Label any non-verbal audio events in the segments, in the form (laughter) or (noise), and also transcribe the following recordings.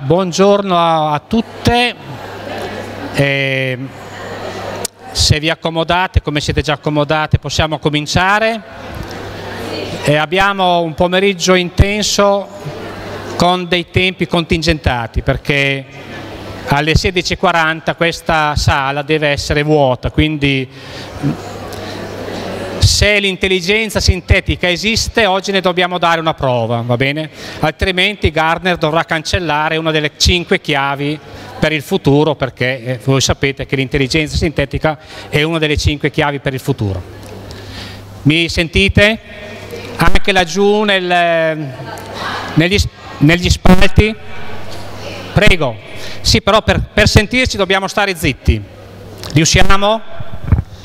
Buongiorno a, tutte, eh, se vi accomodate, come siete già accomodate, possiamo cominciare. Eh, abbiamo un pomeriggio intenso con dei tempi contingentati perché alle 16.40 questa sala deve essere vuota, quindi se l'intelligenza sintetica esiste oggi ne dobbiamo dare una prova, va bene? Altrimenti Gardner dovrà cancellare una delle cinque chiavi per il futuro perché eh, voi sapete che l'intelligenza sintetica è una delle cinque chiavi per il futuro. Mi sentite? Anche laggiù nel, negli, negli spalti? Prego. Sì, però per, per sentirci dobbiamo stare zitti. Riusciamo?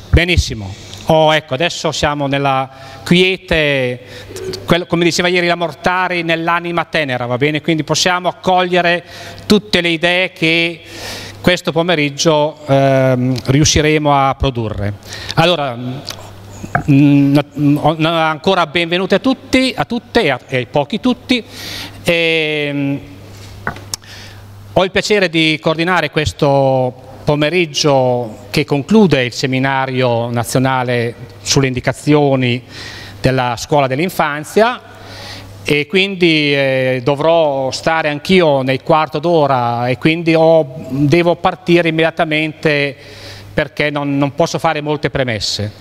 Benissimo. Oh, ecco, adesso siamo nella quiete, come diceva ieri la Mortari, nell'anima tenera, va bene? Quindi possiamo accogliere tutte le idee che questo pomeriggio ehm, riusciremo a produrre. Allora, mm, mm, mm, ancora benvenuti a tutti, a tutte e, ai pochi tutti. E, ehm, ho il piacere di coordinare questo pomeriggio che conclude il seminario nazionale sulle indicazioni della scuola dell'infanzia e quindi eh, dovrò stare anch'io nel quarto d'ora e quindi ho, devo partire immediatamente perché non, non posso fare molte premesse.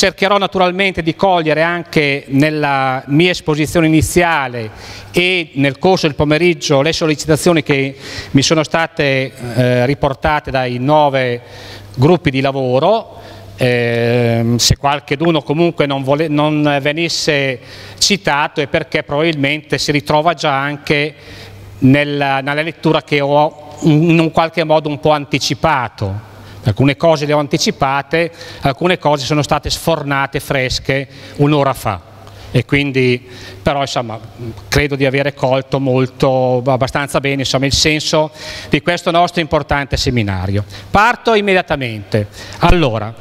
Cercherò naturalmente di cogliere anche nella mia esposizione iniziale e nel corso del pomeriggio le sollecitazioni che mi sono state eh, riportate dai nove gruppi di lavoro. Eh, se qualcheduno comunque non, vole, non venisse citato è perché probabilmente si ritrova già anche nella, nella lettura che ho in un qualche modo un po' anticipato Alcune cose le ho anticipate, alcune cose sono state sfornate fresche un'ora fa. E quindi, però insomma, credo di avere colto molto, abbastanza bene insomma, il senso di questo nostro importante seminario. Parto immediatamente. Allora,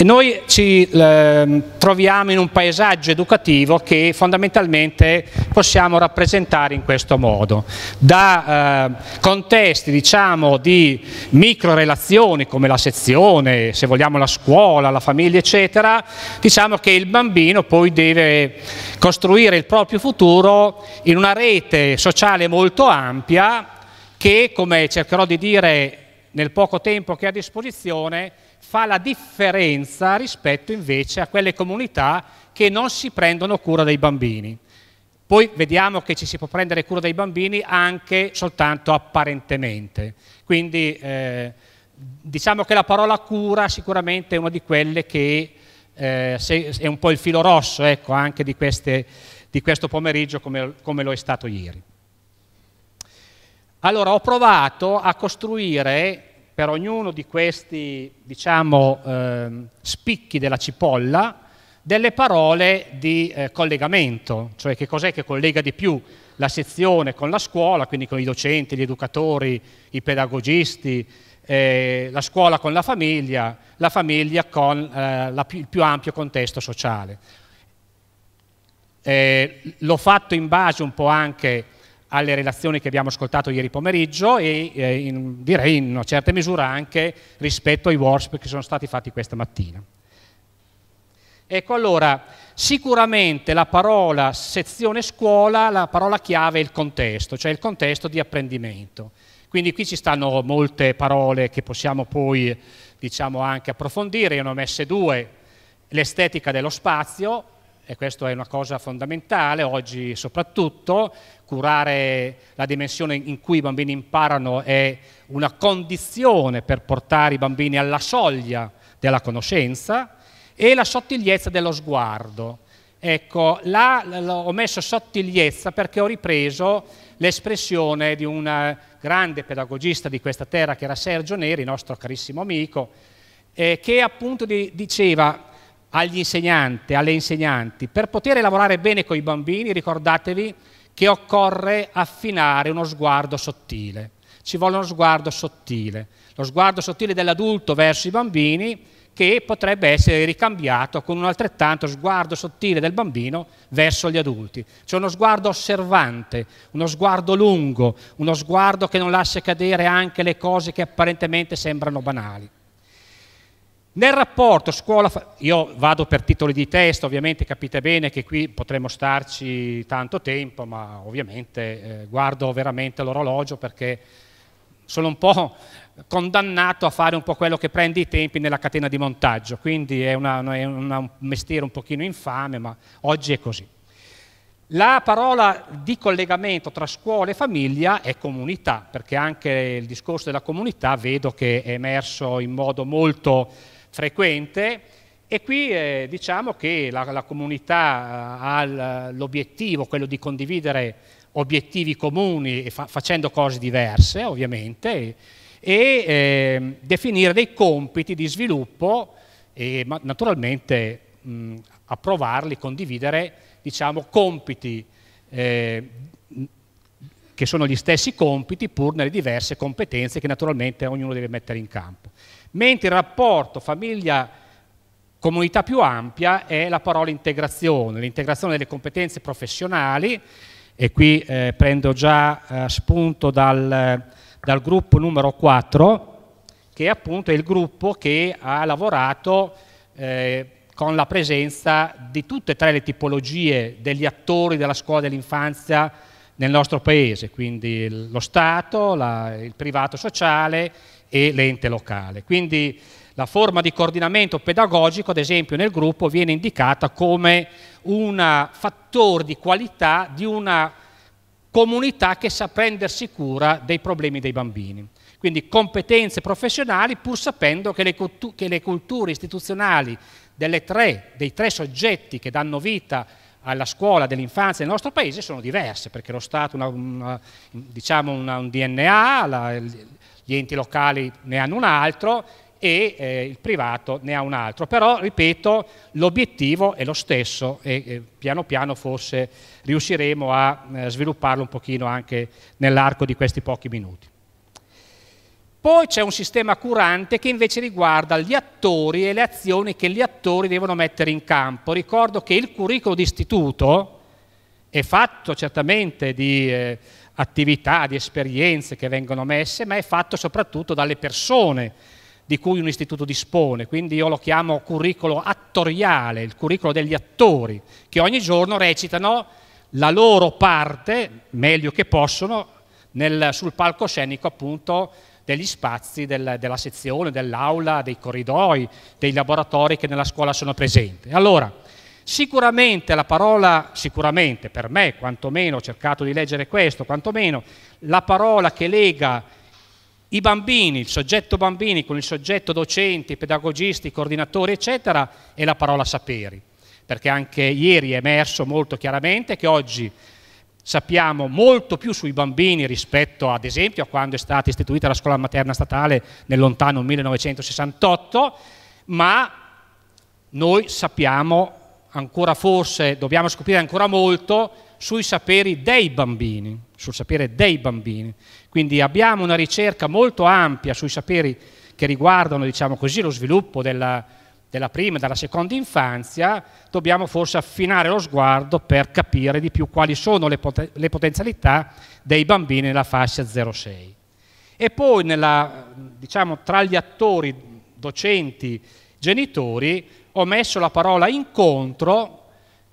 e noi ci eh, troviamo in un paesaggio educativo che fondamentalmente possiamo rappresentare in questo modo, da eh, contesti diciamo, di micro relazioni come la sezione, se vogliamo la scuola, la famiglia eccetera, diciamo che il bambino poi deve costruire il proprio futuro in una rete sociale molto ampia che, come cercherò di dire nel poco tempo che ha a disposizione, fa la differenza rispetto invece a quelle comunità che non si prendono cura dei bambini. Poi vediamo che ci si può prendere cura dei bambini anche soltanto apparentemente. Quindi eh, diciamo che la parola cura sicuramente è una di quelle che eh, è un po' il filo rosso ecco, anche di, queste, di, questo pomeriggio come, come lo è stato ieri. Allora ho provato a costruire per ognuno di questi diciamo, eh, spicchi della cipolla delle parole di eh, collegamento, cioè che cos'è che collega di più la sezione con la scuola, quindi con i docenti, gli educatori, i pedagogisti, eh, la scuola con la famiglia, la famiglia con eh, la più, il più ampio contesto sociale. Eh, l'ho fatto in base un po' anche alle relazioni che abbiamo ascoltato ieri pomeriggio e eh, in, direi in una certa misura anche rispetto ai workshop che sono stati fatti questa mattina. Ecco allora, sicuramente la parola sezione scuola, la parola chiave è il contesto, cioè il contesto di apprendimento. Quindi qui ci stanno molte parole che possiamo poi diciamo, anche approfondire, io ne ho messe due, l'estetica dello spazio, e questa è una cosa fondamentale oggi soprattutto, curare la dimensione in cui i bambini imparano è una condizione per portare i bambini alla soglia della conoscenza e la sottigliezza dello sguardo. Ecco, là ho messo sottigliezza perché ho ripreso l'espressione di un grande pedagogista di questa terra che era Sergio Neri, nostro carissimo amico, eh, che appunto diceva agli insegnanti, alle insegnanti, per poter lavorare bene con i bambini, ricordatevi che occorre affinare uno sguardo sottile. Ci vuole uno sguardo sottile, lo sguardo sottile dell'adulto verso i bambini che potrebbe essere ricambiato con un altrettanto sguardo sottile del bambino verso gli adulti. C'è uno sguardo osservante, uno sguardo lungo, uno sguardo che non lascia cadere anche le cose che apparentemente sembrano banali. Nel rapporto scuola, io vado per titoli di testo, ovviamente capite bene che qui potremmo starci tanto tempo, ma ovviamente eh, guardo veramente l'orologio perché sono un po' condannato a fare un po' quello che prende i tempi nella catena di montaggio, quindi è, una, è una, un mestiere un pochino infame, ma oggi è così. La parola di collegamento tra scuola e famiglia è comunità, perché anche il discorso della comunità vedo che è emerso in modo molto frequente e qui eh, diciamo che la, la comunità eh, ha l'obiettivo, quello di condividere obiettivi comuni e fa, facendo cose diverse ovviamente e, e ehm, definire dei compiti di sviluppo e ma, naturalmente mh, approvarli, condividere diciamo, compiti eh, che sono gli stessi compiti pur nelle diverse competenze che naturalmente ognuno deve mettere in campo mentre il rapporto famiglia comunità più ampia è la parola integrazione, l'integrazione delle competenze professionali e qui eh, prendo già eh, spunto dal, dal, gruppo numero 4 che appunto è il gruppo che ha lavorato eh, con la presenza di tutte e tre le tipologie degli attori della scuola dell'infanzia nel nostro paese, quindi lo Stato, la, il privato sociale e l'ente locale. Quindi la forma di coordinamento pedagogico, ad esempio nel gruppo, viene indicata come un fattore di qualità di una comunità che sa prendersi cura dei problemi dei bambini. Quindi competenze professionali pur sapendo che le, cultu che le culture istituzionali tre, dei tre soggetti che danno vita alla scuola dell'infanzia nel nostro paese sono diverse, perché lo Stato ha diciamo un DNA, la, gli enti locali ne hanno un altro e eh, il privato ne ha un altro. Però, ripeto, l'obiettivo è lo stesso e eh, piano piano forse riusciremo a eh, svilupparlo un pochino anche nell'arco di questi pochi minuti. Poi c'è un sistema curante che invece riguarda gli attori e le azioni che gli attori devono mettere in campo. Ricordo che il curriculum d'istituto è fatto certamente di eh, attività, di esperienze che vengono messe, ma è fatto soprattutto dalle persone di cui un istituto dispone, quindi io lo chiamo curriculum attoriale, il curriculum degli attori, che ogni giorno recitano la loro parte, meglio che possono, nel, sul palcoscenico appunto degli spazi del, della sezione, dell'aula, dei corridoi, dei laboratori che nella scuola sono presenti. Allora, Sicuramente la parola, sicuramente per me, quantomeno, ho cercato di leggere questo, quantomeno la parola che lega i bambini, il soggetto bambini con il soggetto docenti, pedagogisti, coordinatori, eccetera, è la parola saperi. Perché anche ieri è emerso molto chiaramente che oggi sappiamo molto più sui bambini rispetto ad esempio a quando è stata istituita la scuola materna statale nel lontano 1968, ma noi sappiamo ancora forse dobbiamo scoprire ancora molto sui saperi dei bambini, sul sapere dei bambini. Quindi abbiamo una ricerca molto ampia sui saperi che riguardano, diciamo così, lo sviluppo della, della prima e della seconda infanzia, dobbiamo forse affinare lo sguardo per capire di più quali sono le, pot le potenzialità dei bambini nella fascia 0-6. E poi nella, diciamo, tra gli attori, docenti, genitori, messo la parola incontro,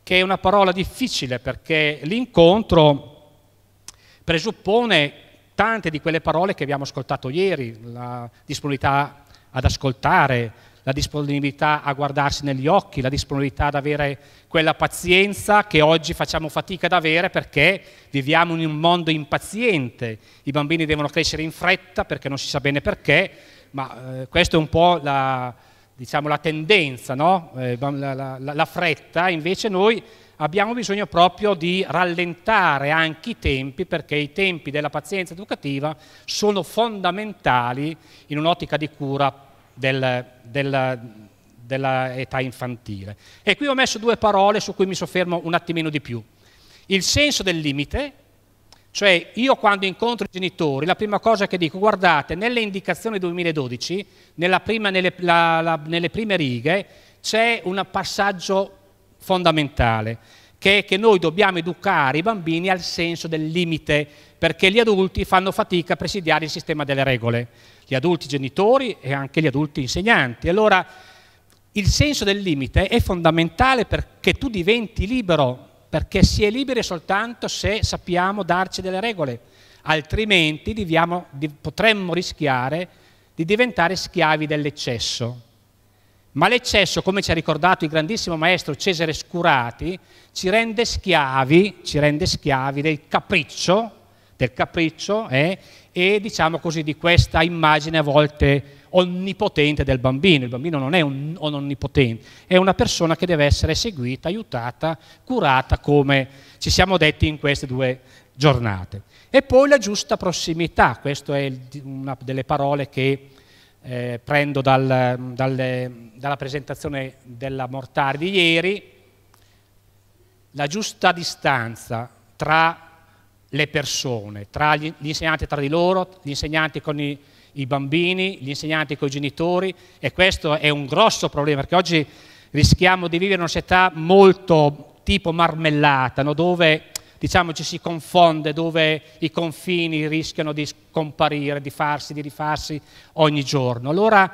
che è una parola difficile perché l'incontro presuppone tante di quelle parole che abbiamo ascoltato ieri, la disponibilità ad ascoltare, la disponibilità a guardarsi negli occhi, la disponibilità ad avere quella pazienza che oggi facciamo fatica ad avere perché viviamo in un mondo impaziente, i bambini devono crescere in fretta perché non si sa bene perché, ma eh, questo è un po' la, diciamo, la tendenza, no? eh, la, la, la fretta, invece noi abbiamo bisogno proprio di rallentare anche i tempi perché i tempi della pazienza educativa sono fondamentali in un'ottica di cura del, del, dell'età infantile. E qui ho messo due parole su cui mi soffermo un attimino di più. Il senso del limite cioè io quando incontro i genitori, la prima cosa che dico, guardate, nelle indicazioni 2012, prima, nelle, la, la, nelle prime righe, c'è un passaggio fondamentale, che è che noi dobbiamo educare i bambini al senso del limite, perché gli adulti fanno fatica a presidiare il sistema delle regole, gli adulti genitori e anche gli adulti insegnanti. Allora il senso del limite è fondamentale perché tu diventi libero perché si è liberi soltanto se sappiamo darci delle regole, altrimenti diviamo, di, potremmo rischiare di diventare schiavi dell'eccesso. Ma l'eccesso, come ci ha ricordato il grandissimo maestro Cesare Scurati, ci rende schiavi, ci rende schiavi del capriccio, del capriccio eh, e diciamo così di questa immagine a volte onnipotente del bambino. Il bambino non è un, un onnipotente, è una persona che deve essere seguita, aiutata, curata, come ci siamo detti in queste due giornate. E poi la giusta prossimità, questa è una delle parole che eh, prendo dal, dal, dalla presentazione della Mortari di ieri, la giusta distanza tra le persone, tra gli insegnanti tra di loro, gli insegnanti con i i bambini, gli insegnanti con i genitori e questo è un grosso problema perché oggi rischiamo di vivere in una società molto tipo marmellata, no? dove diciamo, ci si confonde, dove i confini rischiano di scomparire, di farsi, di rifarsi ogni giorno. Allora,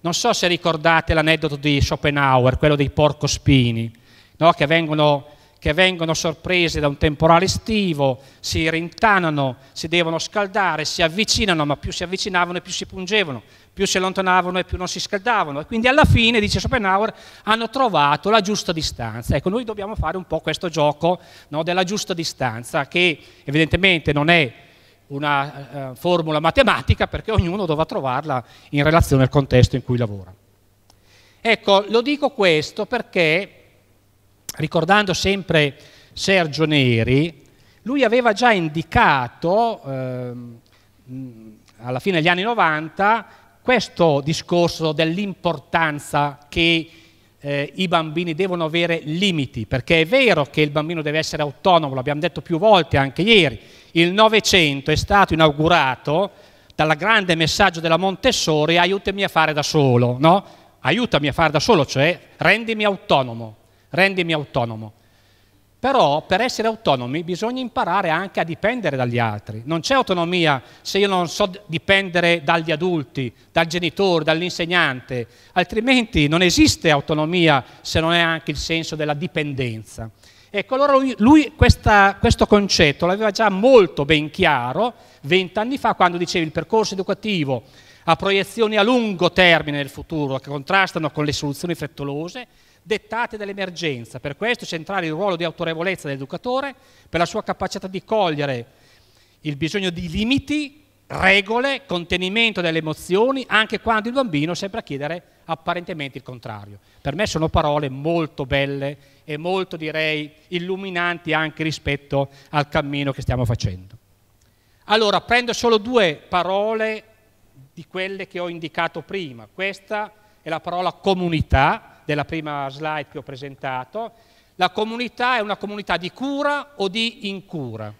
non so se ricordate l'aneddoto di Schopenhauer, quello dei porcospini, no? che vengono che vengono sorprese da un temporale estivo, si rintanano, si devono scaldare, si avvicinano, ma più si avvicinavano e più si pungevano, più si allontanavano e più non si scaldavano. E quindi alla fine, dice Schopenhauer, hanno trovato la giusta distanza. Ecco, noi dobbiamo fare un po' questo gioco no, della giusta distanza, che evidentemente non è una uh, formula matematica perché ognuno dovrà trovarla in relazione al contesto in cui lavora. Ecco, lo dico questo perché ricordando sempre Sergio Neri, lui aveva già indicato eh, alla fine degli anni 90 questo discorso dell'importanza che eh, i bambini devono avere limiti, perché è vero che il bambino deve essere autonomo, l'abbiamo detto più volte anche ieri, il Novecento è stato inaugurato dal grande messaggio della Montessori aiutami a fare da solo, no? aiutami a fare da solo, cioè rendimi autonomo rendimi autonomo. Però per essere autonomi bisogna imparare anche a dipendere dagli altri. Non c'è autonomia se io non so dipendere dagli adulti, dal genitore, dall'insegnante, altrimenti non esiste autonomia se non è anche il senso della dipendenza. Ecco, allora lui, lui questa, questo concetto l'aveva già molto ben chiaro vent'anni fa quando diceva il percorso educativo ha proiezioni a lungo termine nel futuro che contrastano con le soluzioni frettolose dettate dall'emergenza. Per questo centrale il ruolo di autorevolezza dell'educatore, per la sua capacità di cogliere il bisogno di limiti, regole, contenimento delle emozioni, anche quando il bambino sembra chiedere apparentemente il contrario. Per me sono parole molto belle e molto, direi, illuminanti anche rispetto al cammino che stiamo facendo. Allora, prendo solo due parole di quelle che ho indicato prima. Questa è la parola comunità, della prima slide che ho presentato, la comunità è una comunità di cura o di incura.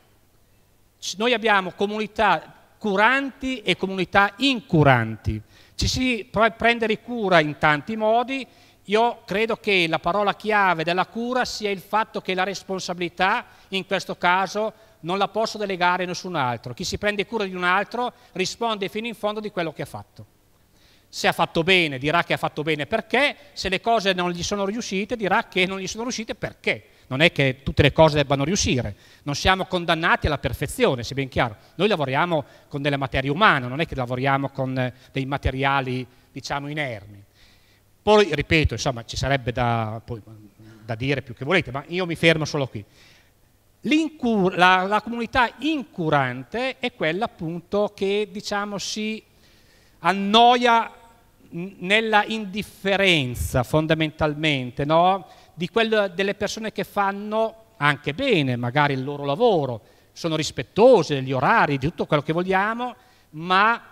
Noi abbiamo comunità curanti e comunità incuranti. Ci si può prendere cura in tanti modi. Io credo che la parola chiave della cura sia il fatto che la responsabilità, in questo caso, non la posso delegare a nessun altro. Chi si prende cura di un altro risponde fino in fondo di quello che ha fatto se ha fatto bene dirà che ha fatto bene perché, se le cose non gli sono riuscite dirà che non gli sono riuscite perché. Non è che tutte le cose debbano riuscire, non siamo condannati alla perfezione, sia ben chiaro. Noi lavoriamo con delle materie umane, non è che lavoriamo con eh, dei materiali, diciamo, inermi. Poi, ripeto, insomma, ci sarebbe da, poi, da dire più che volete, ma io mi fermo solo qui. La, la, comunità incurante è quella appunto che, diciamo, si annoia nella indifferenza fondamentalmente no? quel, delle persone che fanno anche bene magari il loro lavoro, sono rispettose degli orari, di tutto quello che vogliamo, ma,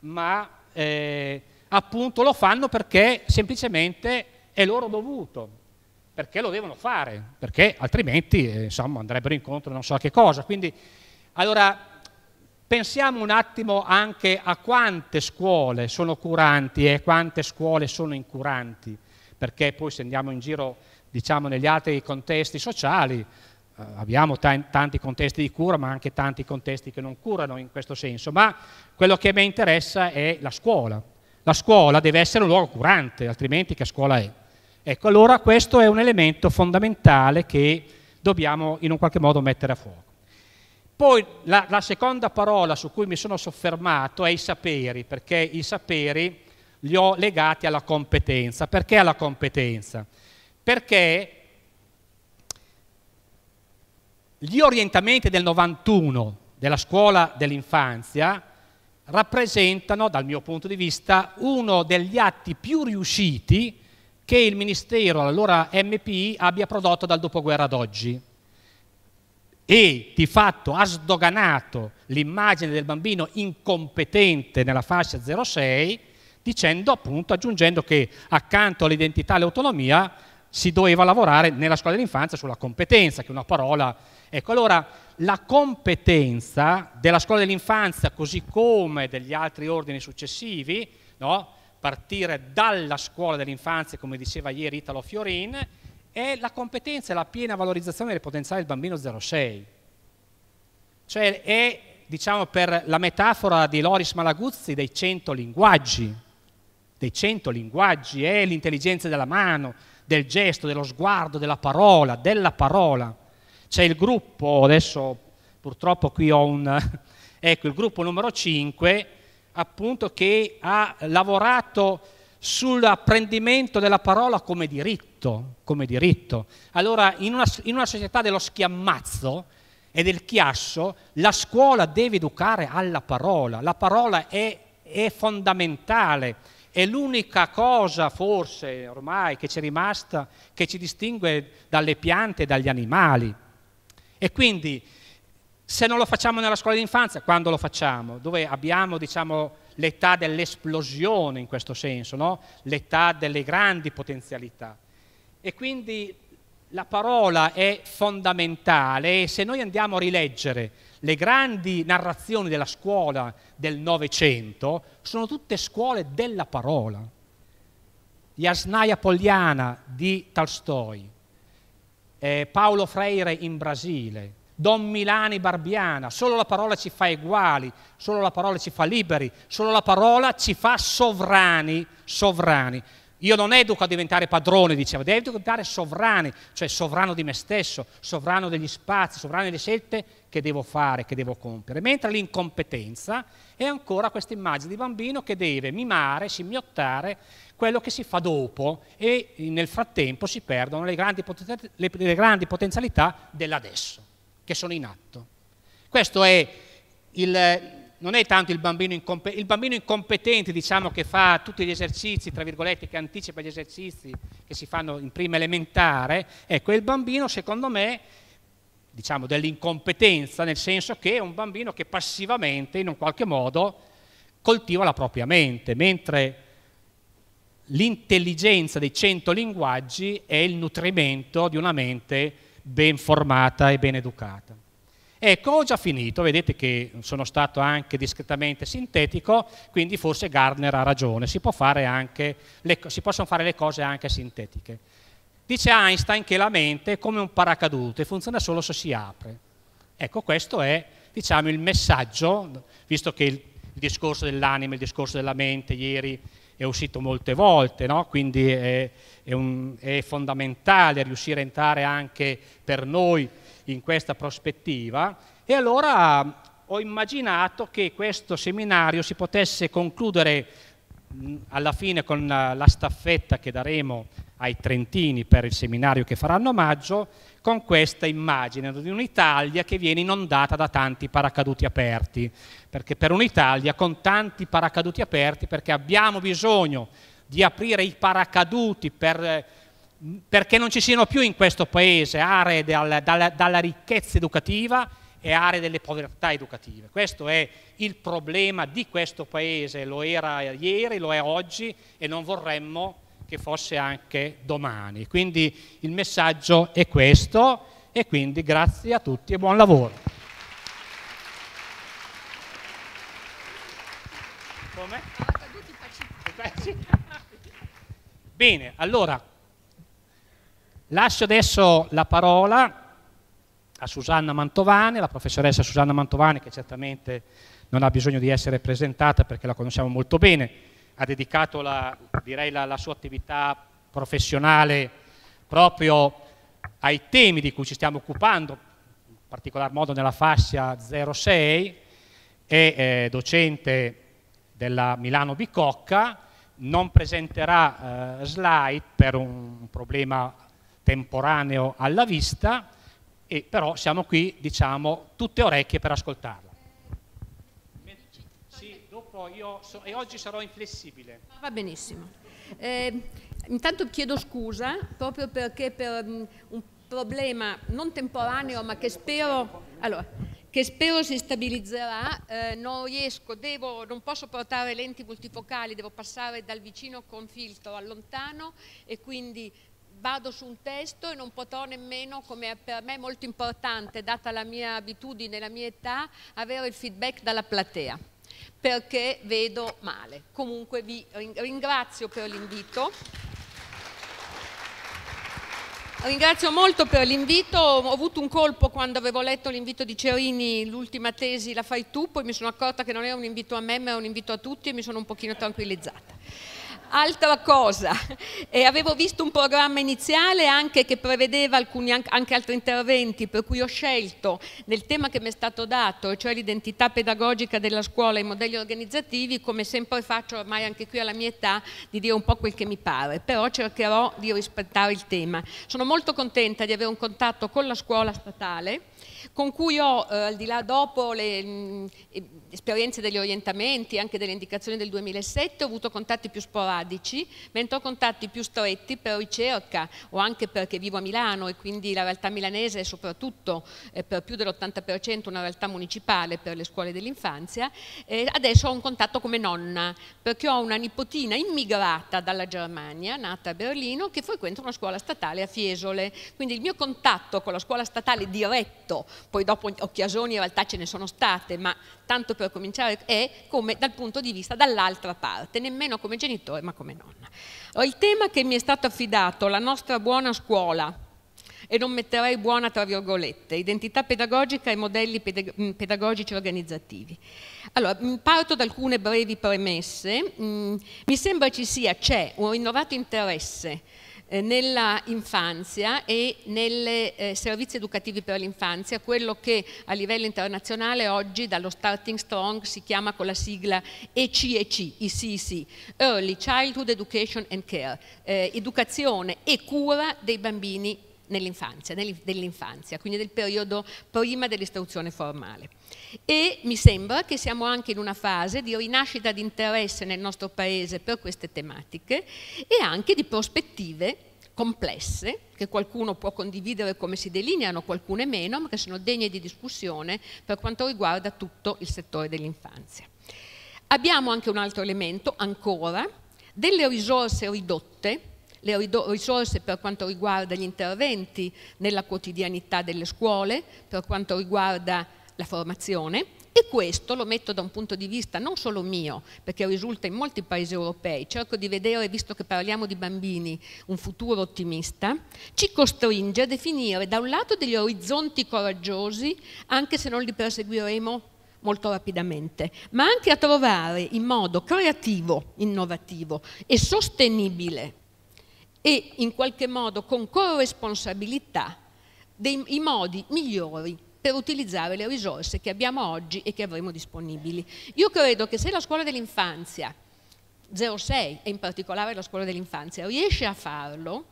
ma eh, appunto lo fanno perché semplicemente è loro dovuto, perché lo devono fare, perché altrimenti eh, insomma, andrebbero incontro non so a che cosa. Quindi, allora, Pensiamo un attimo anche a quante scuole sono curanti e quante scuole sono incuranti, perché poi se andiamo in giro, diciamo, negli altri contesti sociali, eh, abbiamo tanti contesti di cura, ma anche tanti contesti che non curano in questo senso, ma quello che mi interessa è la scuola. La scuola deve essere un luogo curante, altrimenti che scuola è? Ecco, allora questo è un elemento fondamentale che dobbiamo in un qualche modo mettere a fuoco. Poi la, la, seconda parola su cui mi sono soffermato è i saperi, perché i saperi li ho legati alla competenza. Perché alla competenza? Perché gli orientamenti del 91 della scuola dell'infanzia rappresentano, dal mio punto di vista, uno degli atti più riusciti che il Ministero, l'allora MPI, abbia prodotto dal dopoguerra ad oggi e di fatto ha sdoganato l'immagine del bambino incompetente nella fascia 06 dicendo appunto, aggiungendo che accanto all'identità e all'autonomia si doveva lavorare nella scuola dell'infanzia sulla competenza, che è una parola. Ecco, allora la competenza della scuola dell'infanzia, così come degli altri ordini successivi, no? partire dalla scuola dell'infanzia, come diceva ieri Italo Fiorin, è la competenza e la piena valorizzazione del potenziale del bambino 06. Cioè è, diciamo, per la metafora di Loris Malaguzzi, dei 100 linguaggi, dei 100 linguaggi, è l'intelligenza della mano, del gesto, dello sguardo, della parola, della parola. C'è il gruppo, adesso purtroppo qui ho un... (laughs) ecco, il gruppo numero 5, appunto, che ha lavorato sull'apprendimento della parola come diritto, come diritto. Allora, in una, in una società dello schiammazzo e del chiasso, la scuola deve educare alla parola. La parola è, è fondamentale, è l'unica cosa forse ormai che ci è rimasta, che ci distingue dalle piante e dagli animali. E quindi se non lo facciamo nella scuola di infanzia, quando lo facciamo? Dove abbiamo, diciamo, l'età dell'esplosione in questo senso, no? l'età delle grandi potenzialità. E quindi la parola è fondamentale e se noi andiamo a rileggere le grandi narrazioni della scuola del Novecento, sono tutte scuole della parola. Yasnaya Poliana di Tolstoi, eh, Paolo Freire in Brasile, Don Milani Barbiana, solo la parola ci fa uguali, solo la parola ci fa liberi, solo la parola ci fa sovrani, sovrani. Io non educo a diventare padrone, diceva, devo diventare sovrani, cioè sovrano di me stesso, sovrano degli spazi, sovrano delle scelte che devo fare, che devo compiere. Mentre l'incompetenza è ancora questa immagine di bambino che deve mimare, scimmiottare quello che si fa dopo e eh, nel frattempo si perdono le grandi, poten- le grandi potenzialità dell'adesso che sono in atto. Questo è il, non è tanto il bambino, il bambino, incompetente, diciamo, che fa tutti gli esercizi, tra virgolette, che anticipa gli esercizi che si fanno in prima elementare, ecco, il bambino, secondo me, diciamo, dell'incompetenza, nel senso che è un bambino che passivamente, in un qualche modo, coltiva la propria mente, mentre l'intelligenza dei cento linguaggi è il nutrimento di una mente ben formata e ben educata. Ecco, ho già finito, vedete che sono stato anche discretamente sintetico, quindi forse Gardner ha ragione, si, anche, le, si possono fare le cose anche sintetiche. Dice Einstein che la mente è come un paracadute, funziona solo se si apre. Ecco, questo è diciamo, il messaggio, visto che il, il discorso dell'anima, il discorso della mente ieri è uscito molte volte, no? quindi è, è, un, è fondamentale riuscire a entrare anche per noi in questa prospettiva. E allora ho immaginato che questo seminario si potesse concludere alla fine con la staffetta che daremo ai trentini per il seminario che faranno a maggio, con questa immagine di un'Italia che viene inondata da tanti paracaduti aperti, perché per un'Italia con tanti paracaduti aperti, perché abbiamo bisogno di aprire i paracaduti per, perché non ci siano più in questo paese aree dalla, dalla, dalla ricchezza educativa e aree delle povertà educative. Questo è il problema di questo paese, lo era ieri, lo è oggi e non vorremmo che fosse anche domani. Quindi il messaggio è questo e quindi grazie a tutti e buon lavoro. Come? Bene, allora lascio adesso la parola a Susanna Mantovani, la professoressa Susanna Mantovani che certamente non ha bisogno di essere presentata perché la conosciamo molto bene ha dedicato la, direi, la, la sua attività professionale proprio ai temi di cui ci stiamo occupando, in particolar modo nella fascia 06, è eh, docente della Milano Bicocca, non presenterà eh, slide per un problema temporaneo alla vista, e però siamo qui, diciamo, tutte orecchie per ascoltarlo po', io so, e oggi sarò inflessibile. Ah, va benissimo. Eh, intanto chiedo scusa proprio perché per mm, un problema non temporaneo ma che spero, allora, che spero si stabilizzerà, eh, non riesco, devo, non posso portare lenti multifocali, devo passare dal vicino con filtro al lontano e quindi vado su un testo e non potrò nemmeno, come per me è molto importante, data la mia abitudine, e la mia età, avere il feedback dalla platea perché vedo male. Comunque vi ringrazio per l'invito. Ringrazio molto per l'invito, ho avuto un colpo quando avevo letto l'invito di Cerini, l'ultima tesi la fai tu, poi mi sono accorta che non era un invito a me ma era un invito a tutti e mi sono un pochino tranquillizzata. Altra cosa, e eh, avevo visto un programma iniziale anche che prevedeva alcuni, anche altri interventi, per cui ho scelto nel tema che mi è stato dato, cioè l'identità pedagogica della scuola e i modelli organizzativi, come sempre faccio ormai anche qui alla mia età, di dire un po' quel che mi pare, però cercherò di rispettare il tema. Sono molto contenta di avere un contatto con la scuola statale, con cui ho, eh, al di là dopo, le... Mh, mm, esperienze degli orientamenti, anche delle indicazioni del 2007, ho avuto contatti più sporadici, mentre ho contatti più stretti per ricerca o anche perché vivo a Milano e quindi la realtà milanese è soprattutto eh, per più dell'80% una realtà municipale per le scuole dell'infanzia. Eh, adesso ho un contatto come nonna perché ho una nipotina immigrata dalla Germania, nata a Berlino, che frequenta una scuola statale a Fiesole. Quindi il mio contatto con la scuola statale diretto, poi dopo occasioni in realtà ce ne sono state, ma tanto per piccolo cominciare è come dal punto di vista dall'altra parte, nemmeno come genitore ma come nonna. Il tema che mi è stato affidato, la nostra buona scuola, e non metterei buona tra virgolette, identità pedagogica e modelli mm, pedagogici organizzativi. Allora, mm, parto da alcune brevi premesse. Mm, mi sembra ci sia, c'è un rinnovato interesse eh, nella infanzia e nei eh, servizi educativi per l'infanzia, quello che a livello internazionale oggi dallo Starting Strong si chiama con la sigla ECEC, ICC, Early Childhood Education and Care, eh, educazione e cura dei bambini nell'infanzia, dell'infanzia, quindi del periodo prima dell'istruzione formale. E mi sembra che siamo anche in una fase di rinascita di interesse nel nostro Paese per queste tematiche e anche di prospettive complesse, che qualcuno può condividere come si delineano, qualcune meno, ma che sono degne di discussione per quanto riguarda tutto il settore dell'infanzia. Abbiamo anche un altro elemento, ancora, delle risorse ridotte le risorse per quanto riguarda gli interventi nella quotidianità delle scuole, per quanto riguarda la formazione e questo lo metto da un punto di vista non solo mio, perché risulta in molti paesi europei, cerco di vedere, visto che parliamo di bambini, un futuro ottimista, ci costringe a definire da un lato degli orizzonti coraggiosi, anche se non li perseguiremo molto rapidamente, ma anche a trovare in modo creativo, innovativo e sostenibile e in qualche modo con corresponsabilità dei modi migliori per utilizzare le risorse che abbiamo oggi e che avremo disponibili. Io credo che se la scuola dell'infanzia 06 e in particolare la scuola dell'infanzia riesce a farlo,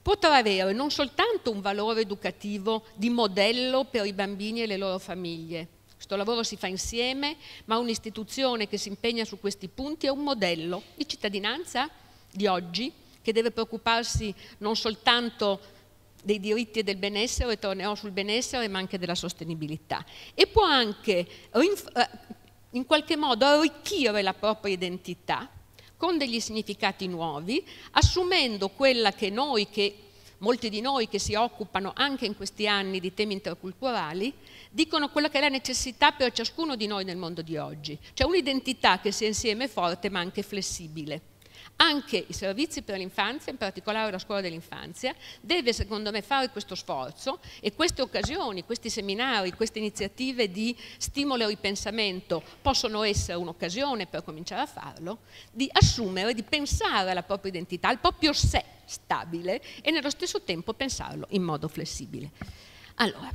potrà avere non soltanto un valore educativo di modello per i bambini e le loro famiglie, questo lavoro si fa insieme, ma un'istituzione che si impegna su questi punti è un modello di cittadinanza di oggi che deve preoccuparsi non soltanto dei diritti e del benessere, tornerò sul benessere, ma anche della sostenibilità. E può anche eh, in qualche modo arricchire la propria identità con degli significati nuovi, assumendo quella che noi, che molti di noi che si occupano anche in questi anni di temi interculturali, dicono quella che è la necessità per ciascuno di noi nel mondo di oggi, cioè un'identità che sia insieme forte ma anche flessibile. Anche i servizi per l'infanzia, in particolare la scuola dell'infanzia, deve secondo me fare questo sforzo e queste occasioni, questi seminari, queste iniziative di stimolo e ripensamento possono essere un'occasione per cominciare a farlo, di assumere, di pensare alla propria identità, al proprio sé stabile e nello stesso tempo pensarlo in modo flessibile. Allora,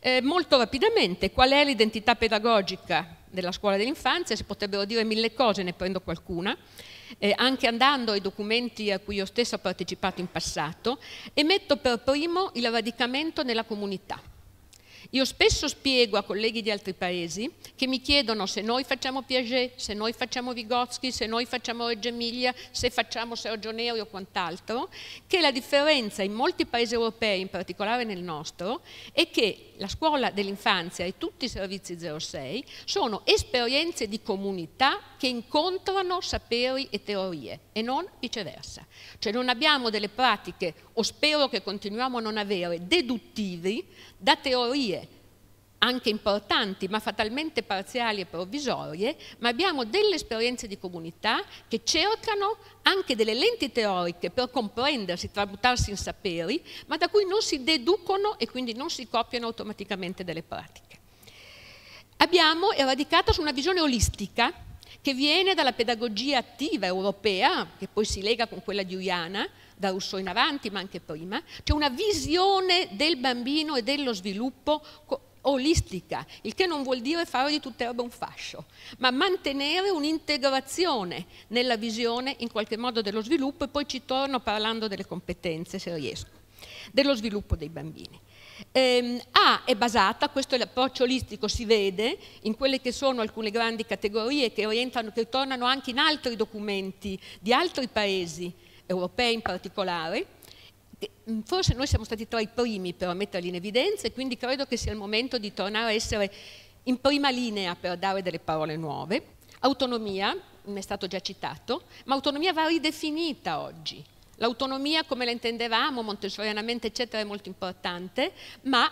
eh, molto rapidamente, qual è l'identità pedagogica della scuola dell'infanzia? Si potrebbero dire mille cose, ne prendo qualcuna eh, anche andando ai documenti a cui io stesso ho partecipato in passato, e metto per primo il radicamento nella comunità. Io spesso spiego a colleghi di altri paesi che mi chiedono se noi facciamo Piaget, se noi facciamo Vygotsky, se noi facciamo Reggio Emilia, se facciamo Sergio Neri o quant'altro, che la differenza in molti paesi europei, in particolare nel nostro, è che la scuola dell'infanzia e tutti i servizi 06 sono esperienze di comunità che incontrano saperi e teorie e non viceversa. Cioè non abbiamo delle pratiche o spero che continuiamo a non avere, deduttivi da teorie anche importanti, ma fatalmente parziali e provvisorie, ma abbiamo delle esperienze di comunità che cercano anche delle lenti teoriche per comprendersi, tramutarsi in saperi, ma da cui non si deducono e quindi non si copiano automaticamente delle pratiche. Abbiamo eradicato su una visione olistica che viene dalla pedagogia attiva europea, che poi si lega con quella di Uriana, da Rousseau in avanti, ma anche prima, cioè una visione del bambino e dello sviluppo olistica, il che non vuol dire fare di tutta erba un fascio, ma mantenere un'integrazione nella visione in qualche modo dello sviluppo e poi ci torno parlando delle competenze, se riesco, dello sviluppo dei bambini. Eh, ah, è basata, questo è l'approccio olistico, si vede in quelle che sono alcune grandi categorie che, orientano, che tornano anche in altri documenti di altri paesi, europei in particolare. Mm, forse noi siamo stati tra i primi però a metterli in evidenza e quindi credo che sia il momento di tornare a essere in prima linea per dare delle parole nuove. Autonomia, mi mm, è stato già citato, ma autonomia va ridefinita oggi. L'autonomia come la intendevamo montessorianamente eccetera è molto importante, ma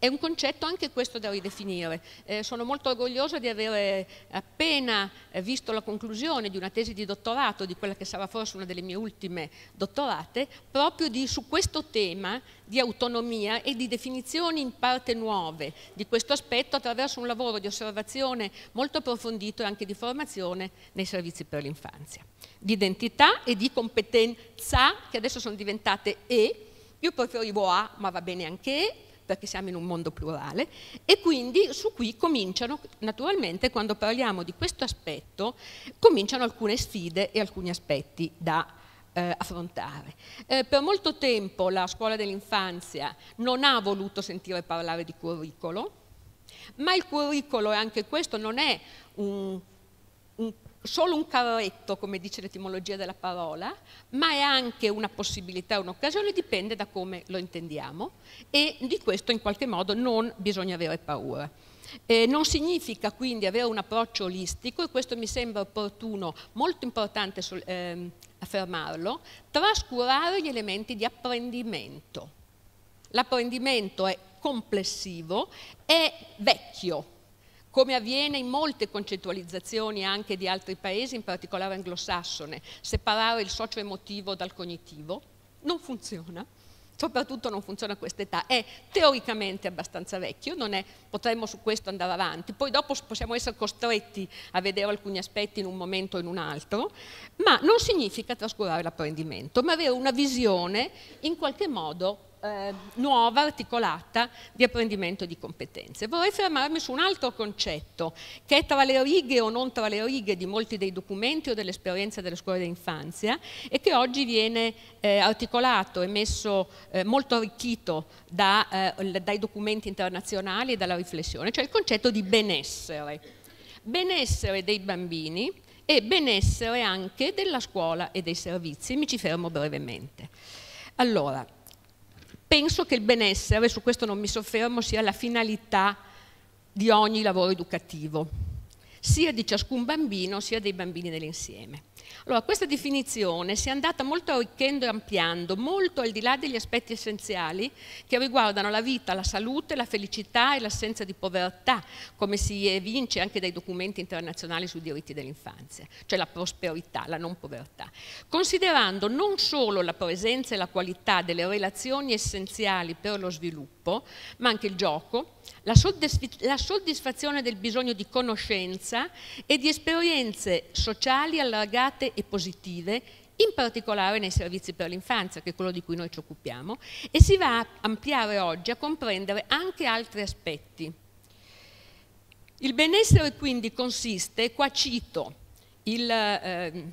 è un concetto anche questo da ridefinire. Eh, sono molto orgogliosa di avere appena eh, visto la conclusione di una tesi di dottorato, di quella che sarà forse una delle mie ultime dottorate, proprio di, su questo tema di autonomia e di definizioni in parte nuove di questo aspetto attraverso un lavoro di osservazione molto approfondito e anche di formazione nei servizi per l'infanzia. Di identità e di competenza, che adesso sono diventate E, io preferivo A, ma va bene anche E, perché siamo in un mondo plurale, e quindi su qui cominciano, naturalmente quando parliamo di questo aspetto, cominciano alcune sfide e alcuni aspetti da eh, affrontare. Eh, per molto tempo la scuola dell'infanzia non ha voluto sentire parlare di curriculum, ma il curriculum, anche questo non è un un, solo un carretto, come dice l'etimologia della parola, ma è anche una possibilità, un'occasione, dipende da come lo intendiamo e di questo in qualche modo non bisogna avere paura. Eh, non significa quindi avere un approccio olistico, e questo mi sembra opportuno, molto importante sul, eh, affermarlo, trascurare gli elementi di apprendimento. L'apprendimento è complessivo, è vecchio, come avviene in molte concettualizzazioni anche di altri paesi, in particolare anglosassone, separare il socio-emotivo dal cognitivo, non funziona, soprattutto non funziona a quest'età, è teoricamente abbastanza vecchio, è, potremmo su questo andare avanti, poi dopo possiamo essere costretti a vedere alcuni aspetti in un momento o in un altro, ma non significa trascurare l'apprendimento, ma avere una visione in qualche modo eh, nuova, articolata di apprendimento di competenze. Vorrei fermarmi su un altro concetto che è tra le righe o non tra le righe di molti dei documenti o dell'esperienza delle scuole dell'infanzia e che oggi viene eh, articolato e messo eh, molto arricchito da, eh, dai documenti internazionali e dalla riflessione, cioè il concetto di benessere. Benessere dei bambini e benessere anche della scuola e dei servizi. Mi ci fermo brevemente. Allora, penso che il benessere, su questo non mi soffermo, sia la finalità di ogni lavoro educativo, sia di ciascun bambino, sia dei bambini nell'insieme. Allora, questa definizione si è andata molto arricchendo e ampliando, molto al di là degli aspetti essenziali che riguardano la vita, la salute, la felicità e l'assenza di povertà, come si evince anche dai documenti internazionali sui diritti dell'infanzia, cioè la prosperità, la non povertà, considerando non solo la presenza e la qualità delle relazioni essenziali per lo sviluppo, ma anche il gioco, la, soddisf la soddisfazione del bisogno di conoscenza e di esperienze sociali allargate e positive in particolare nei servizi per l'infanzia, che è quello di cui noi ci occupiamo, e si va a ampliare oggi a comprendere anche altri aspetti. Il benessere quindi consiste, qua cito il eh,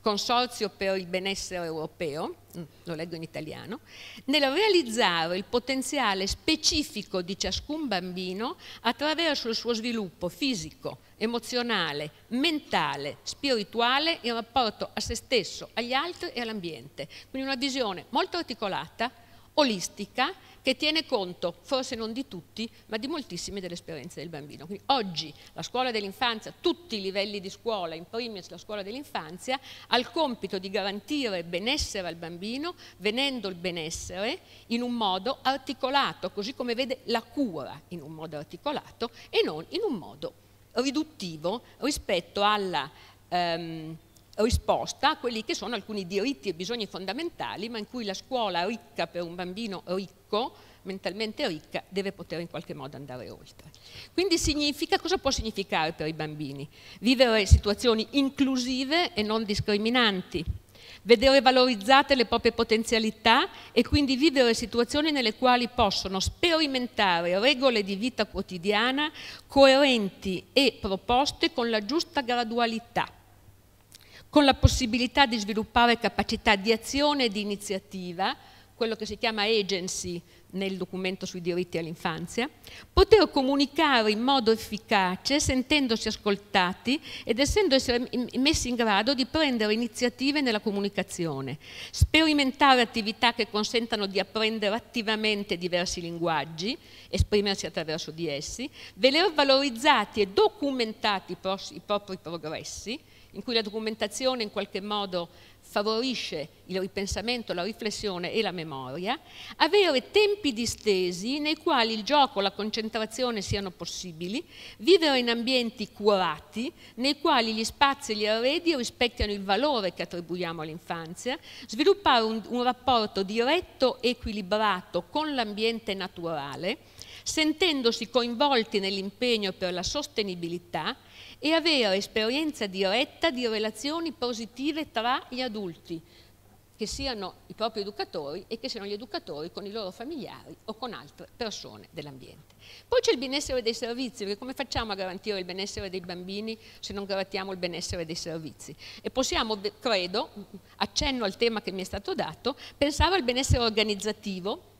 Consorzio per il benessere europeo, lo leggo in italiano, nel realizzare il potenziale specifico di ciascun bambino attraverso il suo sviluppo fisico, emozionale, mentale, spirituale in rapporto a se stesso, agli altri e all'ambiente. Quindi una visione molto articolata, olistica che tiene conto, forse non di tutti, ma di moltissime delle esperienze del bambino. Quindi oggi la scuola dell'infanzia, tutti i livelli di scuola, in primis la scuola dell'infanzia, ha il compito di garantire benessere al bambino, venendo il benessere in un modo articolato, così come vede la cura in un modo articolato e non in un modo riduttivo rispetto alla... Um, risposta a quelli che sono alcuni diritti e bisogni fondamentali, ma in cui la scuola ricca per un bambino ricco ricco, mentalmente ricca, deve poter in qualche modo andare oltre. Quindi significa, cosa può significare per i bambini? Vivere situazioni inclusive e non discriminanti, vedere valorizzate le proprie potenzialità e quindi vivere situazioni nelle quali possono sperimentare regole di vita quotidiana coerenti e proposte con la giusta gradualità, con la possibilità di sviluppare capacità di azione e di iniziativa quello che si chiama agency, nel documento sui diritti all'infanzia, poter comunicare in modo efficace, sentendosi ascoltati ed essendo messi in grado di prendere iniziative nella comunicazione, sperimentare attività che consentano di apprendere attivamente diversi linguaggi, esprimersi attraverso di essi, veder valorizzati e documentati i propri progressi, in cui la documentazione in qualche modo favorisce il ripensamento, la riflessione e la memoria, avere tempi tempi distesi nei quali il gioco e la concentrazione siano possibili, vivere in ambienti curati nei quali gli spazi e gli arredi rispecchiano il valore che attribuiamo all'infanzia, sviluppare un, un rapporto diretto e equilibrato con l'ambiente naturale, sentendosi coinvolti nell'impegno per la sostenibilità e avere esperienza diretta di relazioni positive tra gli adulti che siano i propri educatori e che siano gli educatori con i loro familiari o con altre persone dell'ambiente. Poi c'è il benessere dei servizi, perché come facciamo a garantire il benessere dei bambini se non garantiamo il benessere dei servizi? E possiamo, credo, accenno al tema che mi è stato dato, pensare al benessere organizzativo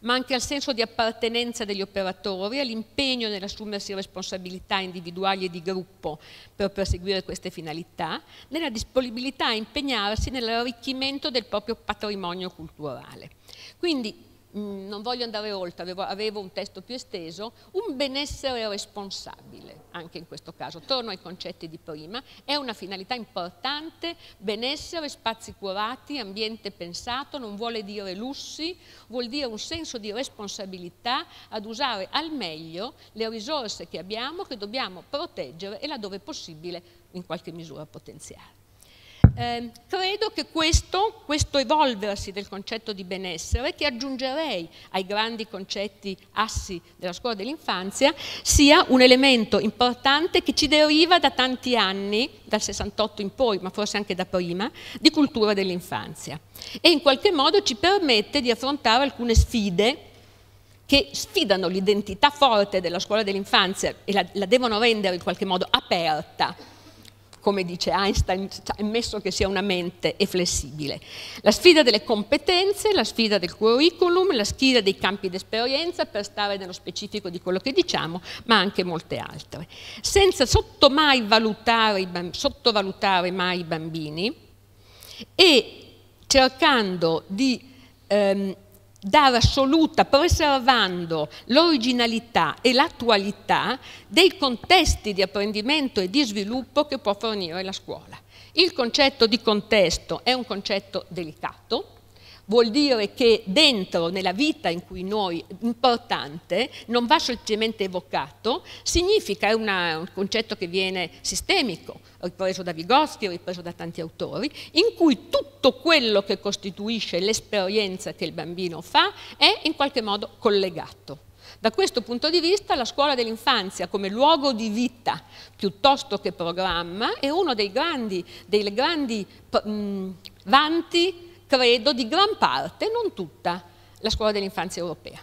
ma anche al senso di appartenenza degli operatori, all'impegno nell'assumersi responsabilità individuali e di gruppo per perseguire queste finalità, nella disponibilità a impegnarsi nell'arricchimento del proprio patrimonio culturale. Quindi Mm, non voglio andare oltre, avevo, avevo un testo più esteso, un benessere responsabile, anche in questo caso. Torno ai concetti di prima, è una finalità importante, benessere, spazi curati, ambiente pensato, non vuole dire lussi, vuol dire un senso di responsabilità ad usare al meglio le risorse che abbiamo, che dobbiamo proteggere e laddove possibile in qualche misura potenziare. Eh, credo che questo, questo evolversi del concetto di benessere, che aggiungerei ai grandi concetti assi della scuola dell'infanzia, sia un elemento importante che ci deriva da tanti anni, dal 68 in poi, ma forse anche da prima, di cultura dell'infanzia e in qualche modo ci permette di affrontare alcune sfide che sfidano l'identità forte della scuola dell'infanzia e la, la devono rendere in qualche modo aperta come dice Einstein, cioè, ammesso che sia una mente è flessibile. La sfida delle competenze, la sfida del curriculum, la sfida dei campi d'esperienza, per stare nello specifico di quello che diciamo, ma anche molte altre. Senza mai valutare, sottovalutare mai i bambini e cercando di... Ehm, dare assoluta, preservando l'originalità e l'attualità dei contesti di apprendimento e di sviluppo che può fornire la scuola. Il concetto di contesto è un concetto delicato, vuol dire che dentro, nella vita in cui noi, importante, non va semplicemente evocato, significa, è una, un concetto che viene sistemico, ripreso da Vygotsky, ripreso da tanti autori, in cui tutto quello che costituisce l'esperienza che il bambino fa è in qualche modo collegato. Da questo punto di vista la scuola dell'infanzia come luogo di vita piuttosto che programma è uno dei grandi, dei grandi mh, vanti credo, di gran parte, non tutta, la scuola dell'infanzia europea.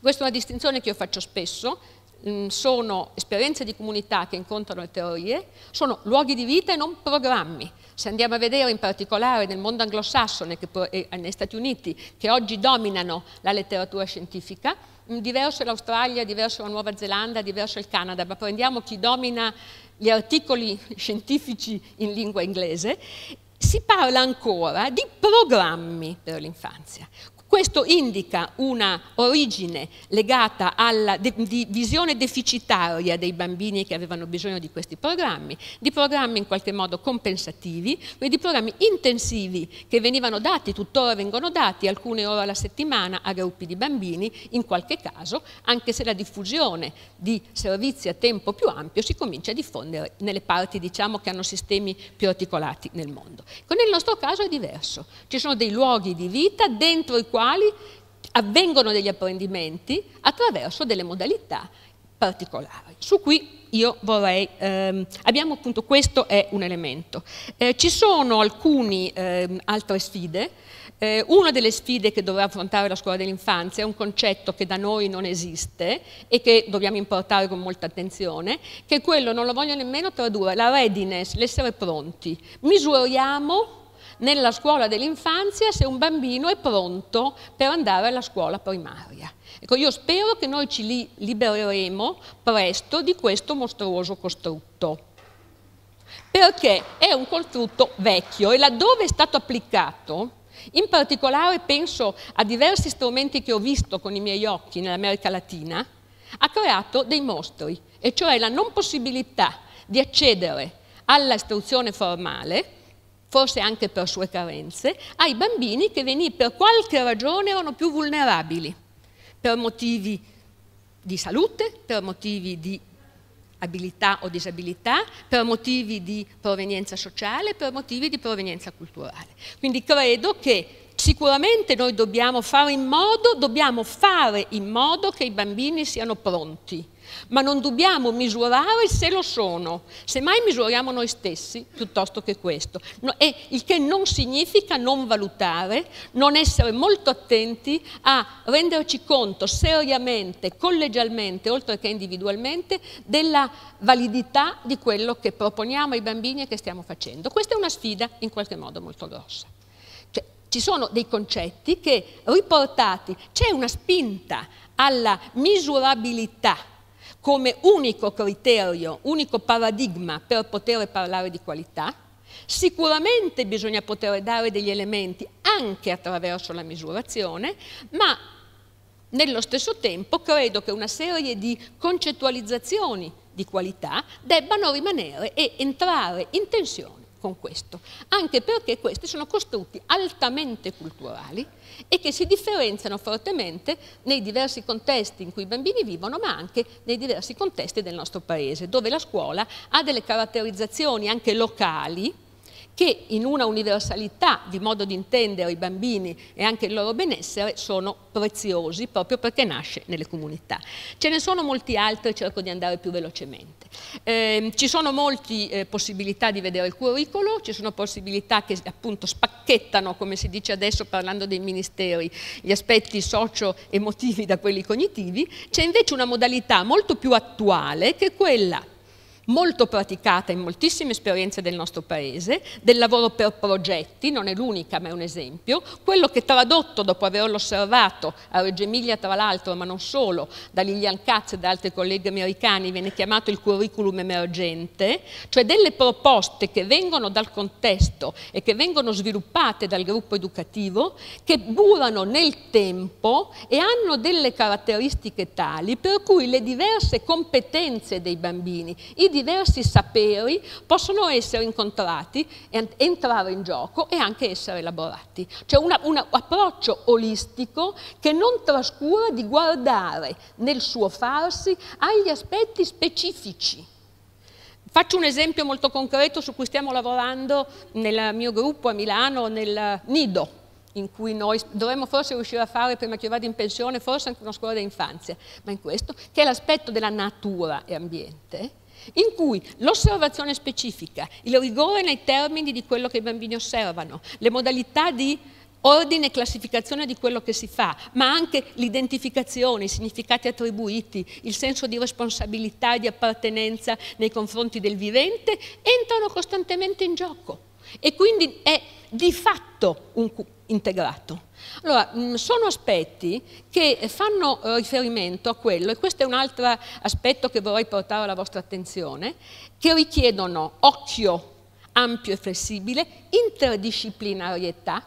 Questa è una distinzione che io faccio spesso, mm, sono esperienze di comunità che incontrano le teorie, sono luoghi di vita e non programmi. Se andiamo a vedere in particolare nel mondo anglosassone e negli Stati Uniti, che oggi dominano la letteratura scientifica, mm, diverso è l'Australia, diverso è la Nuova Zelanda, diverso è il Canada, ma prendiamo chi domina gli articoli scientifici in lingua inglese si parla ancora di programmi per l'infanzia. Questo indica una origine legata alla de visione deficitaria dei bambini che avevano bisogno di questi programmi, di programmi in qualche modo compensativi, quindi di programmi intensivi che venivano dati, tuttora vengono dati alcune ore alla settimana a gruppi di bambini, in qualche caso, anche se la diffusione di servizi a tempo più ampio si comincia a diffondere nelle parti diciamo, che hanno sistemi più articolati nel mondo. Con il nostro caso è diverso, ci sono dei luoghi di vita dentro i quali quali avvengono degli apprendimenti attraverso delle modalità particolari, su cui io vorrei, ehm, abbiamo appunto, questo è un elemento. Eh, ci sono alcune ehm, altre sfide, eh, una delle sfide che dovrà affrontare la scuola dell'infanzia è un concetto che da noi non esiste e che dobbiamo importare con molta attenzione, che è quello, non lo voglio nemmeno tradurre, la readiness, l'essere pronti. Misuriamo nella scuola dell'infanzia se un bambino è pronto per andare alla scuola primaria. Ecco, io spero che noi ci libereremo presto di questo mostruoso costrutto perché è un costrutto vecchio e laddove è stato applicato, in particolare penso a diversi strumenti che ho visto con i miei occhi nell'America Latina, ha creato dei mostri, e cioè la non possibilità di accedere all'istruzione formale forse anche per sue carenze, ai bambini che venì, per qualche ragione erano più vulnerabili, per motivi di salute, per motivi di abilità o disabilità, per motivi di provenienza sociale, per motivi di provenienza culturale. Quindi credo che sicuramente noi dobbiamo fare in modo, dobbiamo fare in modo che i bambini siano pronti ma non dobbiamo misurare se lo sono, semmai misuriamo noi stessi piuttosto che questo. No, e il che non significa non valutare, non essere molto attenti a renderci conto seriamente, collegialmente, oltre che individualmente, della validità di quello che proponiamo ai bambini e che stiamo facendo. Questa è una sfida in qualche modo molto grossa. Cioè, ci sono dei concetti che riportati, c'è una spinta alla misurabilità come unico criterio, unico paradigma per poter parlare di qualità, sicuramente bisogna poter dare degli elementi anche attraverso la misurazione, ma nello stesso tempo credo che una serie di concettualizzazioni di qualità debbano rimanere e entrare in tensione con questo, anche perché questi sono costrutti altamente culturali e che si differenziano fortemente nei diversi contesti in cui i bambini vivono, ma anche nei diversi contesti del nostro paese, dove la scuola ha delle caratterizzazioni anche locali, che in una universalità di modo di intendere i bambini e anche il loro benessere sono preziosi proprio perché nasce nelle comunità. Ce ne sono molti altri, cerco di andare più velocemente. Eh, ci sono molte eh, possibilità di vedere il curriculum, ci sono possibilità che appunto spacchettano, come si dice adesso parlando dei ministeri, gli aspetti socio-emotivi da quelli cognitivi. C'è invece una modalità molto più attuale che è quella molto praticata in moltissime esperienze del nostro paese, del lavoro per progetti, non è l'unica ma è un esempio, quello che tradotto dopo averlo osservato a Reggio Emilia tra l'altro, ma non solo, da Lilian Katz e da altri colleghi americani viene chiamato il curriculum emergente, cioè delle proposte che vengono dal contesto e che vengono sviluppate dal gruppo educativo, che durano nel tempo e hanno delle caratteristiche tali per cui le diverse competenze dei bambini, i diversi saperi possono essere incontrati, entrare in gioco e anche essere elaborati. C'è cioè un approccio olistico che non trascura di guardare nel suo farsi agli aspetti specifici. Faccio un esempio molto concreto su cui stiamo lavorando nel mio gruppo a Milano, nel Nido, in cui noi dovremmo forse riuscire a fare prima che io vada in pensione, forse anche una scuola dell'infanzia, ma in questo, che è l'aspetto della natura e ambiente, in cui l'osservazione specifica, il rigore nei termini di quello che i bambini osservano, le modalità di ordine e classificazione di quello che si fa, ma anche l'identificazione, i significati attribuiti, il senso di responsabilità e di appartenenza nei confronti del vivente, entrano costantemente in gioco. E quindi è di fatto un, integrato. Allora, mm, sono aspetti che fanno riferimento a quello, e questo è un altro aspetto che vorrei portare alla vostra attenzione, che richiedono occhio ampio e flessibile, interdisciplinarietà,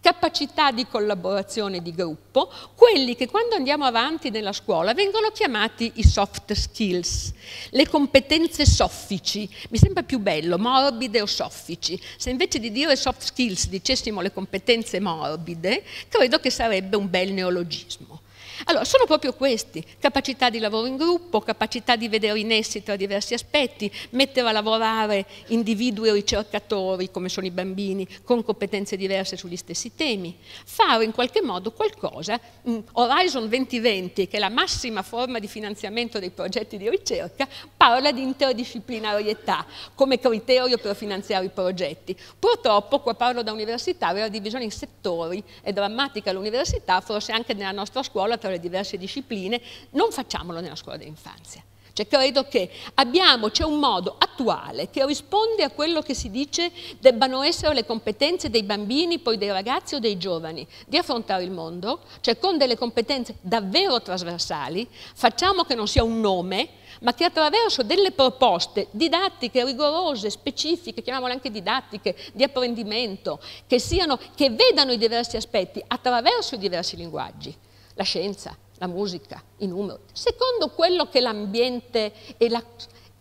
capacità di collaborazione di gruppo, quelli che quando andiamo avanti nella scuola vengono chiamati i soft skills, le competenze soffici, mi sembra più bello, morbide o soffici, se invece di dire soft skills dicessimo le competenze morbide, credo che sarebbe un bel neologismo. Allora, sono proprio questi, capacità di lavoro in gruppo, capacità di vedere i nessi tra diversi aspetti, mettere a lavorare individui ricercatori, come sono i bambini, con competenze diverse sugli stessi temi, fare in qualche modo qualcosa, mm, Horizon 2020, che è la massima forma di finanziamento dei progetti di ricerca, parla di interdisciplinarietà come criterio per finanziare i progetti. Purtroppo, qua parlo da universitario, la divisione in settori è drammatica all'università, forse anche nella nostra scuola tra le diverse discipline, non facciamolo nella scuola dell'infanzia. Cioè credo che abbiamo, c'è un modo attuale che risponde a quello che si dice debbano essere le competenze dei bambini, poi dei ragazzi o dei giovani, di affrontare il mondo, cioè con delle competenze davvero trasversali, facciamo che non sia un nome, ma che attraverso delle proposte didattiche, rigorose, specifiche, chiamiamole anche didattiche, di apprendimento, che, siano, che vedano i diversi aspetti attraverso i diversi linguaggi la scienza, la musica, i numeri, secondo quello che l'ambiente e la,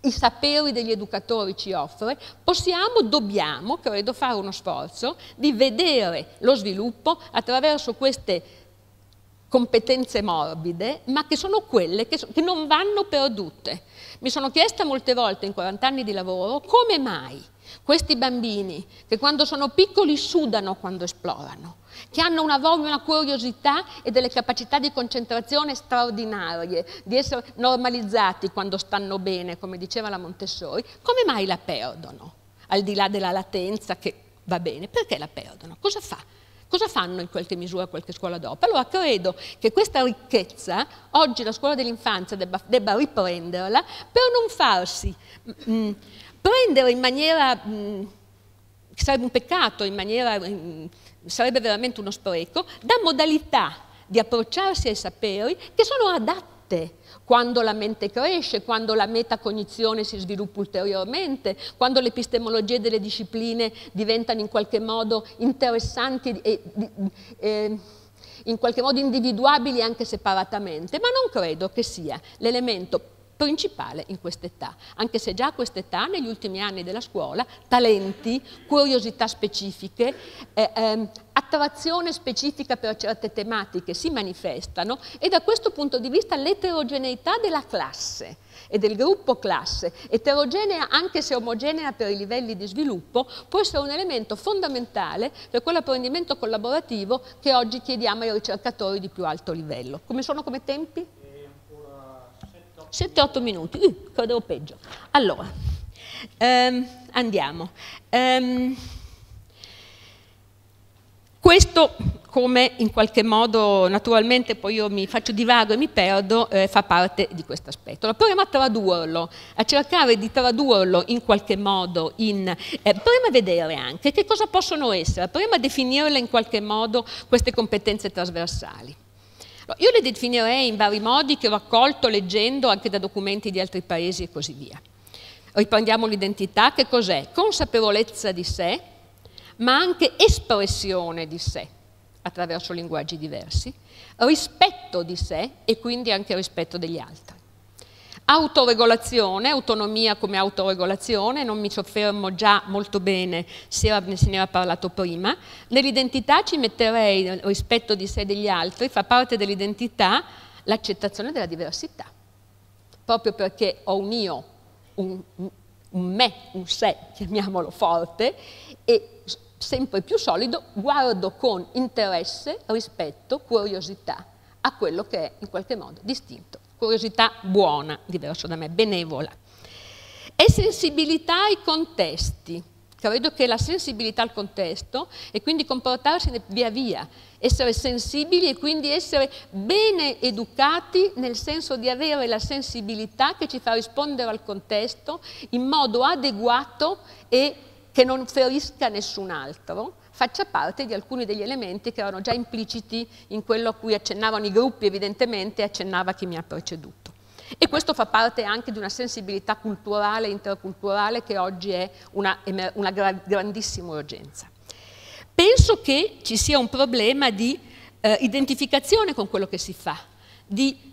i saperi degli educatori ci offre, possiamo, dobbiamo, credo, fare uno sforzo di vedere lo sviluppo attraverso queste competenze morbide, ma che sono quelle che, che non vanno perdute. Mi sono chiesta molte volte in 40 anni di lavoro come mai questi bambini che quando sono piccoli sudano quando esplorano, che hanno una voglia, una curiosità e delle capacità di concentrazione straordinarie, di essere normalizzati quando stanno bene, come diceva la Montessori, come mai la perdono? Al di là della latenza che va bene, perché la perdono? Cosa fa? Cosa fanno in qualche misura qualche scuola dopo? Allora credo che questa ricchezza oggi la scuola dell'infanzia debba, debba riprenderla per non farsi mh, mm, mm, prendere in maniera, mh, mm, sarebbe un peccato, in maniera mh, sarebbe veramente uno spreco, da modalità di approcciarsi ai saperi che sono adatte quando la mente cresce, quando la metacognizione si sviluppa ulteriormente, quando le epistemologie delle discipline diventano in qualche modo interessanti e, e in qualche modo individuabili anche separatamente, ma non credo che sia l'elemento principale in quest'età, anche se già a quest'età, negli ultimi anni della scuola, talenti, curiosità specifiche, eh, eh, attrazione specifica per certe tematiche si manifestano e da questo punto di vista l'eterogeneità della classe e del gruppo classe, eterogenea anche se omogenea per i livelli di sviluppo, può essere un elemento fondamentale per quell'apprendimento collaborativo che oggi chiediamo ai ricercatori di più alto livello. Come sono come tempi? 7-8 minuti, uh, credevo peggio. Allora, um, andiamo. Um, questo come in qualche modo, naturalmente poi io mi faccio divago e mi perdo, eh, fa parte di questo aspetto. proviamo a tradurlo, a cercare di tradurlo in qualche modo, in, eh, proviamo a vedere anche che cosa possono essere, proviamo a definirle in qualche modo queste competenze trasversali. Io le definirei in vari modi che ho raccolto leggendo anche da documenti di altri paesi e così via. Riprendiamo l'identità, che cos'è? Consapevolezza di sé, ma anche espressione di sé attraverso linguaggi diversi, rispetto di sé e quindi anche rispetto degli altri. Autoregolazione, autonomia come autoregolazione, non mi soffermo già molto bene, se ne era parlato prima. Nell'identità ci metterei il rispetto di sé e degli altri, fa parte dell'identità l'accettazione della diversità, proprio perché ho un io, un, un me, un sé, chiamiamolo forte, e sempre più solido guardo con interesse, rispetto, curiosità a quello che è in qualche modo distinto curiosità buona, diverso da me, benevola. E sensibilità ai contesti. Credo che la sensibilità al contesto e quindi comportarsi via via, essere sensibili e quindi essere bene educati nel senso di avere la sensibilità che ci fa rispondere al contesto in modo adeguato e che non ferisca nessun altro, faccia parte di alcuni degli elementi che erano già impliciti in quello a cui accennavano i gruppi evidentemente accennava chi mi ha preceduto. E questo fa parte anche di una sensibilità culturale interculturale che oggi è una, una grandissima urgenza. Penso che ci sia un problema di eh, identificazione con quello che si fa, di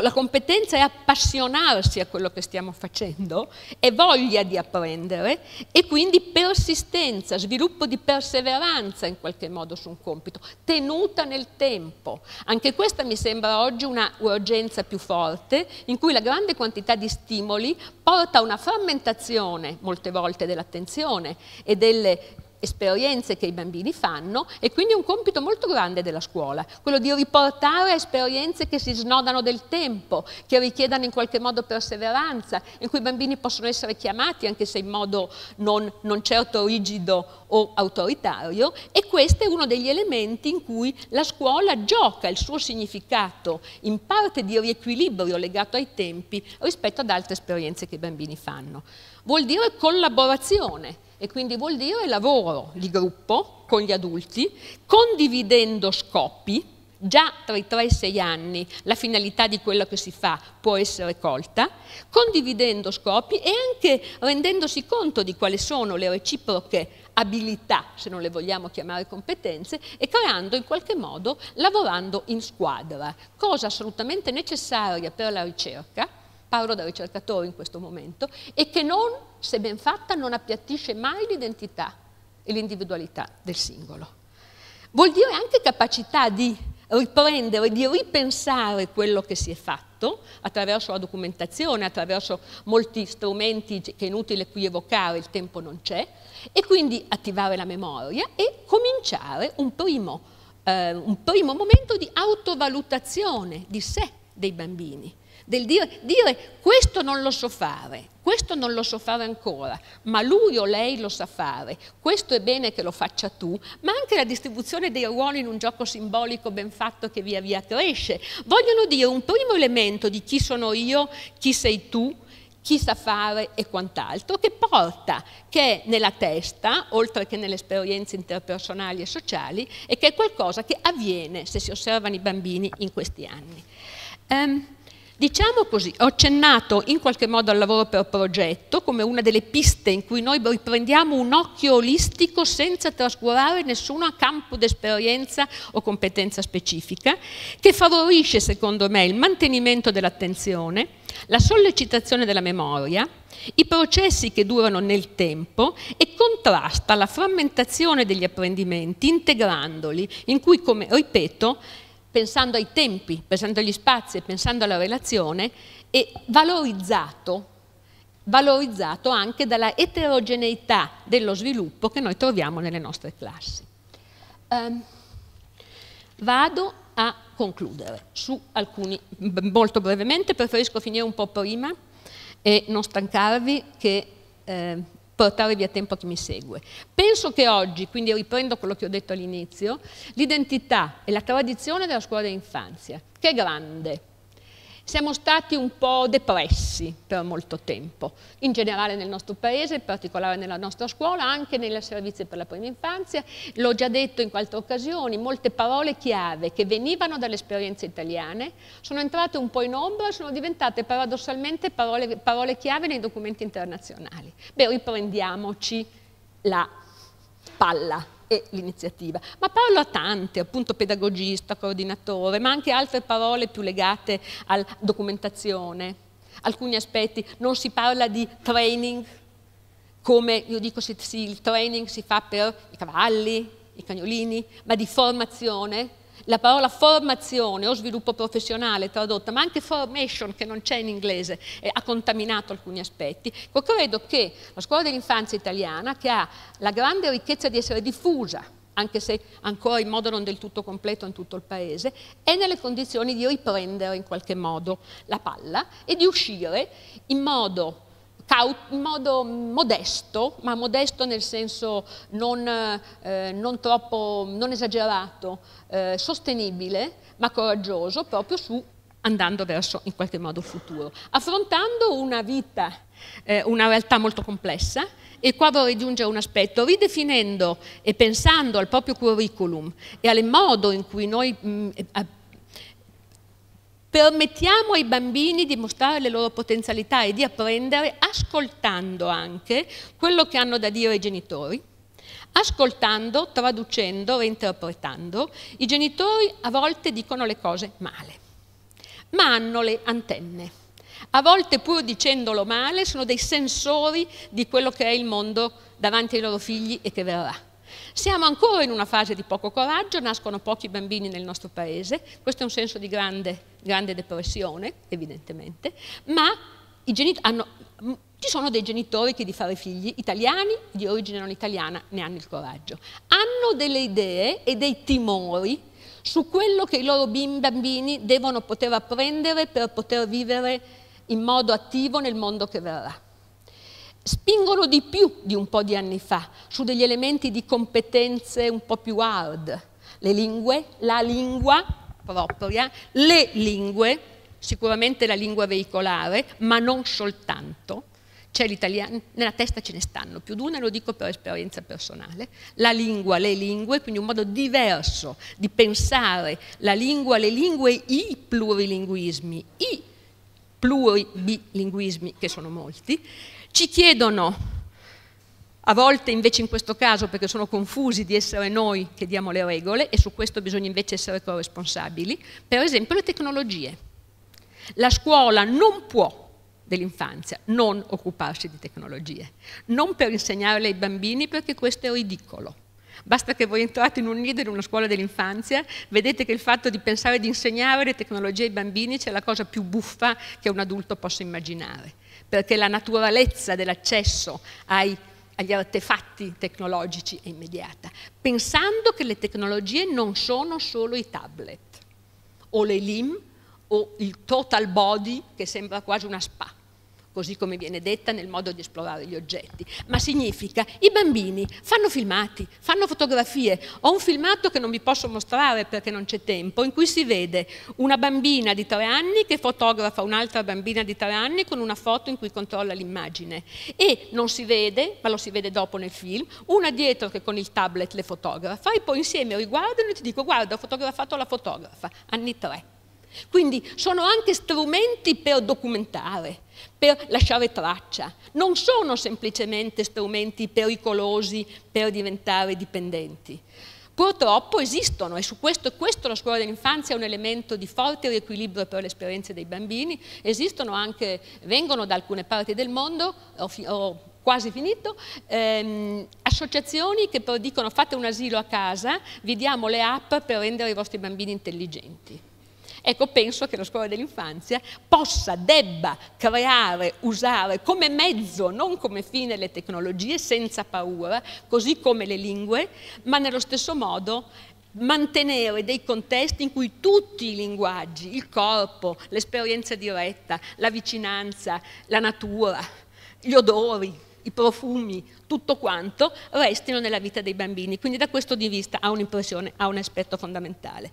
la competenza è appassionarsi a quello che stiamo facendo, è voglia di apprendere e quindi persistenza, sviluppo di perseveranza in qualche modo su un compito, tenuta nel tempo. Anche questa mi sembra oggi una urgenza più forte in cui la grande quantità di stimoli porta a una frammentazione molte volte dell'attenzione e delle esperienze che i bambini fanno e quindi è un compito molto grande della scuola, quello di riportare esperienze che si snodano del tempo, che richiedano in qualche modo perseveranza, in cui i bambini possono essere chiamati anche se in modo non, non certo rigido o autoritario e questo è uno degli elementi in cui la scuola gioca il suo significato in parte di riequilibrio legato ai tempi rispetto ad altre esperienze che i bambini fanno. Vuol dire collaborazione, e quindi vuol dire lavoro di gruppo con gli adulti, condividendo scopi, già tra i 3 e i 6 anni la finalità di quello che si fa può essere colta, condividendo scopi e anche rendendosi conto di quali sono le reciproche abilità, se non le vogliamo chiamare competenze, e creando in qualche modo, lavorando in squadra, cosa assolutamente necessaria per la ricerca Paolo da ricercatore in questo momento, e che non, se ben fatta, non appiattisce mai l'identità e l'individualità del singolo. Vuol dire anche capacità di riprendere, di ripensare quello che si è fatto attraverso la documentazione, attraverso molti strumenti che è inutile qui evocare, il tempo non c'è, e quindi attivare la memoria e cominciare un primo, eh, un primo momento di autovalutazione di sé dei bambini del dire, dire questo non lo so fare, questo non lo so fare ancora, ma lui o lei lo sa fare, questo è bene che lo faccia tu, ma anche la distribuzione dei ruoli in un gioco simbolico ben fatto che via via cresce, vogliono dire un primo elemento di chi sono io, chi sei tu, chi sa fare e quant'altro, che porta, che è nella testa, oltre che nelle esperienze interpersonali e sociali, e che è qualcosa che avviene se si osservano i bambini in questi anni. Um, Diciamo così, ho accennato in qualche modo al lavoro per progetto come una delle piste in cui noi riprendiamo un occhio olistico senza trascurare nessun a campo d'esperienza o competenza specifica, che favorisce secondo me il mantenimento dell'attenzione, la sollecitazione della memoria, i processi che durano nel tempo e contrasta la frammentazione degli apprendimenti integrandoli, in cui, come ripeto, pensando ai tempi, pensando agli spazi, e pensando alla relazione e valorizzato, valorizzato anche dalla eterogeneità dello sviluppo che noi troviamo nelle nostre classi. Um, vado a concludere su alcuni, molto brevemente, preferisco finire un po' prima e non stancarvi che eh, portare via tempo a chi mi segue. Penso che oggi, quindi riprendo quello che ho detto all'inizio, l'identità e la tradizione della scuola dell'infanzia, che è grande, siamo stati un po' depressi per molto tempo, in generale nel nostro paese, in particolare nella nostra scuola, anche nel servizio per la prima infanzia. L'ho già detto in altre occasioni, molte parole chiave che venivano dalle esperienze italiane sono entrate un po' in ombra e sono diventate paradossalmente parole, parole chiave nei documenti internazionali. Beh, riprendiamoci la palla e l'iniziativa. Ma Paolo ha tante, appunto pedagogista, coordinatore, ma anche altre parole più legate alla documentazione, alcuni aspetti. Non si parla di training, come io dico sì, il training si fa per i cavalli, i cagnolini, ma di formazione, la parola formazione o sviluppo professionale tradotta, ma anche formation che non c'è in inglese, eh, ha contaminato alcuni aspetti. Io ecco, credo che la scuola dell'infanzia italiana, che ha la grande ricchezza di essere diffusa, anche se ancora in modo non del tutto completo in tutto il paese, è nelle condizioni di riprendere in qualche modo la palla e di uscire in modo in modo modesto, ma modesto nel senso non, eh, non troppo, non esagerato, eh, sostenibile, ma coraggioso, proprio su andando verso in qualche modo il futuro, affrontando una vita, eh, una realtà molto complessa e qua vorrei aggiungere un aspetto, ridefinendo e pensando al proprio curriculum e al modo in cui noi mh, mm, eh, Permettiamo ai bambini di mostrare le loro potenzialità e di apprendere ascoltando anche quello che hanno da dire i genitori. Ascoltando, traducendo, reinterpretando, i genitori a volte dicono le cose male, ma hanno le antenne. A volte pur dicendolo male sono dei sensori di quello che è il mondo davanti ai loro figli e che verrà. Siamo ancora in una fase di poco coraggio, nascono pochi bambini nel nostro paese, questo è un senso di grande grande depressione, evidentemente, ma hanno, ci sono dei genitori che di fare figli italiani, di origine non italiana, ne hanno il coraggio. Hanno delle idee e dei timori su quello che i loro bambini devono poter apprendere per poter vivere in modo attivo nel mondo che verrà spingono di più di un po' di anni fa su degli elementi di competenze un po' più hard. Le lingue, la lingua propria, le lingue, sicuramente la lingua veicolare, ma non soltanto, c'è l'italiano, nella testa ce ne stanno, più di una lo dico per esperienza personale, la lingua, le lingue, quindi un modo diverso di pensare la lingua, le lingue, i plurilinguismi, i pluribilinguismi, che sono molti, ci chiedono a volte invece in questo caso, perché sono confusi di essere noi che diamo le regole, e su questo bisogna invece essere corresponsabili, per esempio le tecnologie. La scuola non può dell'infanzia non occuparsi di tecnologie, non per insegnarle ai bambini perché questo è ridicolo. Basta che voi entrate in un nido in una scuola dell'infanzia, vedete che il fatto di pensare di insegnare le tecnologie ai bambini c'è la cosa più buffa che un adulto possa immaginare, perché la naturalezza dell'accesso ai agli artefatti tecnologici è immediata, pensando che le tecnologie non sono solo i tablet o le LIM o il total body che sembra quasi una spa così come viene detta nel modo di esplorare gli oggetti, ma significa i bambini fanno filmati, fanno fotografie. Ho un filmato che non vi posso mostrare perché non c'è tempo, in cui si vede una bambina di tre anni che fotografa un'altra bambina di tre anni con una foto in cui controlla l'immagine e non si vede, ma lo si vede dopo nel film, una dietro che con il tablet le fotografa e poi insieme riguardano e ti dico guarda ho fotografato la fotografa, anni tre. Quindi sono anche strumenti per documentare per lasciare traccia. Non sono semplicemente strumenti pericolosi per diventare dipendenti. Purtroppo esistono e su questo, questo la scuola dell'infanzia è un elemento di forte riequilibrio per le esperienze dei bambini, esistono anche, vengono da alcune parti del mondo, ho, ho quasi finito, ehm, associazioni che dicono fate un asilo a casa, vi diamo le app per rendere i vostri bambini intelligenti. Ecco, penso che la scuola dell'infanzia possa, debba creare, usare come mezzo, non come fine le tecnologie, senza paura, così come le lingue, ma nello stesso modo mantenere dei contesti in cui tutti i linguaggi, il corpo, l'esperienza diretta, la vicinanza, la natura, gli odori, i profumi, tutto quanto, restino nella vita dei bambini. Quindi da questo di vista ha un'impressione, ha un aspetto fondamentale.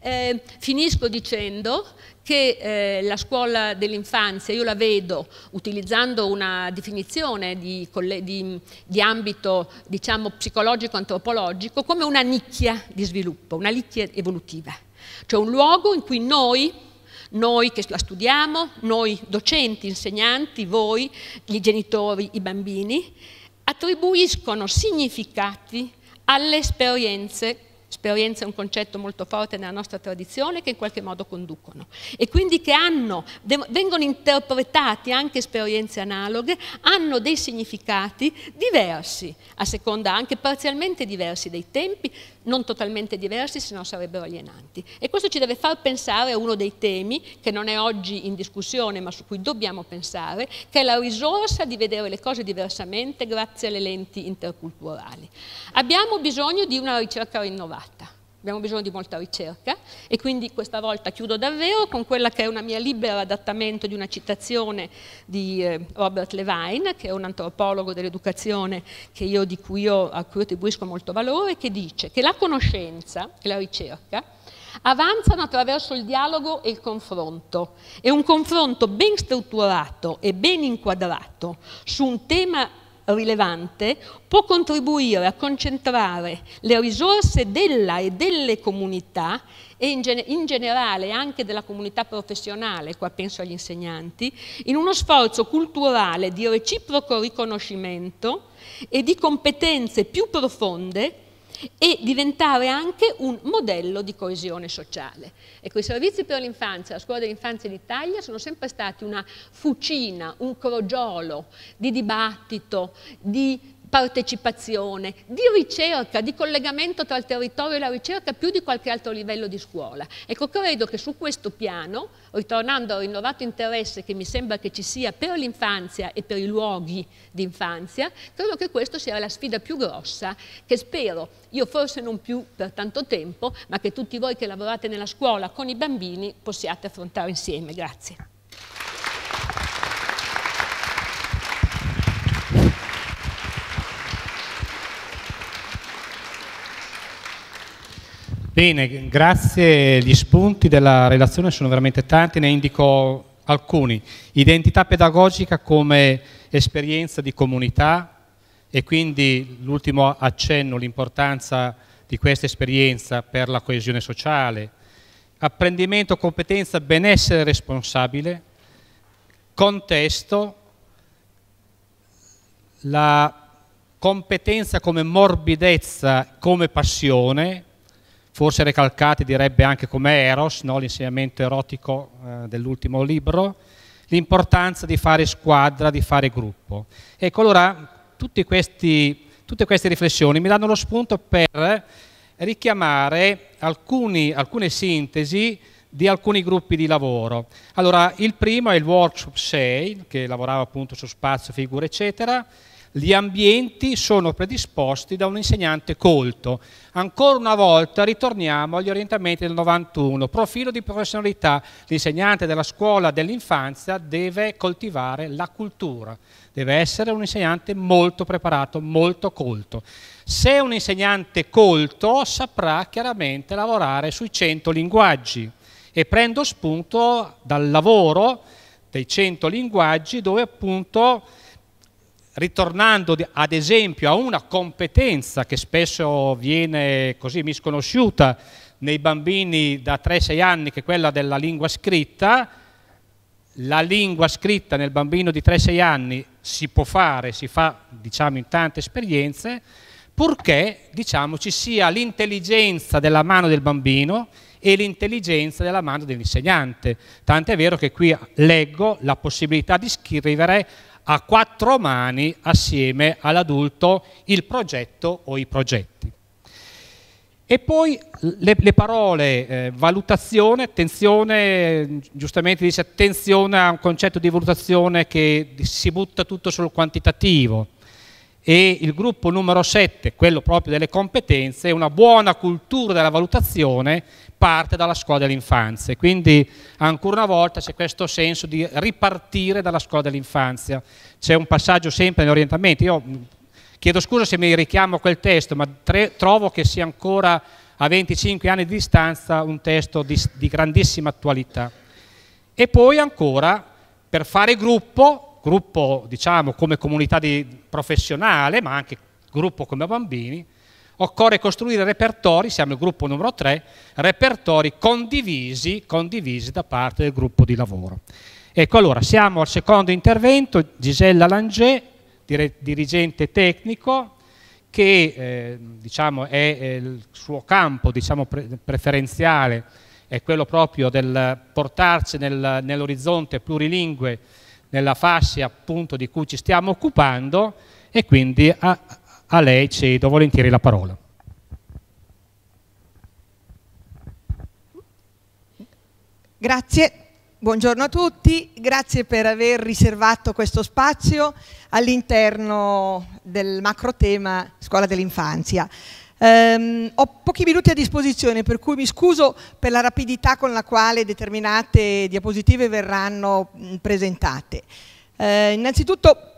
Eh, finisco dicendo che eh, la scuola dell'infanzia, io la vedo utilizzando una definizione di, di, di ambito diciamo, psicologico-antropologico come una nicchia di sviluppo, una nicchia evolutiva, cioè un luogo in cui noi noi che la studiamo, noi docenti, insegnanti, voi, i genitori, i bambini, attribuiscono significati alle esperienze esperienza è un concetto molto forte nella nostra tradizione che in qualche modo conducono e quindi che hanno, vengono interpretati anche esperienze analoghe, hanno dei significati diversi, a seconda anche parzialmente diversi dei tempi, non totalmente diversi, se no sarebbero alienanti. E questo ci deve far pensare a uno dei temi che non è oggi in discussione, ma su cui dobbiamo pensare, che è la risorsa di vedere le cose diversamente grazie alle lenti interculturali. Abbiamo bisogno di una ricerca rinnovata abbiamo bisogno di molta ricerca e quindi questa volta chiudo davvero con quella che è una mia libera adattamento di una citazione di eh, Robert Levine, che è un antropologo dell'educazione io, di cui io, a cui attribuisco molto valore, che dice che la conoscenza e la ricerca avanzano attraverso il dialogo e il confronto e un confronto ben strutturato e ben inquadrato su un tema rilevante può contribuire a concentrare le risorse della e delle comunità e in, gen in, generale anche della comunità professionale, qua penso agli insegnanti, in uno sforzo culturale di reciproco riconoscimento e di competenze più profonde e diventare anche un modello di coesione sociale. Ecco, i servizi per l'infanzia, la scuola dell'infanzia in Italia, sono sempre stati una fucina, un crogiolo di dibattito, di partecipazione, di ricerca, di collegamento tra il territorio e la ricerca più di qualche altro livello di scuola. Ecco, credo che su questo piano, ritornando al rinnovato interesse che mi sembra che ci sia per l'infanzia e per i luoghi di infanzia, credo che questa sia la sfida più grossa che spero, io forse non più per tanto tempo, ma che tutti voi che lavorate nella scuola con i bambini possiate affrontare insieme. Grazie. Bene, grazie. Gli spunti della relazione sono veramente tanti, ne indico alcuni. Identità pedagogica come esperienza di comunità e quindi l'ultimo accenno, l'importanza di questa esperienza per la coesione sociale. Apprendimento, competenza, benessere responsabile, contesto, la competenza come morbidezza, come passione, forse recalcati direbbe anche come Eros, no? l'insegnamento erotico eh, dell'ultimo libro, l'importanza di fare squadra, di fare gruppo. Ecco, allora questi, tutte queste riflessioni mi danno lo spunto per richiamare alcuni, alcune sintesi di alcuni gruppi di lavoro. Allora, il primo è il workshop 6, che lavorava appunto su spazio, figure, eccetera, gli ambienti sono predisposti da un insegnante colto. Ancora una volta ritorniamo agli orientamenti del 91, profilo di professionalità, l'insegnante della scuola dell'infanzia deve coltivare la cultura, deve essere un insegnante molto preparato, molto colto. Se un insegnante colto saprà chiaramente lavorare sui 100 linguaggi e prendo spunto dal lavoro dei 100 linguaggi dove appunto ritornando ad esempio a una competenza che spesso viene così misconosciuta nei bambini da 3-6 anni, che è quella della lingua scritta, la lingua scritta nel bambino di 3-6 anni si può fare, si fa diciamo in tante esperienze, purché diciamo, ci sia l'intelligenza della mano del bambino e l'intelligenza della mano dell'insegnante. Tant'è vero che qui leggo la possibilità di scrivere a quattro mani assieme all'adulto il progetto o i progetti. E poi le, le parole eh, valutazione, attenzione, giustamente dice attenzione a un concetto di valutazione che si butta tutto sul quantitativo e il gruppo numero 7, quello proprio delle competenze, una buona cultura della valutazione parte dalla scuola dell'infanzia. Quindi ancora una volta c'è questo senso di ripartire dalla scuola dell'infanzia. C'è un passaggio sempre negli orientamenti. Io chiedo scusa se mi richiamo a quel testo, ma tre, trovo che sia ancora a 25 anni di distanza un testo di, di grandissima attualità. E poi ancora per fare gruppo, gruppo diciamo come comunità di, professionale, ma anche gruppo come bambini, Occorre costruire repertori, siamo il gruppo numero 3, repertori condivisi, condivisi da parte del gruppo di lavoro. Ecco allora, siamo al secondo intervento, Gisella Langè, dirigente tecnico, che eh, diciamo, è, è, il suo campo diciamo, pre preferenziale, è quello proprio del portarci nel, nell'orizzonte plurilingue, nella fascia appunto di cui ci stiamo occupando e quindi a, a lei cedo volentieri la parola. Grazie, buongiorno a tutti, grazie per aver riservato questo spazio all'interno del macro tema scuola dell'infanzia. Um, ho pochi minuti a disposizione per cui mi scuso per la rapidità con la quale determinate diapositive verranno presentate. Uh, innanzitutto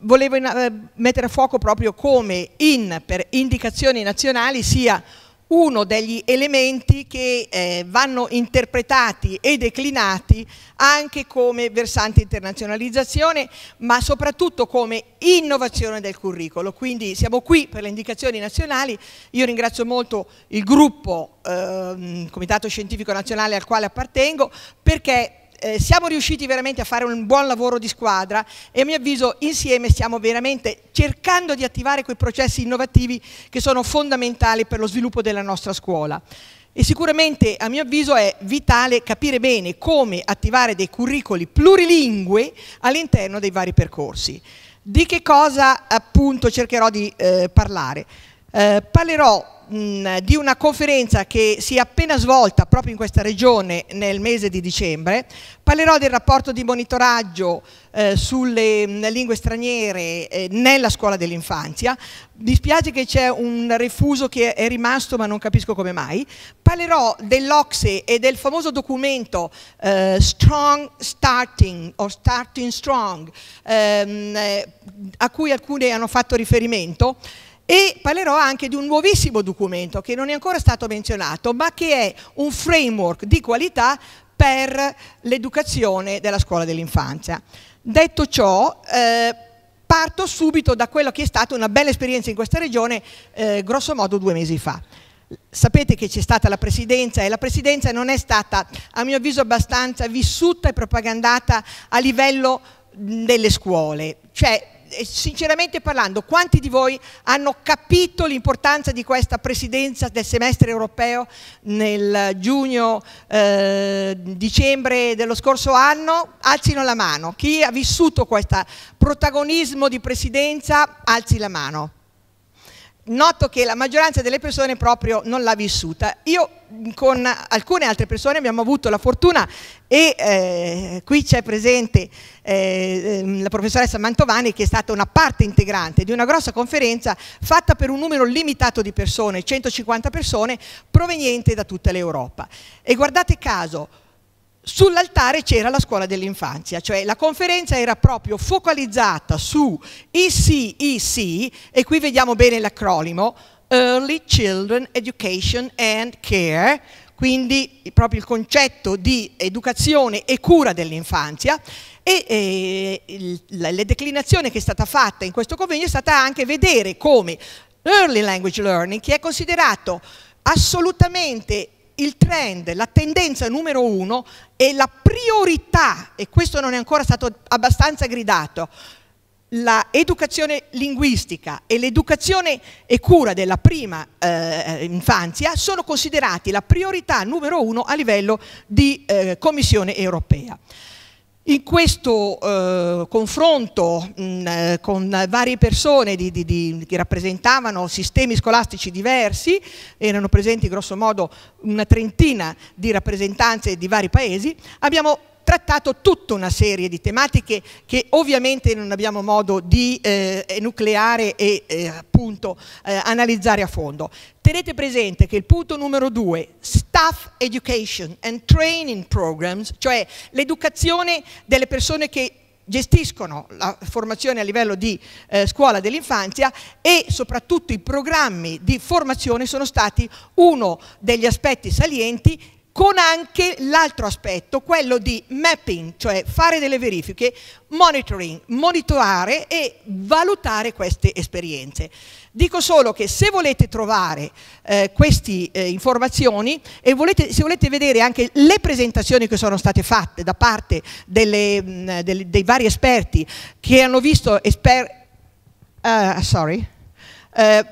volevo eh, mettere a fuoco proprio come in, per indicazioni nazionali sia uno degli elementi che eh, vanno interpretati e declinati anche come versante internazionalizzazione ma soprattutto come innovazione del curriculum. Quindi siamo qui per le indicazioni nazionali, io ringrazio molto il gruppo, eh, Comitato Scientifico Nazionale al quale appartengo perché eh, siamo riusciti veramente a fare un buon lavoro di squadra e a mio avviso insieme stiamo veramente cercando di attivare quei processi innovativi che sono fondamentali per lo sviluppo della nostra scuola. E sicuramente a mio avviso è vitale capire bene come attivare dei curricoli plurilingue all'interno dei vari percorsi. Di che cosa appunto cercherò di eh, parlare? Eh, parlerò mh, di una conferenza che si è appena svolta proprio in questa regione nel mese di dicembre. Parlerò del rapporto di monitoraggio eh, sulle mh, lingue straniere eh, nella scuola dell'infanzia. mi spiace che c'è un refuso che è rimasto ma non capisco come mai. Parlerò dell'Ocse e del famoso documento eh, Strong Starting o Starting Strong ehm, eh, a cui alcune hanno fatto riferimento e parlerò anche di un nuovissimo documento che non è ancora stato menzionato, ma che è un framework di qualità per l'educazione della scuola dell'infanzia. Detto ciò, eh, parto subito da quello che è stata una bella esperienza in questa regione, eh, grosso modo due mesi fa. Sapete che c'è stata la presidenza e la presidenza non è stata, a mio avviso, abbastanza vissuta e propagandata a livello delle scuole. Cioè, eh, sinceramente parlando, quanti di voi hanno capito l'importanza di questa presidenza del semestre europeo nel giugno-dicembre eh, dello scorso anno? Alzino la mano. Chi ha vissuto questo protagonismo di presidenza, alzi la mano noto che la maggioranza delle persone proprio non l'ha vissuta. Io con alcune altre persone abbiamo avuto la fortuna e eh, qui c'è presente eh, ehm, la professoressa Mantovani che è stata una parte integrante di una grossa conferenza fatta per un numero limitato di persone, 150 persone, proveniente da tutta l'Europa. E guardate caso, sull'altare c'era la scuola dell'infanzia, cioè la conferenza era proprio focalizzata su ECEC, e qui vediamo bene l'acronimo, Early Children Education and Care, quindi proprio il concetto di educazione e cura dell'infanzia e eh, il, la, la declinazione che è stata fatta in questo convegno è stata anche vedere come Early language learning, che è considerato assolutamente il trend, la tendenza numero uno è la priorità, e questo non è ancora stato abbastanza gridato, l'educazione linguistica e l'educazione e cura della prima eh, infanzia sono considerati la priorità numero uno a livello di eh, Commissione europea. In questo eh, confronto mh, eh, con varie persone di, di, di, che rappresentavano sistemi scolastici diversi, erano presenti grosso modo una trentina di rappresentanze di vari paesi, abbiamo trattato tutta una serie di tematiche che ovviamente non abbiamo modo di eh, nucleare e eh, appunto eh, analizzare a fondo. Tenete presente che il punto numero due, Staff Education and Training Programs, cioè l'educazione delle persone che gestiscono la formazione a livello di eh, scuola dell'infanzia e soprattutto i programmi di formazione sono stati uno degli aspetti salienti con anche l'altro aspetto, quello di mapping, cioè fare delle verifiche, monitoring, monitorare e valutare queste esperienze. Dico solo che se volete trovare eh, queste eh, informazioni e volete, se volete vedere anche le presentazioni che sono state fatte da parte delle, mh, mm, delle, dei vari esperti che hanno visto esperti, uh, eh, sorry, uh,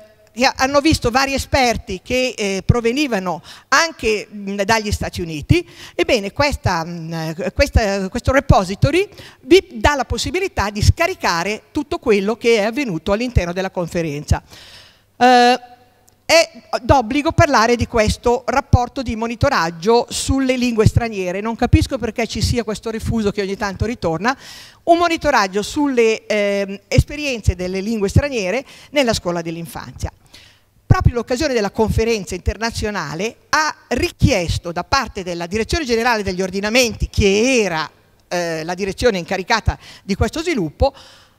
hanno visto vari esperti che eh, provenivano anche mh, dagli Stati Uniti, ebbene questa, mh, eh, questa, questo repository vi dà la possibilità di scaricare tutto quello che è avvenuto all'interno della conferenza. Eh, è d'obbligo parlare di questo rapporto di monitoraggio sulle lingue straniere. Non capisco perché ci sia questo rifuso che ogni tanto ritorna. Un monitoraggio sulle eh, esperienze delle lingue straniere nella scuola dell'infanzia proprio in occasione della conferenza internazionale, ha richiesto da parte della Direzione Generale degli Ordinamenti, che era eh, la direzione incaricata di questo sviluppo,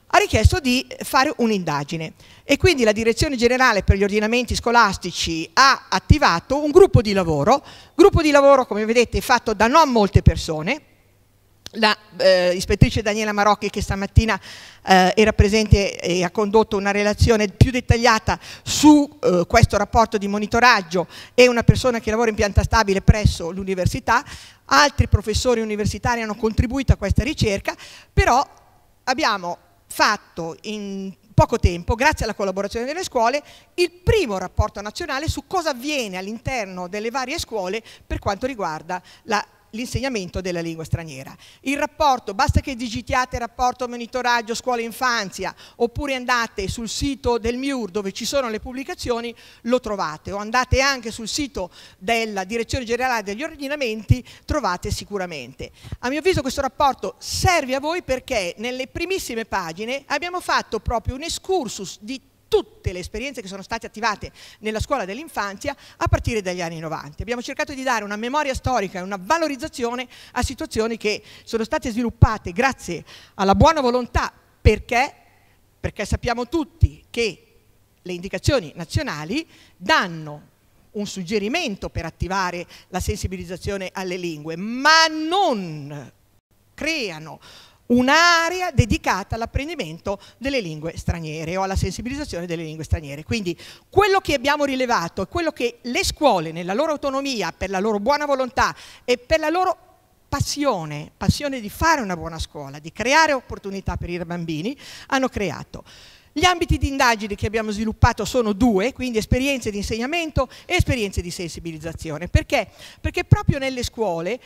ha richiesto di fare un'indagine e quindi la Direzione Generale per gli Ordinamenti Scolastici ha attivato un gruppo di lavoro, gruppo di lavoro come vedete fatto da non molte persone, la eh, ispettrice Daniela Marocchi che stamattina eh, era presente e ha condotto una relazione più dettagliata su eh, questo rapporto di monitoraggio è una persona che lavora in pianta stabile presso l'università, altri professori universitari hanno contribuito a questa ricerca, però abbiamo fatto in poco tempo, grazie alla collaborazione delle scuole, il primo rapporto nazionale su cosa avviene all'interno delle varie scuole per quanto riguarda la l'insegnamento della lingua straniera. Il rapporto, basta che digitiate rapporto monitoraggio scuola infanzia oppure andate sul sito del MIUR dove ci sono le pubblicazioni, lo trovate o andate anche sul sito della Direzione Generale degli Ordinamenti, trovate sicuramente. A mio avviso questo rapporto serve a voi perché nelle primissime pagine abbiamo fatto proprio un excursus di tutte le esperienze che sono state attivate nella scuola dell'infanzia a partire dagli anni 90. Abbiamo cercato di dare una memoria storica e una valorizzazione a situazioni che sono state sviluppate grazie alla buona volontà perché, perché sappiamo tutti che le indicazioni nazionali danno un suggerimento per attivare la sensibilizzazione alle lingue, ma non creano un'area dedicata all'apprendimento delle lingue straniere o alla sensibilizzazione delle lingue straniere. Quindi quello che abbiamo rilevato è quello che le scuole nella loro autonomia, per la loro buona volontà e per la loro passione, passione di fare una buona scuola, di creare opportunità per i bambini, hanno creato. Gli ambiti di indagine che abbiamo sviluppato sono due, quindi esperienze di insegnamento e esperienze di sensibilizzazione. Perché? Perché proprio nelle scuole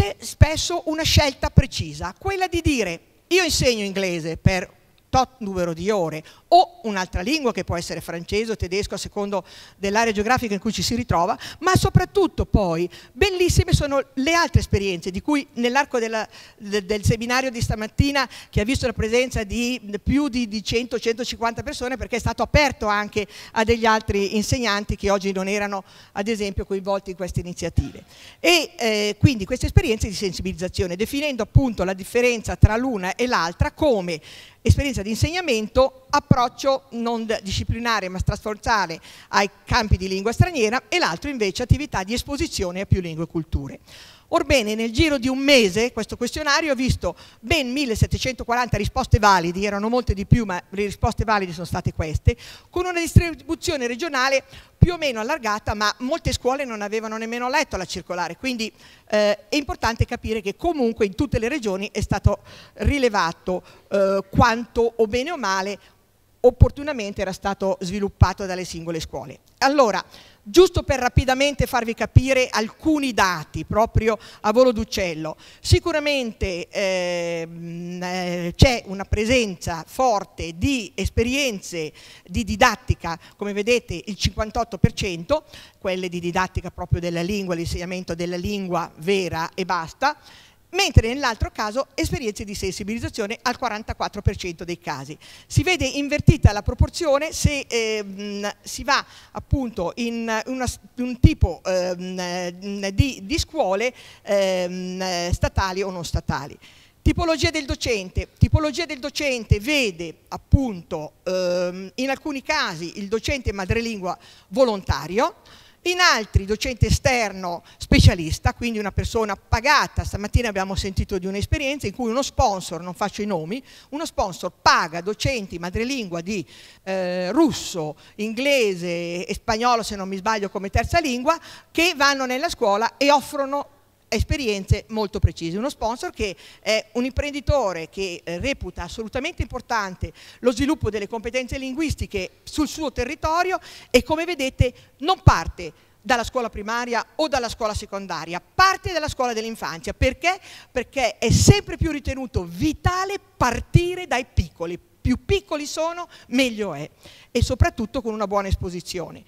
c'è spesso una scelta precisa, quella di dire io insegno inglese per tot numero di ore o un'altra lingua che può essere francese o tedesco a secondo dell'area geografica in cui ci si ritrova, ma soprattutto poi bellissime sono le altre esperienze di cui nell'arco del, del seminario di stamattina che ha visto la presenza di più di, di 100-150 persone perché è stato aperto anche a degli altri insegnanti che oggi non erano ad esempio coinvolti in queste iniziative. E eh, quindi queste esperienze di sensibilizzazione, definendo appunto la differenza tra l'una e l'altra come esperienza di insegnamento approccio approccio non disciplinare ma trasversale ai campi di lingua straniera e l'altro invece attività di esposizione a più lingue e culture. Orbene, nel giro di un mese questo questionario ha visto ben 1740 risposte valide, erano molte di più ma le risposte valide sono state queste, con una distribuzione regionale più o meno allargata ma molte scuole non avevano nemmeno letto la circolare, quindi eh, è importante capire che comunque in tutte le regioni è stato rilevato eh, quanto o bene o male opportunamente era stato sviluppato dalle singole scuole. Allora, giusto per rapidamente farvi capire alcuni dati proprio a volo d'uccello, sicuramente ehm, eh, c'è una presenza forte di esperienze di didattica, come vedete il 58%, quelle di didattica proprio della lingua, l'insegnamento della lingua vera e basta, mentre nell'altro caso esperienze di sensibilizzazione al 44% dei casi. Si vede invertita la proporzione se ehm, si va appunto in una, un tipo ehm, di, di, scuole ehm, statali o non statali. Tipologia del docente. Tipologia del docente vede appunto ehm, in alcuni casi il docente madrelingua volontario, in altri docente esterno specialista, quindi una persona pagata, stamattina abbiamo sentito di un'esperienza in cui uno sponsor, non faccio i nomi, uno sponsor paga docenti madrelingua di eh, russo, inglese e spagnolo se non mi sbaglio come terza lingua che vanno nella scuola e offrono esperienze molto precise. Uno sponsor che è un imprenditore che eh, reputa assolutamente importante lo sviluppo delle competenze linguistiche sul suo territorio e come vedete non parte dalla scuola primaria o dalla scuola secondaria, parte dalla scuola dell'infanzia. Perché? Perché è sempre più ritenuto vitale partire dai piccoli. Più piccoli sono, meglio è. E soprattutto con una buona esposizione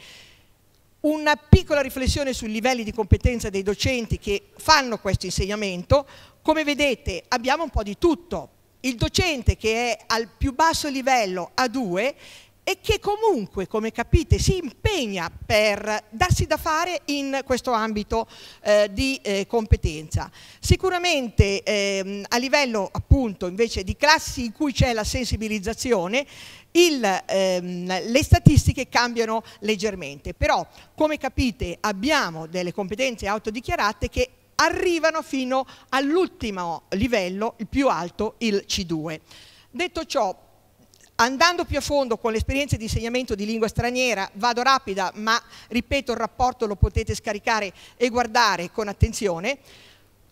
una piccola riflessione sui livelli di competenza dei docenti che fanno questo insegnamento. Come vedete abbiamo un po' di tutto. Il docente che è al più basso livello A2 e che comunque, come capite, si impegna per darsi da fare in questo ambito eh, di eh, competenza. Sicuramente ehm, a livello appunto invece di classi in cui c'è la sensibilizzazione, il, ehm, le statistiche cambiano leggermente, però come capite abbiamo delle competenze autodichiarate che arrivano fino all'ultimo livello, il più alto, il C2. Detto ciò, Andando più a fondo con l'esperienza di insegnamento di lingua straniera, vado rapida, ma ripeto il rapporto lo potete scaricare e guardare con attenzione,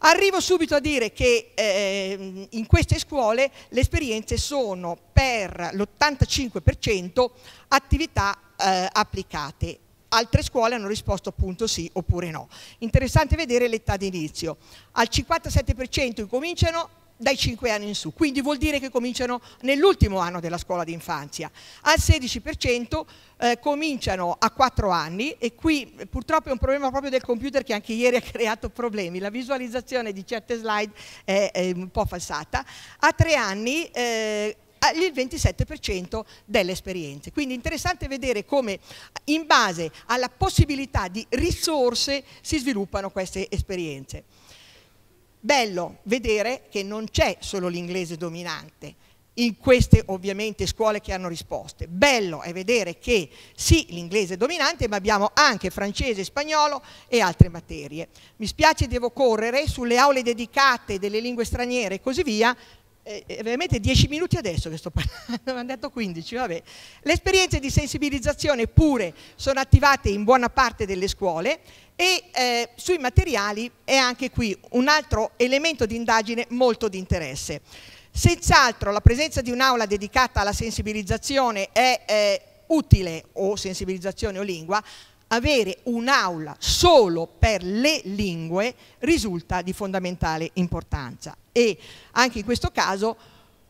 Arrivo subito a dire che eh, in queste scuole le esperienze sono per l'85% attività eh, applicate. Altre scuole hanno risposto appunto sì oppure no. Interessante vedere l'età d'inizio. Al 57% incominciano, dai 5 anni in su, quindi vuol dire che cominciano nell'ultimo anno della scuola di infanzia. Al 16% eh, cominciano a 4 anni e qui eh, purtroppo è un problema proprio del computer che anche ieri ha (laughs) creato problemi, la visualizzazione di certe slide è, è un po' falsata. A 3 anni eh, il 27% delle esperienze. Quindi interessante vedere come in base alla possibilità di risorse si sviluppano queste esperienze bello vedere che non c'è solo l'inglese dominante in queste ovviamente scuole che hanno risposte. Bello è vedere che sì, l'inglese è dominante, ma abbiamo anche francese, spagnolo e altre materie. Mi spiace, devo correre, sulle aule dedicate delle lingue straniere e così via, eh, eh, veramente 10 minuti adesso che sto parlando, (laughs) mi hanno detto 15, vabbè. Le esperienze di sensibilizzazione pure sono attivate in buona parte delle scuole e eh, sui materiali è anche qui un altro elemento di indagine molto di interesse. Senz'altro la presenza di un'aula dedicata alla sensibilizzazione è eh, utile o sensibilizzazione o lingua avere un'aula solo per le lingue risulta di fondamentale importanza e anche in questo caso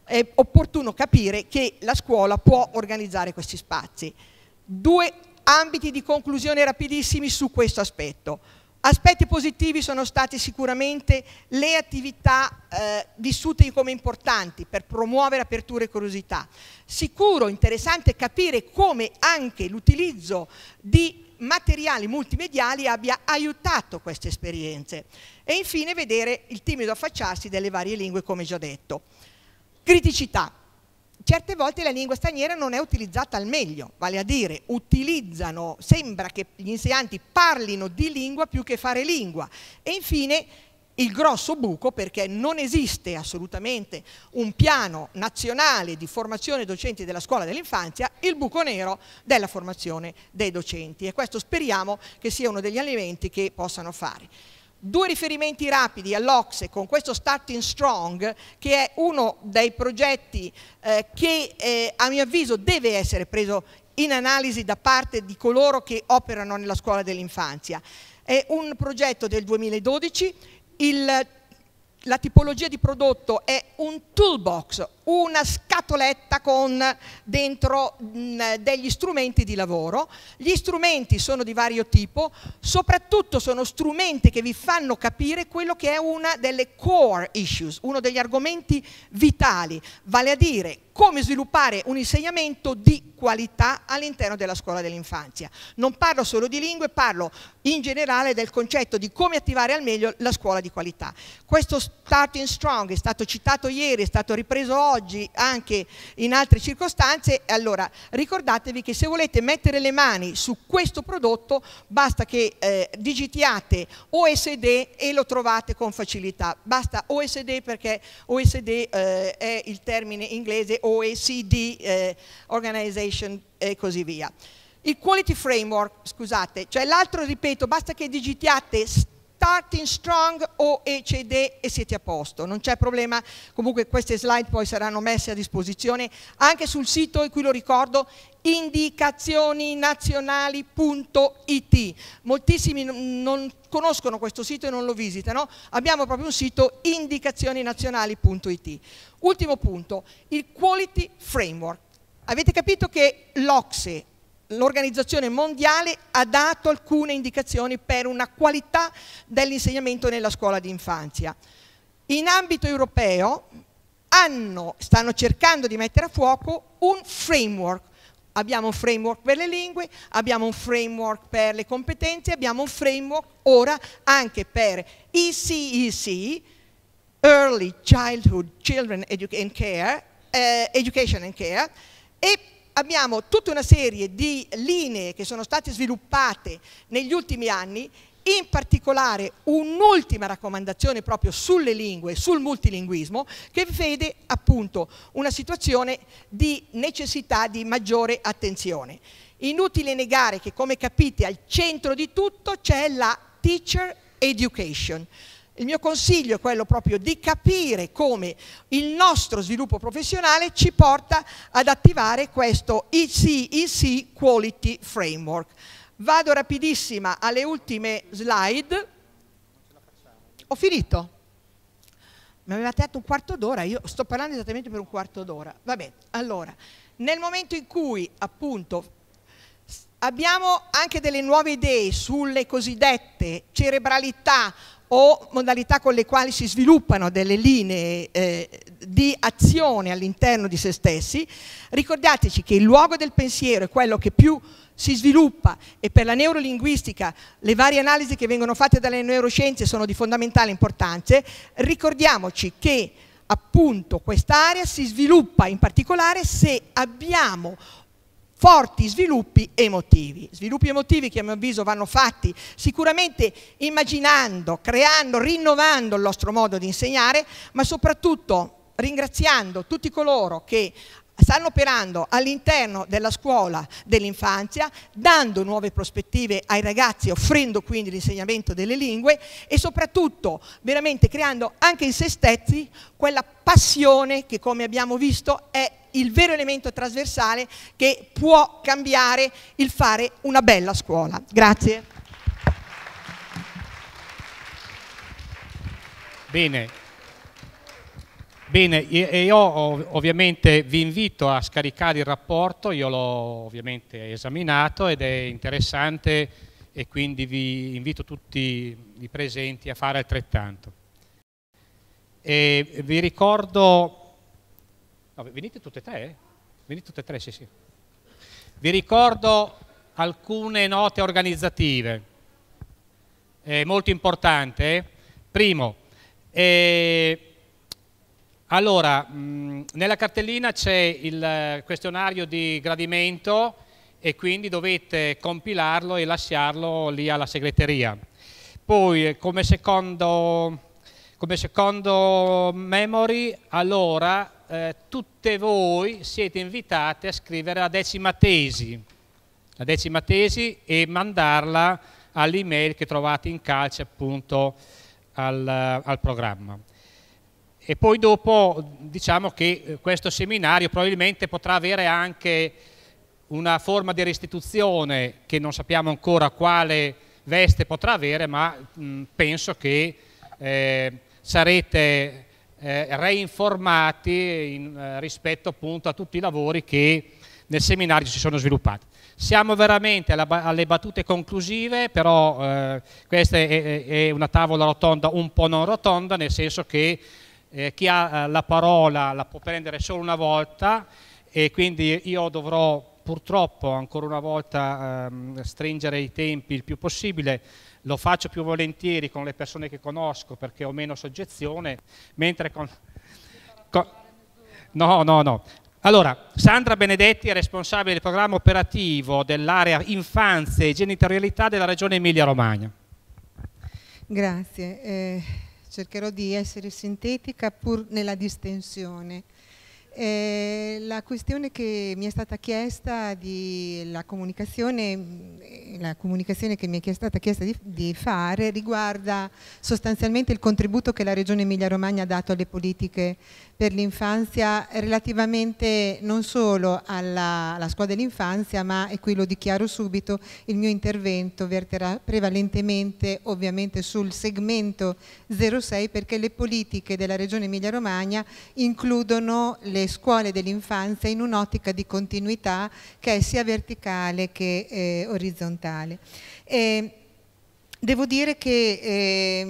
è opportuno capire che la scuola può organizzare questi spazi. Due ambiti di conclusione rapidissimi su questo aspetto. Aspetti positivi sono stati sicuramente le attività eh, vissute come importanti per promuovere apertura e curiosità. Sicuro, interessante capire come anche l'utilizzo di materiali multimediali abbia aiutato queste esperienze e infine vedere il timido affacciarsi delle varie lingue come già detto. Criticità certe volte la lingua straniera non è utilizzata al meglio, vale a dire utilizzano, sembra che gli insegnanti parlino di lingua più che fare lingua. E infine il grosso buco perché non esiste assolutamente un piano nazionale di formazione docenti della scuola dell'infanzia, il buco nero della formazione dei docenti e questo speriamo che sia uno degli elementi che possano fare. Due riferimenti rapidi all'Ocse con questo Starting Strong, che è uno dei progetti eh, che eh, a mio avviso deve essere preso in analisi da parte di coloro che operano nella scuola dell'infanzia. È un progetto del 2012, il la tipologia di prodotto è un toolbox, una scatoletta con dentro mh, mm, degli strumenti di lavoro. Gli strumenti sono di vario tipo, soprattutto sono strumenti che vi fanno capire quello che è una delle core issues, uno degli argomenti vitali, vale a dire come sviluppare un insegnamento di qualità all'interno della scuola dell'infanzia. Non parlo solo di lingue, parlo in generale del concetto di come attivare al meglio la scuola di qualità. Questo Starting Strong è stato citato ieri, è stato ripreso oggi anche in altre circostanze, allora ricordatevi che se volete mettere le mani su questo prodotto basta che eh, digitiate OSD e lo trovate con facilità. Basta OSD perché OSD eh, è il termine inglese OECD eh, Organization e così via. Il quality framework, scusate, cioè l'altro ripeto, basta che digitiate starting strong OECD e siete a posto, non c'è problema, comunque queste slide poi saranno messe a disposizione anche sul sito, e qui lo ricordo, indicazioninazionali.it. Moltissimi non conoscono questo sito e non lo visitano, abbiamo proprio un sito indicazioninazionali.it. Ultimo punto, il Quality Framework. Avete capito che l'Ocse l'Organizzazione Mondiale ha dato alcune indicazioni per una qualità dell'insegnamento nella scuola di infanzia. In ambito europeo hanno, stanno cercando di mettere a fuoco un framework. Abbiamo un framework per le lingue, abbiamo un framework per le competenze, abbiamo un framework ora anche per ECEC, Early Childhood Children Education and Care, eh, Education and Care e abbiamo tutta una serie di linee che sono state sviluppate negli ultimi anni, in particolare un'ultima raccomandazione proprio sulle lingue, sul multilinguismo, che vede appunto una situazione di necessità di maggiore attenzione. Inutile negare che, come capite, al centro di tutto c'è la teacher education il mio consiglio è quello proprio di capire come il nostro sviluppo professionale ci porta ad attivare questo ECEC Quality Framework. Vado rapidissima alle ultime slide. Ho finito. Mi avevate dato un quarto d'ora, io sto parlando esattamente per un quarto d'ora. Vabbè, allora, nel momento in cui appunto abbiamo anche delle nuove idee sulle cosiddette cerebralità o modalità con le quali si sviluppano delle linee eh, di azione all'interno di se stessi, ricordateci che il luogo del pensiero è quello che più si sviluppa e per la neurolinguistica le varie analisi che vengono fatte dalle neuroscienze sono di fondamentale importanza, ricordiamoci che appunto quest'area si sviluppa in particolare se abbiamo forti sviluppi emotivi. Sviluppi emotivi che a mio avviso vanno fatti sicuramente immaginando, creando, rinnovando il nostro modo di insegnare, ma soprattutto ringraziando tutti coloro che stanno operando all'interno della scuola dell'infanzia, dando nuove prospettive ai ragazzi, offrendo quindi l'insegnamento delle lingue e soprattutto veramente creando anche in se stessi quella passione che come abbiamo visto è il vero elemento trasversale che può cambiare il fare una bella scuola. Grazie. Bene, Bene, io ovviamente vi invito a scaricare il rapporto, io l'ho ovviamente esaminato ed è interessante e quindi vi invito tutti i presenti a fare altrettanto. E vi ricordo, no, venite tutte e tre, eh? venite tutte e tre, sì sì. Vi ricordo alcune note organizzative, è molto importante. Eh? Primo, eh, allora, mm, nella cartellina c'è il eh, questionario di gradimento e quindi dovete compilarlo e lasciarlo lì alla segreteria. Poi eh, come secondo, come secondo memory, allora eh, tutte voi siete invitate a scrivere la decima tesi, la decima tesi e mandarla all'email che trovate in calce appunto al, al programma. E poi dopo diciamo che eh, questo seminario probabilmente potrà avere anche una forma di restituzione che non sappiamo ancora quale veste potrà avere, ma mh, mm, penso che eh, sarete eh, reinformati in, eh, rispetto appunto a tutti i lavori che nel seminario si sono sviluppati. Siamo veramente alla, alle battute conclusive, però eh, questa è, è una tavola rotonda un po' non rotonda, nel senso che eh, chi ha eh, la parola la può prendere solo una volta e quindi io dovrò purtroppo ancora una volta ehm, stringere i tempi il più possibile, lo faccio più volentieri con le persone che conosco perché ho meno soggezione, mentre con... con no, no, no. Allora, Sandra Benedetti è responsabile del programma operativo dell'area infanzia e genitorialità della regione Emilia-Romagna. Grazie. Eh cercherò di essere sintetica pur nella distensione. Eh, la questione che mi è stata chiesta di la comunicazione, mm, la comunicazione che mi è stata chiesta di, di, fare riguarda sostanzialmente il contributo che la Regione Emilia-Romagna ha dato alle politiche per l'infanzia relativamente non solo alla, alla scuola dell'infanzia, ma, e qui lo dichiaro subito, il mio intervento verterà prevalentemente ovviamente sul segmento 06 perché le politiche della Regione Emilia-Romagna includono le scuole dell'infanzia in un'ottica di continuità che è sia verticale che eh, orizzontale. E, Devo dire che eh,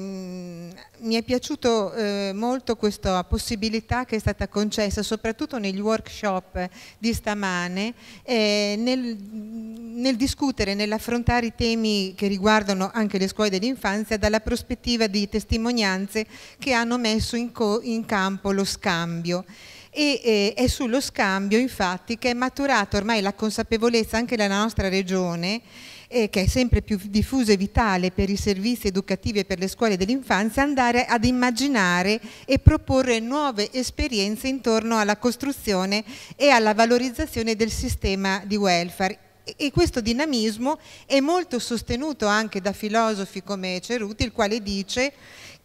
mi è piaciuto eh, molto questa possibilità che è stata concessa, soprattutto negli workshop di stamane, eh, nel, nel, discutere, nell'affrontare i temi che riguardano anche le scuole dell'infanzia dalla prospettiva di testimonianze che hanno messo in, in campo lo scambio e eh, è sullo scambio infatti che è maturata ormai la consapevolezza anche della nostra regione eh, che è sempre più diffuso e vitale per i servizi educativi e per le scuole dell'infanzia, andare ad immaginare e proporre nuove esperienze intorno alla costruzione e alla valorizzazione del sistema di welfare e questo dinamismo è molto sostenuto anche da filosofi come Ceruti, il quale dice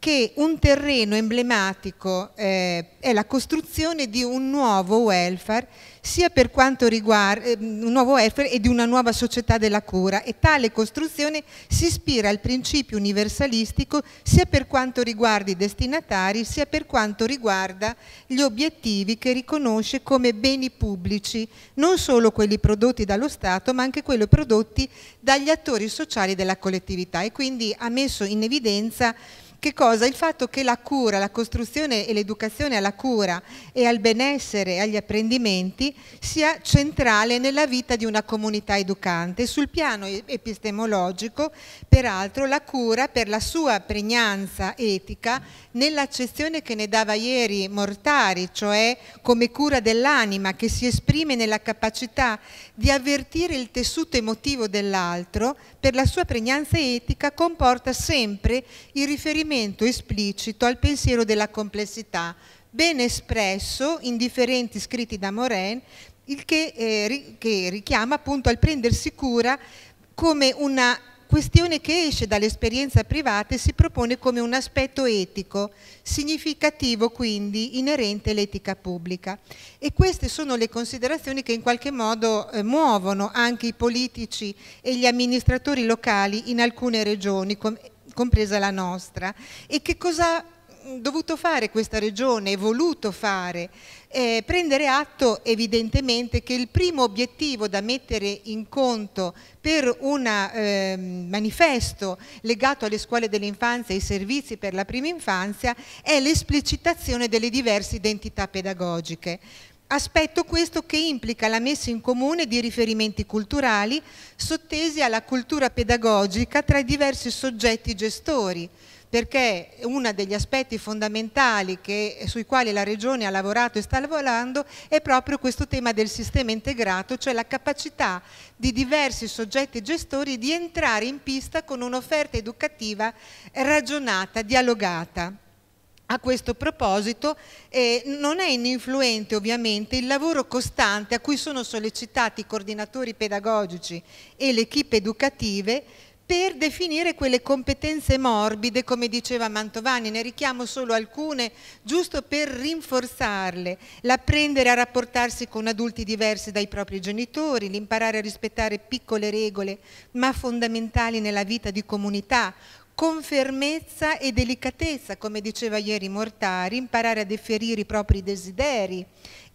che un terreno emblematico eh, è la costruzione di un nuovo welfare, sia per quanto riguarda eh, un nuovo welfare e di una nuova società della cura e tale costruzione si ispira al principio universalistico sia per quanto riguarda i destinatari sia per quanto riguarda gli obiettivi che riconosce come beni pubblici, non solo quelli prodotti dallo Stato ma anche quelli prodotti dagli attori sociali della collettività e quindi ha messo in evidenza che cosa? Il fatto che la cura, la costruzione e l'educazione alla cura e al benessere, e agli apprendimenti, sia centrale nella vita di una comunità educante. Sul piano epistemologico, peraltro, la cura per la sua pregnanza etica, nell'accezione che ne dava ieri Mortari, cioè come cura dell'anima che si esprime nella capacità di avvertire il tessuto emotivo dell'altro per la sua pregnanza etica comporta sempre il riferimento esplicito al pensiero della complessità, ben espresso in differenti scritti da Morin, il che, eh, che richiama appunto al prendersi cura come una questione che esce dall'esperienza privata e si propone come un aspetto etico, significativo quindi, inerente all'etica pubblica. E queste sono le considerazioni che in qualche modo eh, muovono anche i politici e gli amministratori locali in alcune regioni, com compresa la nostra. E che cosa ha dovuto fare questa regione, voluto fare? eh, prendere atto evidentemente che il primo obiettivo da mettere in conto per un eh, manifesto legato alle scuole dell'infanzia e ai servizi per la prima infanzia è l'esplicitazione delle diverse identità pedagogiche. Aspetto questo che implica la messa in comune di riferimenti culturali sottesi alla cultura pedagogica tra i diversi soggetti gestori, perché uno degli aspetti fondamentali che, sui quali la Regione ha lavorato e sta lavorando è proprio questo tema del sistema integrato, cioè la capacità di diversi soggetti gestori di entrare in pista con un'offerta educativa ragionata, dialogata. A questo proposito eh, non è ininfluente ovviamente il lavoro costante a cui sono sollecitati i coordinatori pedagogici e le equip educative per definire quelle competenze morbide, come diceva Mantovani, ne richiamo solo alcune, giusto per rinforzarle, l'apprendere a rapportarsi con adulti diversi dai propri genitori, l'imparare a rispettare piccole regole, ma fondamentali nella vita di comunità, con fermezza e delicatezza, come diceva ieri Mortari, imparare a deferire i propri desideri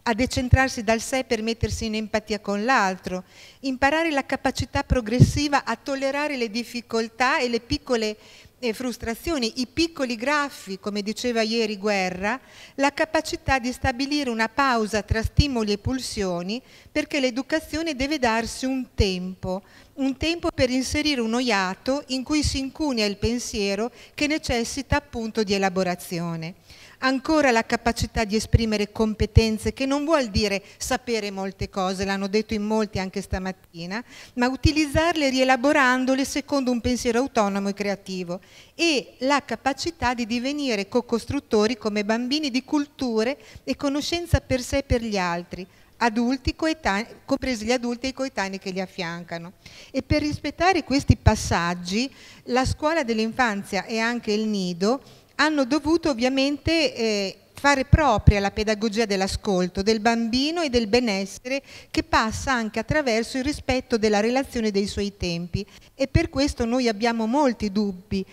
a decentrarsi dal sé per mettersi in empatia con l'altro, imparare la capacità progressiva a tollerare le difficoltà e le piccole eh, frustrazioni, i piccoli graffi, come diceva ieri Guerra, la capacità di stabilire una pausa tra stimoli e pulsioni, perché l'educazione deve darsi un tempo, un tempo per inserire un oiato in cui si incunia il pensiero che necessita appunto di elaborazione ancora la capacità di esprimere competenze, che non vuol dire sapere molte cose, l'hanno detto in molti anche stamattina, ma utilizzarle rielaborandole secondo un pensiero autonomo e creativo e la capacità di divenire co-costruttori come bambini di culture e conoscenza per sé e per gli altri, adulti, coetane, compresi gli adulti e i coetanei che li affiancano. E per rispettare questi passaggi, la scuola dell'infanzia e anche il nido hanno dovuto ovviamente eh, fare propria la pedagogia dell'ascolto, del bambino e del benessere che passa anche attraverso il rispetto della relazione dei suoi tempi e per questo noi abbiamo molti dubbi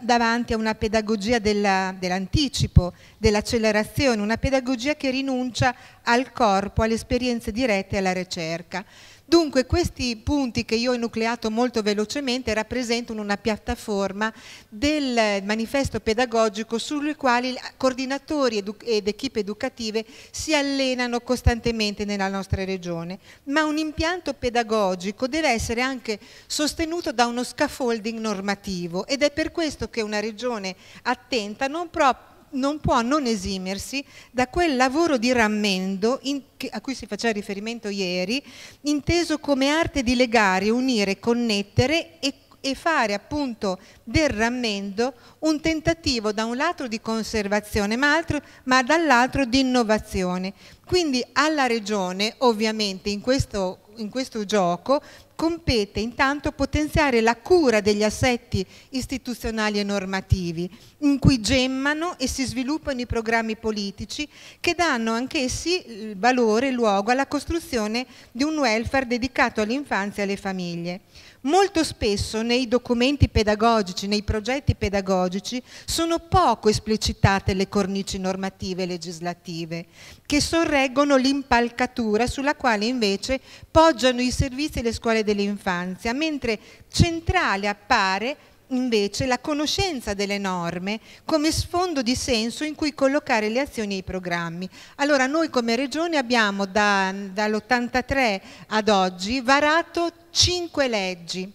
davanti a una pedagogia dell'anticipo, dell'accelerazione, una pedagogia che rinuncia al corpo, alle esperienze dirette e alla ricerca. Dunque questi punti che io ho nucleato molto velocemente rappresentano una piattaforma del manifesto pedagogico sulle quali coordinatori ed equip educative si allenano costantemente nella nostra regione, ma un impianto pedagogico deve essere anche sostenuto da uno scaffolding normativo ed è per questo che una regione attenta non proprio non può non esimersi da quel lavoro di rammendo in, a cui si faceva riferimento ieri, inteso come arte di legare, unire, connettere e, e fare appunto del rammendo un tentativo da un lato di conservazione ma, altro, ma dall'altro di innovazione. Quindi alla Regione ovviamente in questo in questo gioco compete intanto potenziare la cura degli assetti istituzionali e normativi in cui gemmano e si sviluppano i programmi politici che danno anch'essi eh, valore e luogo alla costruzione di un welfare dedicato all'infanzia e alle famiglie. Molto spesso nei documenti pedagogici, nei progetti pedagogici, sono poco esplicitate le cornici normative e legislative che sorreggono l'impalcatura sulla quale invece poggiano i servizi e le scuole dell'infanzia, mentre centrale appare invece la conoscenza delle norme come sfondo di senso in cui collocare le azioni e i programmi. Allora noi come Regione abbiamo da, dall'83 ad oggi varato cinque leggi,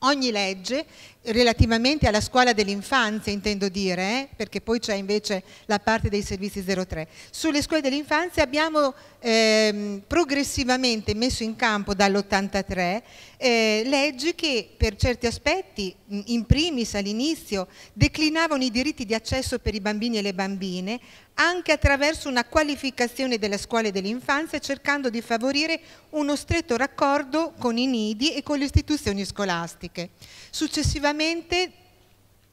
ogni legge relativamente alla scuola dell'infanzia intendo dire, eh? perché poi c'è invece la parte dei servizi 03. Sulle scuole dell'infanzia abbiamo ehm, progressivamente messo in campo dall'83 eh, leggi che per certi aspetti, in primis all'inizio, declinavano i diritti di accesso per i bambini e le bambine anche attraverso una qualificazione della scuola dell'infanzia cercando di favorire uno stretto raccordo con i nidi e con le istituzioni scolastiche. Successivamente veramente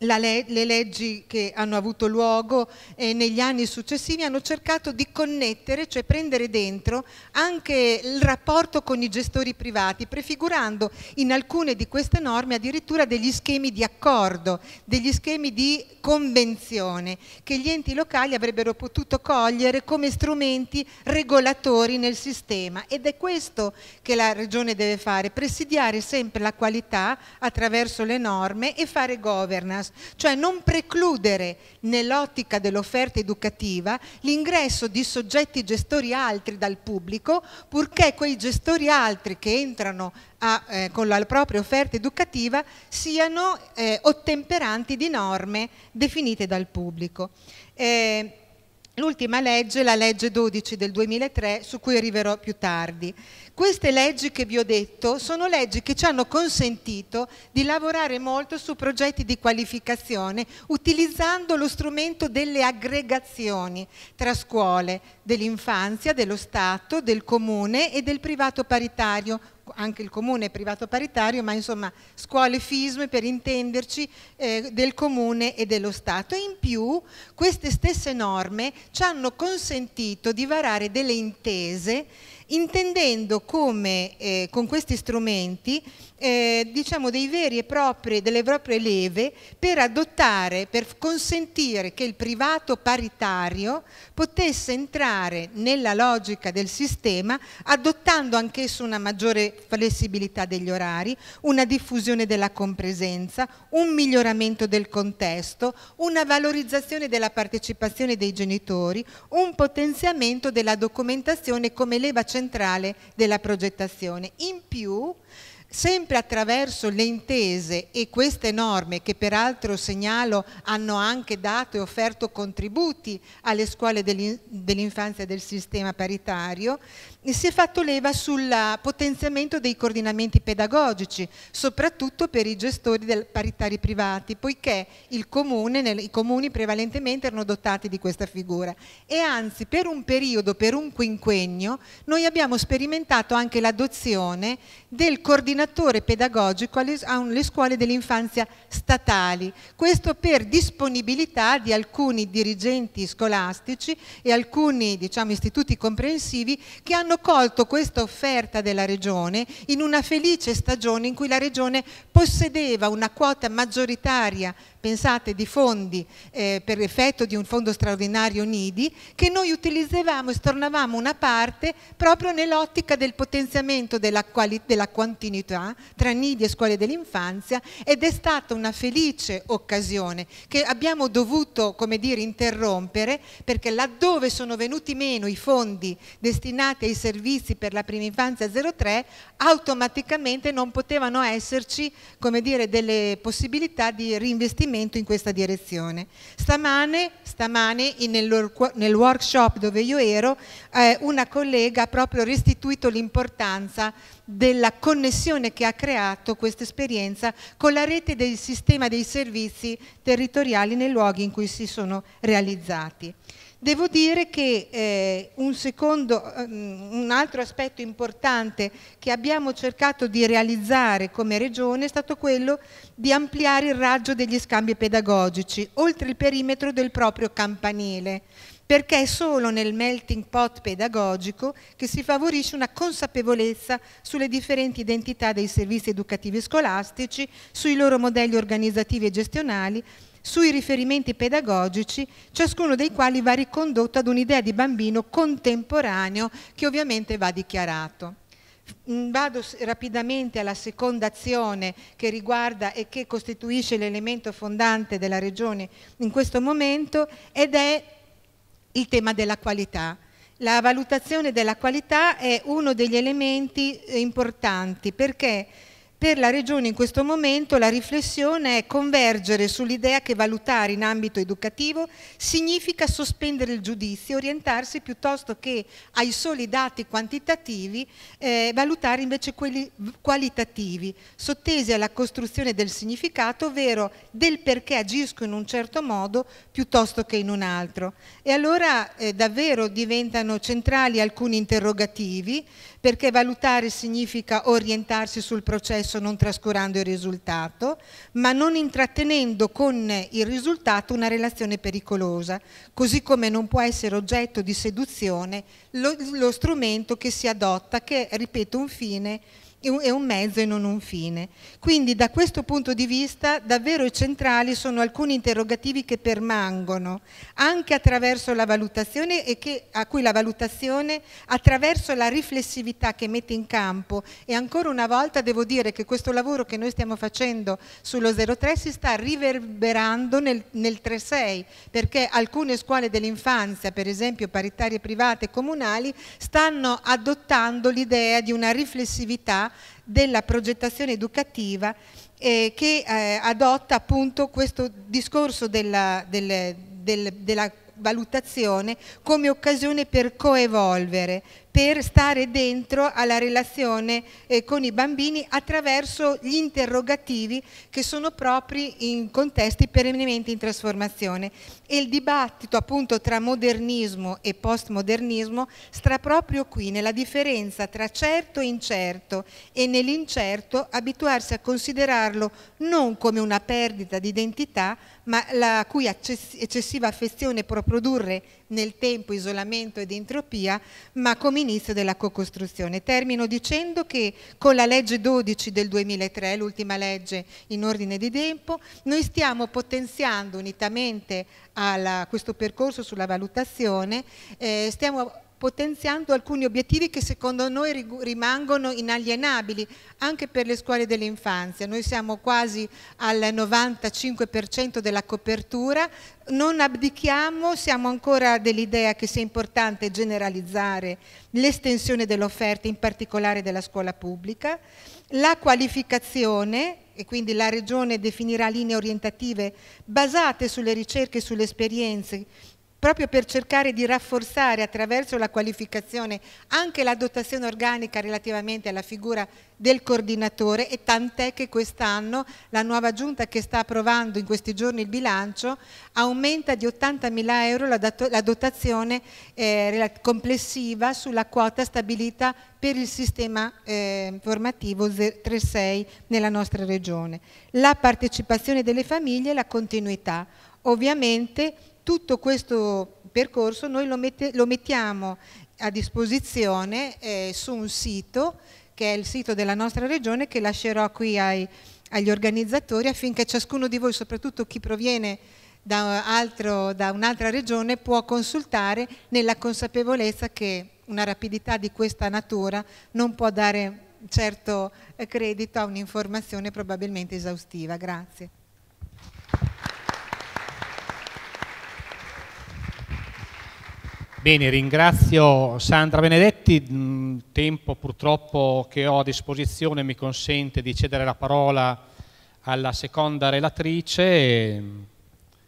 le-, le leggi che hanno avuto luogo eh, negli anni successivi hanno cercato di connettere, cioè prendere dentro anche il rapporto con i gestori privati, prefigurando in alcune di queste norme addirittura degli schemi di accordo, degli schemi di convenzione che gli enti locali avrebbero potuto cogliere come strumenti regolatori nel sistema ed è questo che la Regione deve fare, presidiare sempre la qualità attraverso le norme e fare governance cioè non precludere nell'ottica dell'offerta educativa l'ingresso di soggetti gestori altri dal pubblico, purché quei gestori altri che entrano a, eh, con la propria offerta educativa siano eh, ottemperanti di norme definite dal pubblico. Eh, L'ultima legge, la legge 12 del 2003, su cui arriverò più tardi. Queste leggi che vi ho detto sono leggi che ci hanno consentito di lavorare molto su progetti di qualificazione utilizzando lo strumento delle aggregazioni tra scuole dell'infanzia, dello Stato, del comune e del privato paritario anche il comune è privato paritario, ma insomma scuole FISM per intenderci eh, del comune e dello Stato. E in più queste stesse norme ci hanno consentito di varare delle intese intendendo come eh, con questi strumenti eh, diciamo propri, delle proprie leve per adottare, per consentire che il privato paritario potesse entrare nella logica del sistema adottando anch'esso una maggiore flessibilità degli orari, una diffusione della compresenza, un miglioramento del contesto, una valorizzazione della partecipazione dei genitori, un potenziamento della documentazione come leva centrale della progettazione. In più, sempre attraverso le intese e queste norme che peraltro segnalo hanno anche dato e offerto contributi alle scuole dell'infanzia del sistema paritario, si è fatto leva sul potenziamento dei coordinamenti pedagogici, soprattutto per i gestori paritari privati, poiché comune, i comuni prevalentemente erano dotati di questa figura. E anzi, per un periodo, per un quinquennio, noi abbiamo sperimentato anche l'adozione del coordinatore pedagogico alle scuole dell'infanzia statali. Questo per disponibilità di alcuni dirigenti scolastici e alcuni diciamo, istituti comprensivi che hanno hanno colto questa offerta della Regione in una felice stagione in cui la Regione possedeva una quota maggioritaria, pensate, di fondi eh, per effetto di un fondo straordinario NIDI, che noi utilizzavamo e stornavamo una parte proprio nell'ottica del potenziamento della, della continuità tra NIDI e scuole dell'infanzia ed è stata una felice occasione che abbiamo dovuto, come dire, interrompere perché laddove sono venuti meno i fondi destinati ai servizi per la prima infanzia 03, automaticamente non potevano esserci come dire, delle possibilità di reinvestimento in questa direzione. Stamane, stamane nel, nel, workshop dove io ero, eh, una collega ha proprio restituito l'importanza della connessione che ha creato questa esperienza con la rete del sistema dei servizi territoriali nei luoghi in cui si sono realizzati. Devo dire che eh, un, secondo, eh, un altro aspetto importante che abbiamo cercato di realizzare come Regione è stato quello di ampliare il raggio degli scambi pedagogici, oltre il perimetro del proprio campanile perché è solo nel melting pot pedagogico che si favorisce una consapevolezza sulle differenti identità dei servizi educativi scolastici, sui loro modelli organizzativi e gestionali sui riferimenti pedagogici, ciascuno dei quali va ricondotto ad un'idea di bambino contemporaneo che ovviamente va dichiarato. Mm, vado rapidamente alla seconda azione che riguarda e che costituisce l'elemento fondante della Regione in questo momento ed è il tema della qualità. La valutazione della qualità è uno degli elementi eh, importanti perché per la Regione in questo momento la riflessione è convergere sull'idea che valutare in ambito educativo significa sospendere il giudizio, orientarsi piuttosto che ai soli dati quantitativi, eh, valutare invece quelli qualitativi, sottesi alla costruzione del significato, ovvero del perché agisco in un certo modo piuttosto che in un altro. E allora eh, davvero diventano centrali alcuni interrogativi, perché valutare significa orientarsi sul processo non trascurando il risultato, ma non intrattenendo con il risultato una relazione pericolosa, così come non può essere oggetto di seduzione lo, lo strumento che si adotta, che, ripeto, un fine è un mezzo e non un fine. Quindi da questo punto di vista davvero centrali sono alcuni interrogativi che permangono anche attraverso la valutazione e che, a cui la valutazione attraverso la riflessività che mette in campo e ancora una volta devo dire che questo lavoro che noi stiamo facendo sullo 03 si sta riverberando nel, nel 36 perché alcune scuole dell'infanzia per esempio paritarie private e comunali stanno adottando l'idea di una riflessività della progettazione educativa eh, che eh, adotta appunto questo discorso della, del, del, della valutazione come occasione per coevolvere, per stare dentro alla relazione eh, con i bambini attraverso gli interrogativi che sono propri in contesti perennemente in trasformazione e il dibattito appunto tra modernismo e postmodernismo sta proprio qui nella differenza tra certo e incerto e nell'incerto abituarsi a considerarlo non come una perdita di identità ma la cui eccessiva affezione può produrre nel tempo isolamento ed entropia ma come all'inizio della co-costruzione. Termino dicendo che con la legge 12 del 2003, l'ultima legge in ordine di tempo, noi stiamo potenziando unitamente a questo percorso sulla valutazione, eh, stiamo potenziando alcuni obiettivi che secondo noi rimangono inalienabili anche per le scuole dell'infanzia. Noi siamo quasi al 95% della copertura, non abdichiamo, siamo ancora dell'idea che sia importante generalizzare l'estensione dell'offerta, in particolare della scuola pubblica, la qualificazione e quindi la Regione definirà linee orientative basate sulle ricerche e sulle esperienze proprio per cercare di rafforzare attraverso la qualificazione anche la dotazione organica relativamente alla figura del coordinatore e tant'è che quest'anno la nuova giunta che sta approvando in questi giorni il bilancio aumenta di 80.000 euro la, dotazione eh, complessiva sulla quota stabilita per il sistema eh, formativo 36 nella nostra regione. La partecipazione delle famiglie e la continuità. Ovviamente tutto questo percorso noi lo, mette, lo mettiamo a disposizione eh, su un sito che è il sito della nostra regione che lascerò qui ai, agli organizzatori affinché ciascuno di voi, soprattutto chi proviene da, altro, da un'altra regione, può consultare nella consapevolezza che una rapidità di questa natura non può dare certo eh, credito a un'informazione probabilmente esaustiva. Grazie. Bene, ringrazio Sandra Benedetti, il mm, tempo purtroppo che ho a disposizione mi consente di cedere la parola alla seconda relatrice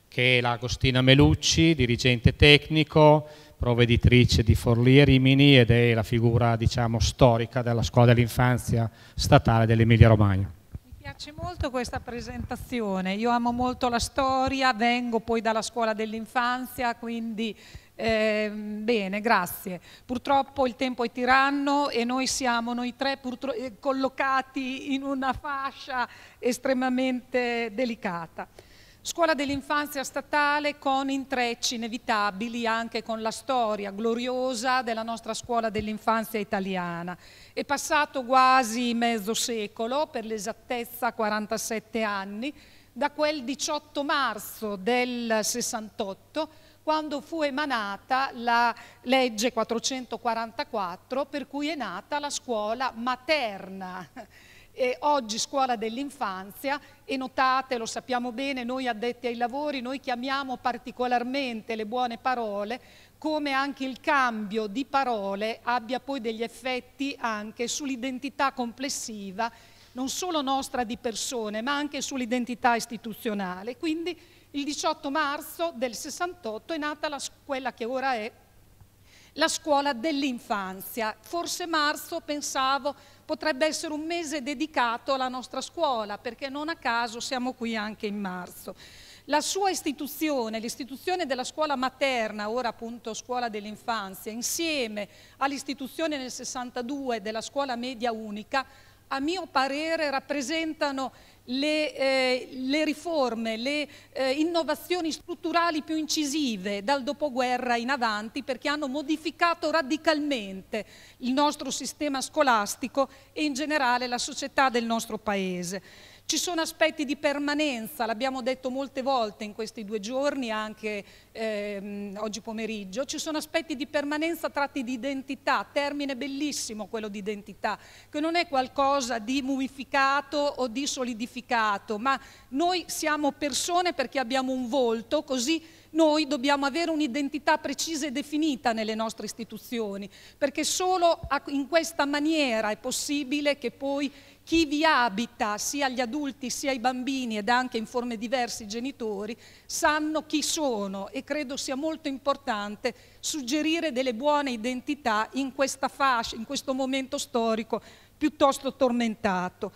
che è l'Agostina Melucci, dirigente tecnico, provveditrice di Forlì e Rimini ed è la figura diciamo, storica della scuola dell'infanzia statale dell'Emilia Romagna. Mi piace molto questa presentazione, io amo molto la storia, vengo poi dalla scuola dell'infanzia, quindi eh, bene, grazie. Purtroppo il tempo è tiranno e noi siamo noi tre eh, collocati in una fascia estremamente delicata. Scuola dell'infanzia statale con intrecci inevitabili anche con la storia gloriosa della nostra scuola dell'infanzia italiana. È passato quasi mezzo secolo, per l'esattezza 47 anni, da quel 18 marzo del 68 quando fu emanata la legge 444 per cui è nata la scuola materna. (laughs) E oggi scuola dell'infanzia e notate, lo sappiamo bene, noi addetti ai lavori, noi chiamiamo particolarmente le buone parole, come anche il cambio di parole abbia poi degli effetti anche sull'identità complessiva, non solo nostra di persone, ma anche sull'identità istituzionale. Quindi il 18 marzo del 68 è nata la, quella che ora è la scuola dell'infanzia. Forse marzo, pensavo, potrebbe essere un mese dedicato alla nostra scuola, perché non a caso siamo qui anche in marzo. La sua istituzione, l'istituzione della scuola materna, ora appunto scuola dell'infanzia, insieme all'istituzione nel 62 della scuola media unica, a mio parere rappresentano le, eh, le riforme, le eh, innovazioni strutturali più incisive dal dopoguerra in avanti perché hanno modificato radicalmente il nostro sistema scolastico e in generale la società del nostro Paese. Ci sono aspetti di permanenza, l'abbiamo detto molte volte in questi due giorni, anche ehm, oggi pomeriggio, ci sono aspetti di permanenza tratti di identità, termine bellissimo quello di identità, che non è qualcosa di mumificato o di solidificato, ma noi siamo persone perché abbiamo un volto, così noi dobbiamo avere un'identità precisa e definita nelle nostre istituzioni, perché solo in questa maniera è possibile che poi chi vi abita, sia gli adulti sia i bambini ed anche in forme diverse i genitori, sanno chi sono e credo sia molto importante suggerire delle buone identità in questa fascia, in questo momento storico piuttosto tormentato.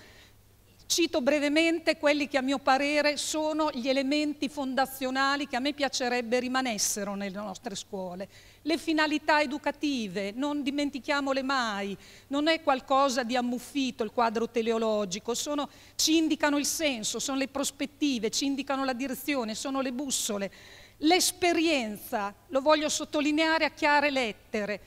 Cito brevemente quelli che a mio parere sono gli elementi fondazionali che a me piacerebbe rimanessero nelle nostre scuole. Le finalità educative, non dimentichiamole mai, non è qualcosa di ammuffito il quadro teleologico, sono, ci indicano il senso, sono le prospettive, ci indicano la direzione, sono le bussole. L'esperienza, lo voglio sottolineare a chiare lettere,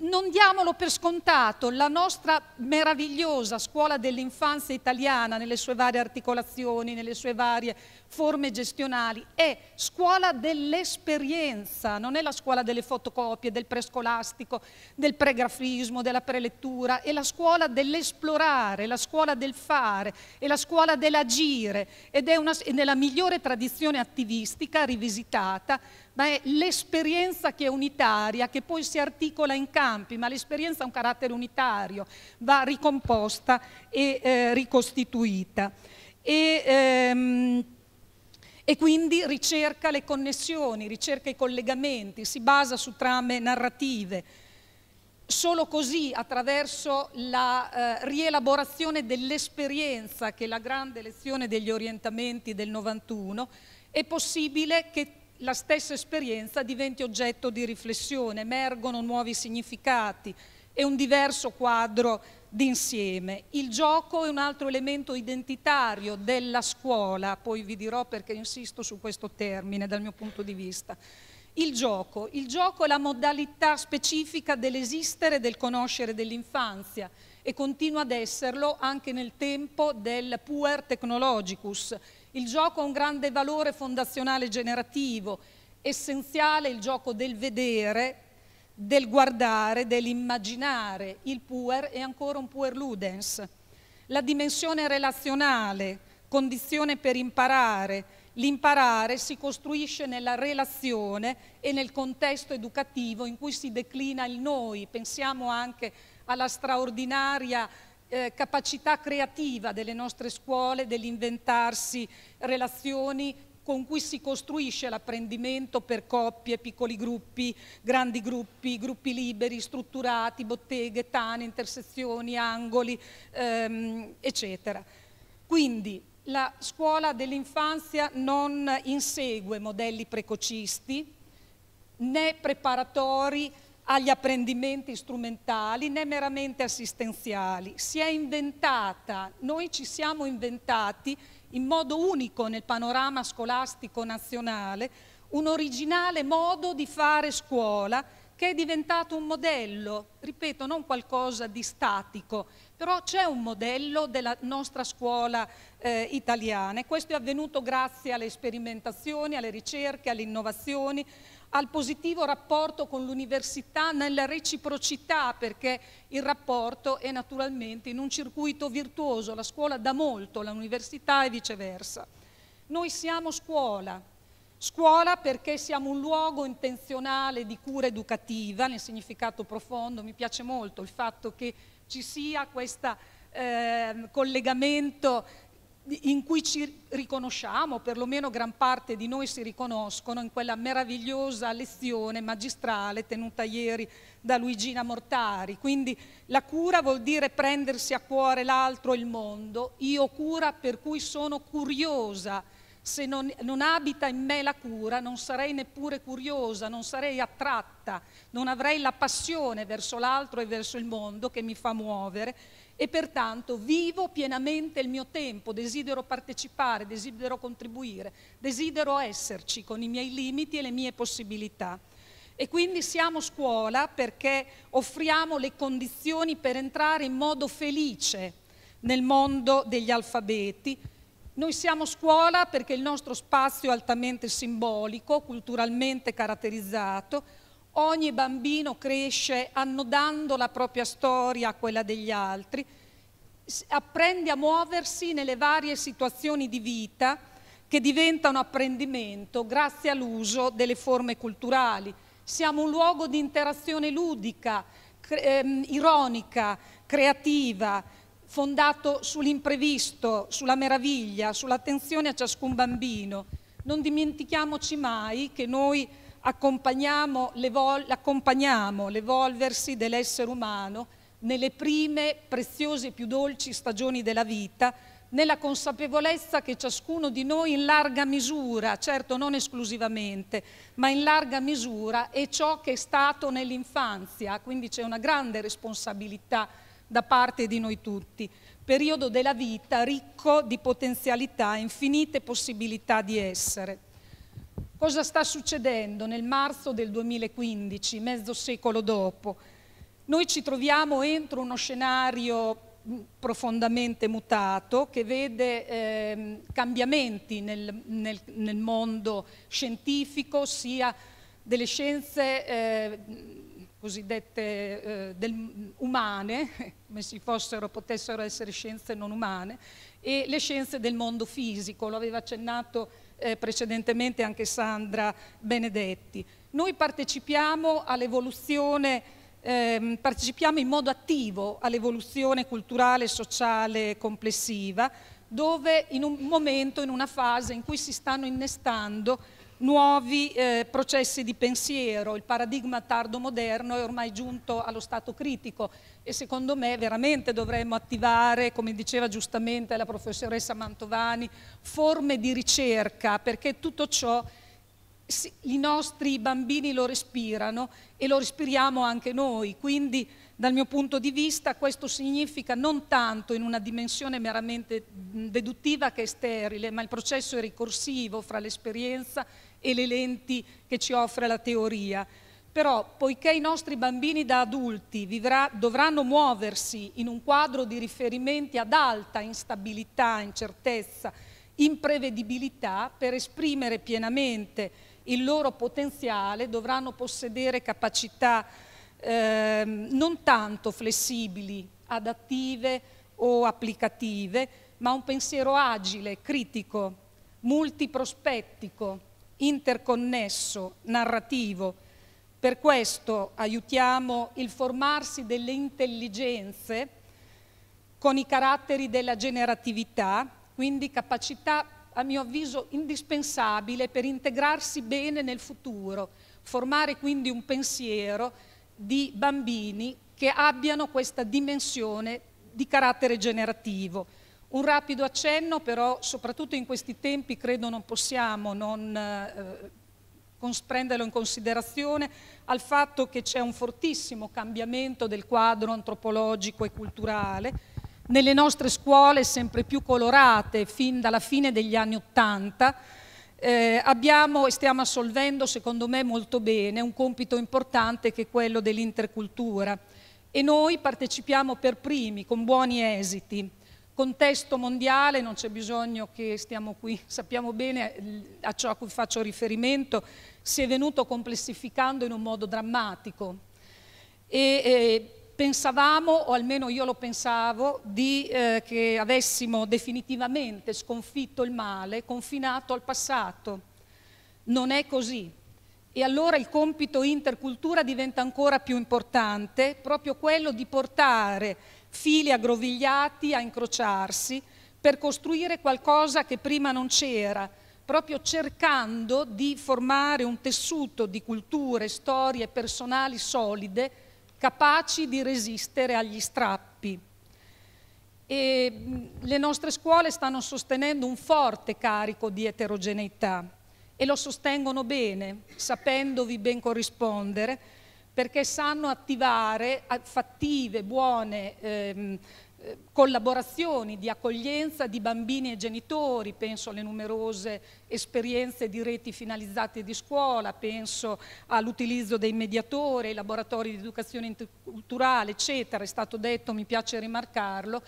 non diamolo per scontato, la nostra meravigliosa scuola dell'infanzia italiana nelle sue varie articolazioni, nelle sue varie forme gestionali, è scuola dell'esperienza, non è la scuola delle fotocopie, del prescolastico, del pregrafismo, della prelettura, è la scuola dell'esplorare, la scuola del fare, è la scuola dell'agire ed è, una, è nella migliore tradizione attivistica rivisitata ma è l'esperienza che è unitaria, che poi si articola in campi, ma l'esperienza ha un carattere unitario, va ricomposta e eh, ricostituita. E, ehm, e quindi ricerca le connessioni, ricerca i collegamenti, si basa su trame narrative. Solo così, attraverso la eh, rielaborazione dell'esperienza, che è la grande lezione degli orientamenti del 91, è possibile che la stessa esperienza diventi oggetto di riflessione, emergono nuovi significati e un diverso quadro d'insieme. Il gioco è un altro elemento identitario della scuola, poi vi dirò perché insisto su questo termine dal mio punto di vista. Il gioco. Il gioco è la modalità specifica dell'esistere e del conoscere dell'infanzia e continua ad esserlo anche nel tempo del puer technologicus, il gioco ha un grande valore fondazionale generativo, essenziale il gioco del vedere, del guardare, dell'immaginare. Il puer è ancora un puer ludens. La dimensione relazionale, condizione per imparare. L'imparare si costruisce nella relazione e nel contesto educativo in cui si declina il noi. Pensiamo anche alla straordinaria eh, capacità creativa delle nostre scuole, dell'inventarsi relazioni con cui si costruisce l'apprendimento per coppie, piccoli gruppi, grandi gruppi, gruppi liberi, strutturati, botteghe, tane, intersezioni, angoli, ehm, eccetera. Quindi la scuola dell'infanzia non insegue modelli precocisti né preparatori agli apprendimenti strumentali né meramente assistenziali. Si è inventata, noi ci siamo inventati in modo unico nel panorama scolastico nazionale un originale modo di fare scuola che è diventato un modello, ripeto, non qualcosa di statico, però c'è un modello della nostra scuola eh, italiana e questo è avvenuto grazie alle sperimentazioni, alle ricerche, alle innovazioni, al positivo rapporto con l'università nella reciprocità, perché il rapporto è naturalmente in un circuito virtuoso, la scuola dà molto, l'università e viceversa. Noi siamo scuola, Scuola perché siamo un luogo intenzionale di cura educativa nel significato profondo, mi piace molto il fatto che ci sia questo eh, collegamento in cui ci riconosciamo, perlomeno gran parte di noi si riconoscono, in quella meravigliosa lezione magistrale tenuta ieri da Luigina Mortari. Quindi la cura vuol dire prendersi a cuore l'altro e il mondo. Io cura per cui sono curiosa. Se non, non abita in me la cura, non sarei neppure curiosa, non sarei attratta, non avrei la passione verso l'altro e verso il mondo che mi fa muovere e pertanto vivo pienamente il mio tempo, desidero partecipare, desidero contribuire, desidero esserci con i miei limiti e le mie possibilità. E quindi siamo scuola perché offriamo le condizioni per entrare in modo felice nel mondo degli alfabeti. Noi siamo scuola perché il nostro spazio è altamente simbolico, culturalmente caratterizzato, Ogni bambino cresce annodando la propria storia a quella degli altri, apprende a muoversi nelle varie situazioni di vita che diventano apprendimento grazie all'uso delle forme culturali. Siamo un luogo di interazione ludica, ehm, ironica, creativa, fondato sull'imprevisto, sulla meraviglia, sull'attenzione a ciascun bambino. Non dimentichiamoci mai che noi accompagniamo, l'evol- accompagniamo l'evolversi dell'essere umano nelle prime, preziose e più dolci stagioni della vita, nella consapevolezza che ciascuno di noi in larga misura, certo non esclusivamente, ma in larga misura è ciò che è stato nell'infanzia, quindi c'è una grande responsabilità da parte di noi tutti. Periodo della vita ricco di potenzialità, infinite possibilità di essere. Cosa sta succedendo nel marzo del 2015, mezzo secolo dopo? Noi ci troviamo entro uno scenario mm, profondamente mutato che vede eh, cambiamenti nel, nel, nel, mondo scientifico sia delle scienze eh, cosiddette eh, del, mm, umane, (laughs) come se fossero, potessero essere scienze non umane, e le scienze del mondo fisico, lo aveva accennato eh, precedentemente anche Sandra Benedetti. Noi partecipiamo all'evoluzione Ehm, partecipiamo in modo attivo all'evoluzione culturale e sociale complessiva, dove in un momento, in una fase in cui si stanno innestando nuovi eh, processi di pensiero, il paradigma tardo-moderno è ormai giunto allo stato critico e secondo me veramente dovremmo attivare, come diceva giustamente la professoressa Mantovani, forme di ricerca perché tutto ciò i nostri bambini lo respirano e lo respiriamo anche noi, quindi dal mio punto di vista questo significa non tanto in una dimensione meramente deduttiva che è sterile, ma il processo è ricorsivo fra l'esperienza e le lenti che ci offre la teoria. Però, poiché i nostri bambini da adulti vivrà, dovranno muoversi in un quadro di riferimenti ad alta instabilità, incertezza, imprevedibilità, per esprimere pienamente il loro potenziale dovranno possedere capacità eh, non tanto flessibili, adattive o applicative, ma un pensiero agile, critico, multiprospettico, interconnesso, narrativo. Per questo aiutiamo il formarsi delle intelligenze con i caratteri della generatività, quindi capacità a mio avviso indispensabile per integrarsi bene nel futuro, formare quindi un pensiero di bambini che abbiano questa dimensione di carattere generativo. Un rapido accenno però, soprattutto in questi tempi, credo non possiamo non eh, prenderlo in considerazione, al fatto che c'è un fortissimo cambiamento del quadro antropologico e culturale. Nelle nostre scuole sempre più colorate fin dalla fine degli anni Ottanta, eh, abbiamo e stiamo assolvendo, secondo me molto bene, un compito importante che è quello dell'intercultura e noi partecipiamo per primi, con buoni esiti. Contesto mondiale, non c'è bisogno che stiamo qui, (laughs) sappiamo bene eh, a ciò a cui faccio riferimento, si è venuto complessificando in un modo drammatico. E, eh, pensavamo, o almeno io lo pensavo, di, eh, che avessimo definitivamente sconfitto il male, confinato al passato. Non è così. E allora il compito intercultura diventa ancora più importante, proprio quello di portare fili aggrovigliati a incrociarsi per costruire qualcosa che prima non c'era, proprio cercando di formare un tessuto di culture, storie personali solide capaci di resistere agli strappi. E mm, le nostre scuole stanno sostenendo un forte carico di eterogeneità e lo sostengono bene, sapendovi ben corrispondere, perché sanno attivare fattive, buone ehm, collaborazioni di accoglienza di bambini e genitori, penso alle numerose esperienze di reti finalizzate di scuola, penso all'utilizzo dei mediatori, ai laboratori di educazione interculturale, eccetera, è stato detto, mi piace rimarcarlo,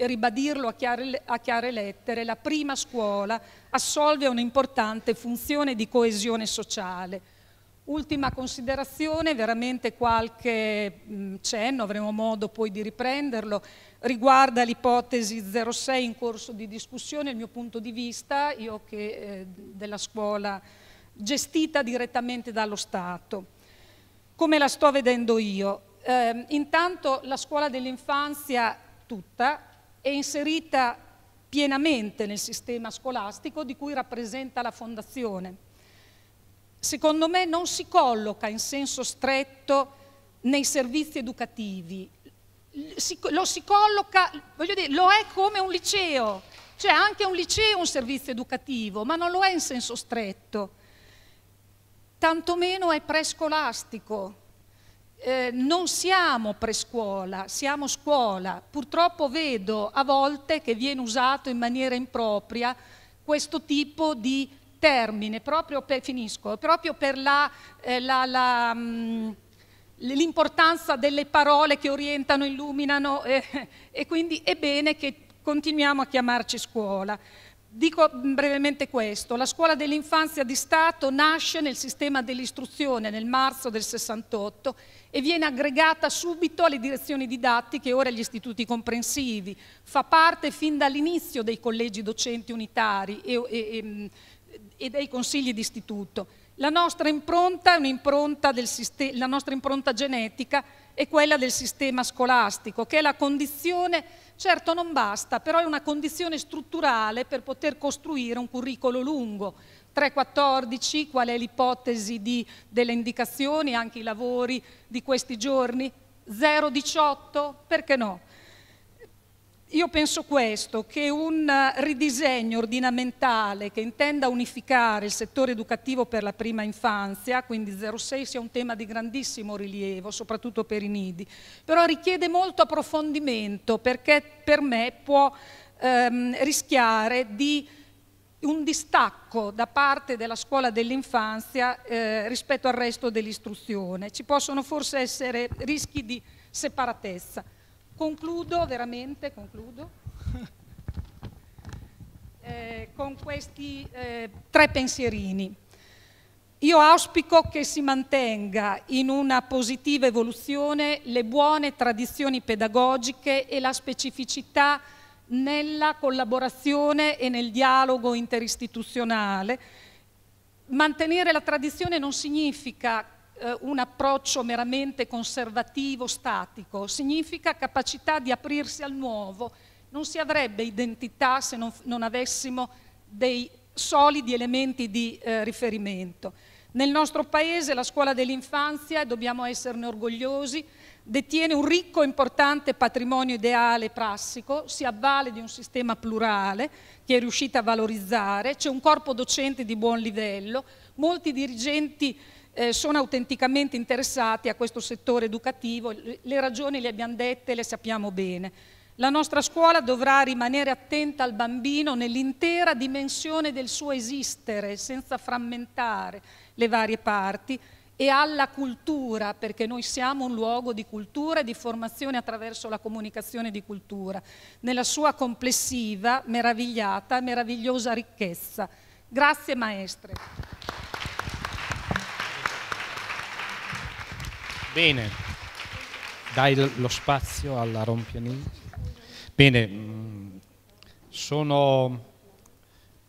e ribadirlo a chiare, a chiare lettere, la prima scuola assolve un'importante funzione di coesione sociale. Ultima considerazione, veramente qualche cenno, avremo modo poi di riprenderlo, riguarda l'ipotesi 06 in corso di discussione, il mio punto di vista, io che eh, della scuola gestita direttamente dallo Stato. Come la sto vedendo io? Eh, intanto la scuola dell'infanzia tutta è inserita pienamente nel sistema scolastico di cui rappresenta la fondazione. Secondo me non si colloca in senso stretto nei servizi educativi, lo si colloca, voglio dire, lo è come un liceo, cioè anche un liceo è un servizio educativo, ma non lo è in senso stretto, tantomeno è prescolastico. Eh, non siamo prescuola, siamo scuola. Purtroppo vedo a volte che viene usato in maniera impropria questo tipo di termine, proprio per, finisco, proprio per la, eh, la, la mh, mm, l'importanza delle parole che orientano, illuminano eh, e quindi è bene che continuiamo a chiamarci scuola. Dico mm, brevemente questo, la scuola dell'infanzia di Stato nasce nel sistema dell'istruzione nel marzo del 68 e viene aggregata subito alle direzioni didattiche e ora agli istituti comprensivi. Fa parte fin dall'inizio dei collegi docenti unitari e, e, e, mm, e dei consigli d'istituto. La nostra impronta, impronta la nostra impronta genetica è quella del sistema scolastico, che è la condizione, certo non basta, però è una condizione strutturale per poter costruire un curriculum lungo. 3.14, qual è l'ipotesi di, delle indicazioni, anche i lavori di questi giorni? 0.18, perché no? Io penso questo, che un eh, ridisegno ordinamentale che intenda unificare il settore educativo per la prima infanzia, quindi 06, sia un tema di grandissimo rilievo, soprattutto per i nidi, però richiede molto approfondimento perché per me può ehm, rischiare di un distacco da parte della scuola dell'infanzia eh, rispetto al resto dell'istruzione. Ci possono forse essere rischi di separatezza. Concludo, veramente concludo, (laughs) eh, con questi eh, tre pensierini. Io auspico che si mantenga in una positiva evoluzione le buone tradizioni pedagogiche e la specificità nella collaborazione e nel dialogo interistituzionale. Mantenere la tradizione non significa eh, un approccio meramente conservativo, statico, significa capacità di aprirsi al nuovo. Non si avrebbe identità se non, non avessimo dei solidi elementi di eh, riferimento. Nel nostro paese la scuola dell'infanzia, e dobbiamo esserne orgogliosi, detiene un ricco e importante patrimonio ideale e prassico, si avvale di un sistema plurale che è riuscita a valorizzare, c'è un corpo docente di buon livello, molti dirigenti eh, sono autenticamente interessati a questo settore educativo, le ragioni le abbiamo dette, le sappiamo bene. La nostra scuola dovrà rimanere attenta al bambino nell'intera dimensione del suo esistere, senza frammentare le varie parti, e alla cultura, perché noi siamo un luogo di cultura e di formazione attraverso la comunicazione di cultura, nella sua complessiva, meravigliata, meravigliosa ricchezza. Grazie maestre. Bene, dai lo spazio alla Rompianini. Bene, mm, sono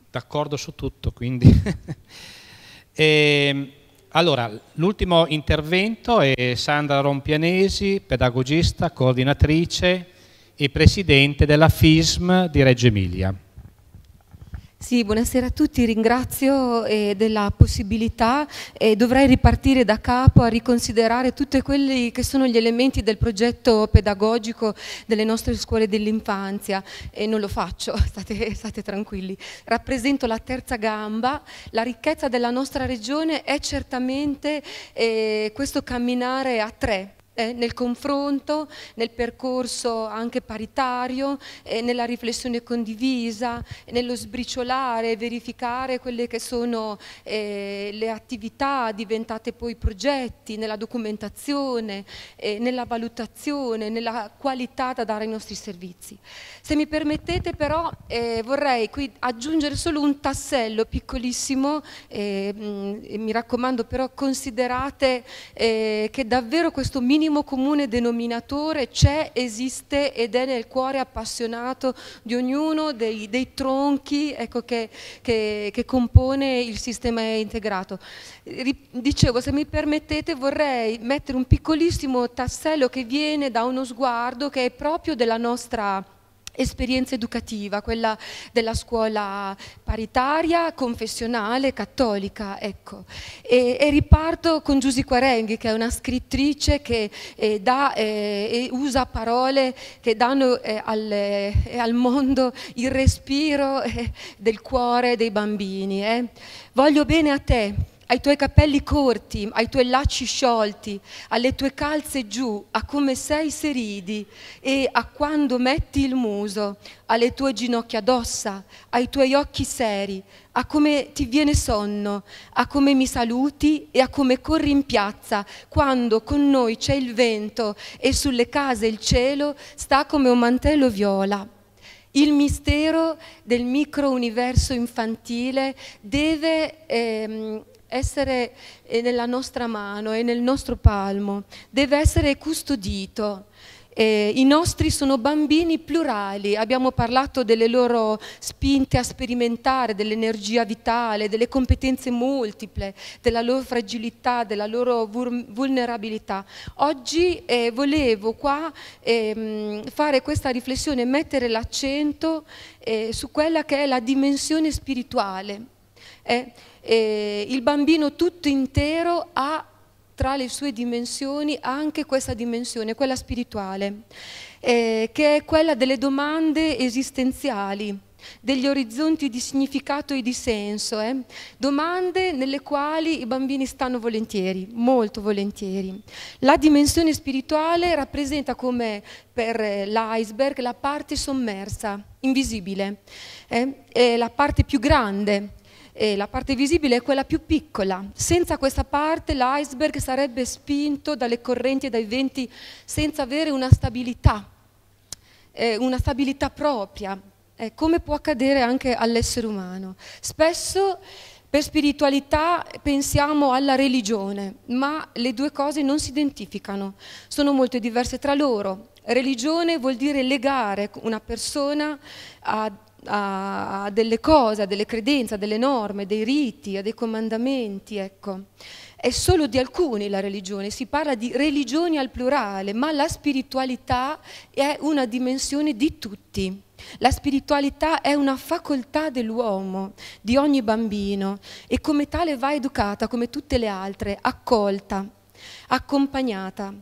d'accordo su tutto, quindi... (laughs) e, ehm, allora, l'ultimo intervento è Sandra Rompianesi, pedagogista, coordinatrice e presidente della FISM di Reggio Emilia. Sì, buonasera a tutti, ringrazio eh, della possibilità e eh, dovrei ripartire da capo a riconsiderare tutti quelli che sono gli elementi del progetto pedagogico delle nostre scuole dell'infanzia e non lo faccio, (laughs) state, state tranquilli. Rappresento la terza gamba, la ricchezza della nostra regione è certamente eh, questo camminare a tre, eh, nel confronto, nel percorso anche paritario, eh, nella riflessione condivisa, nello sbriciolare, verificare quelle che sono eh, le attività diventate poi progetti, nella documentazione, eh, nella valutazione, nella qualità da dare ai nostri servizi. Se mi permettete però eh, vorrei qui aggiungere solo un tassello piccolissimo, mh, eh, mm, mi raccomando però considerate che davvero questo minimo minimo comune denominatore c'è, esiste ed è nel cuore appassionato di ognuno dei, dei tronchi ecco, che, che, che, compone il sistema integrato. Dicevo, se mi permettete vorrei mettere un piccolissimo tassello che viene da uno sguardo che è proprio della nostra esperienza educativa, quella della scuola paritaria, confessionale, cattolica. Ecco. E, e, riparto con Giusy Quarenghi, che è una scrittrice che eh, dà, eh, usa parole che danno eh, al, eh, al, mondo il respiro eh, del cuore dei bambini. Eh. Voglio bene a te ai tuoi capelli corti, ai tuoi lacci sciolti, alle tue calze giù, a come sei se ridi e a quando metti il muso, alle tue ginocchia d'ossa, ai tuoi occhi seri, a come ti viene sonno, a come mi saluti e a come corri in piazza quando con noi c'è il vento e sulle case il cielo sta come un mantello viola. Il mistero del micro universo infantile deve ehm, essere eh, nella nostra mano e nel nostro palmo, deve essere custodito. Eh, I nostri sono bambini plurali, abbiamo parlato delle loro spinte a sperimentare, dell'energia vitale, delle competenze multiple, della loro fragilità, della loro vulnerabilità. Oggi eh, volevo qua eh, fare questa riflessione mettere l'accento eh, su quella che è la dimensione spirituale. Eh, eh, il bambino tutto intero ha tra le sue dimensioni anche questa dimensione, quella spirituale, eh, che è quella delle domande esistenziali, degli orizzonti di significato e di senso, eh? domande nelle quali i bambini stanno volentieri, molto volentieri. La dimensione spirituale rappresenta come per eh, l'iceberg la parte sommersa, invisibile, eh? la parte più grande, e la parte visibile è quella più piccola. Senza questa parte l'iceberg sarebbe spinto dalle correnti e dai venti senza avere una stabilità, eh, una stabilità propria, eh, come può accadere anche all'essere umano. Spesso per spiritualità pensiamo alla religione, ma le due cose non si identificano, sono molto diverse tra loro. Religione vuol dire legare una persona a a, delle cose, a delle credenze, a delle norme, dei riti, a dei comandamenti, ecco. È solo di alcuni la religione, si parla di religioni al plurale, ma la spiritualità è una dimensione di tutti. La spiritualità è una facoltà dell'uomo, di ogni bambino, e come tale va educata come tutte le altre, accolta, accompagnata.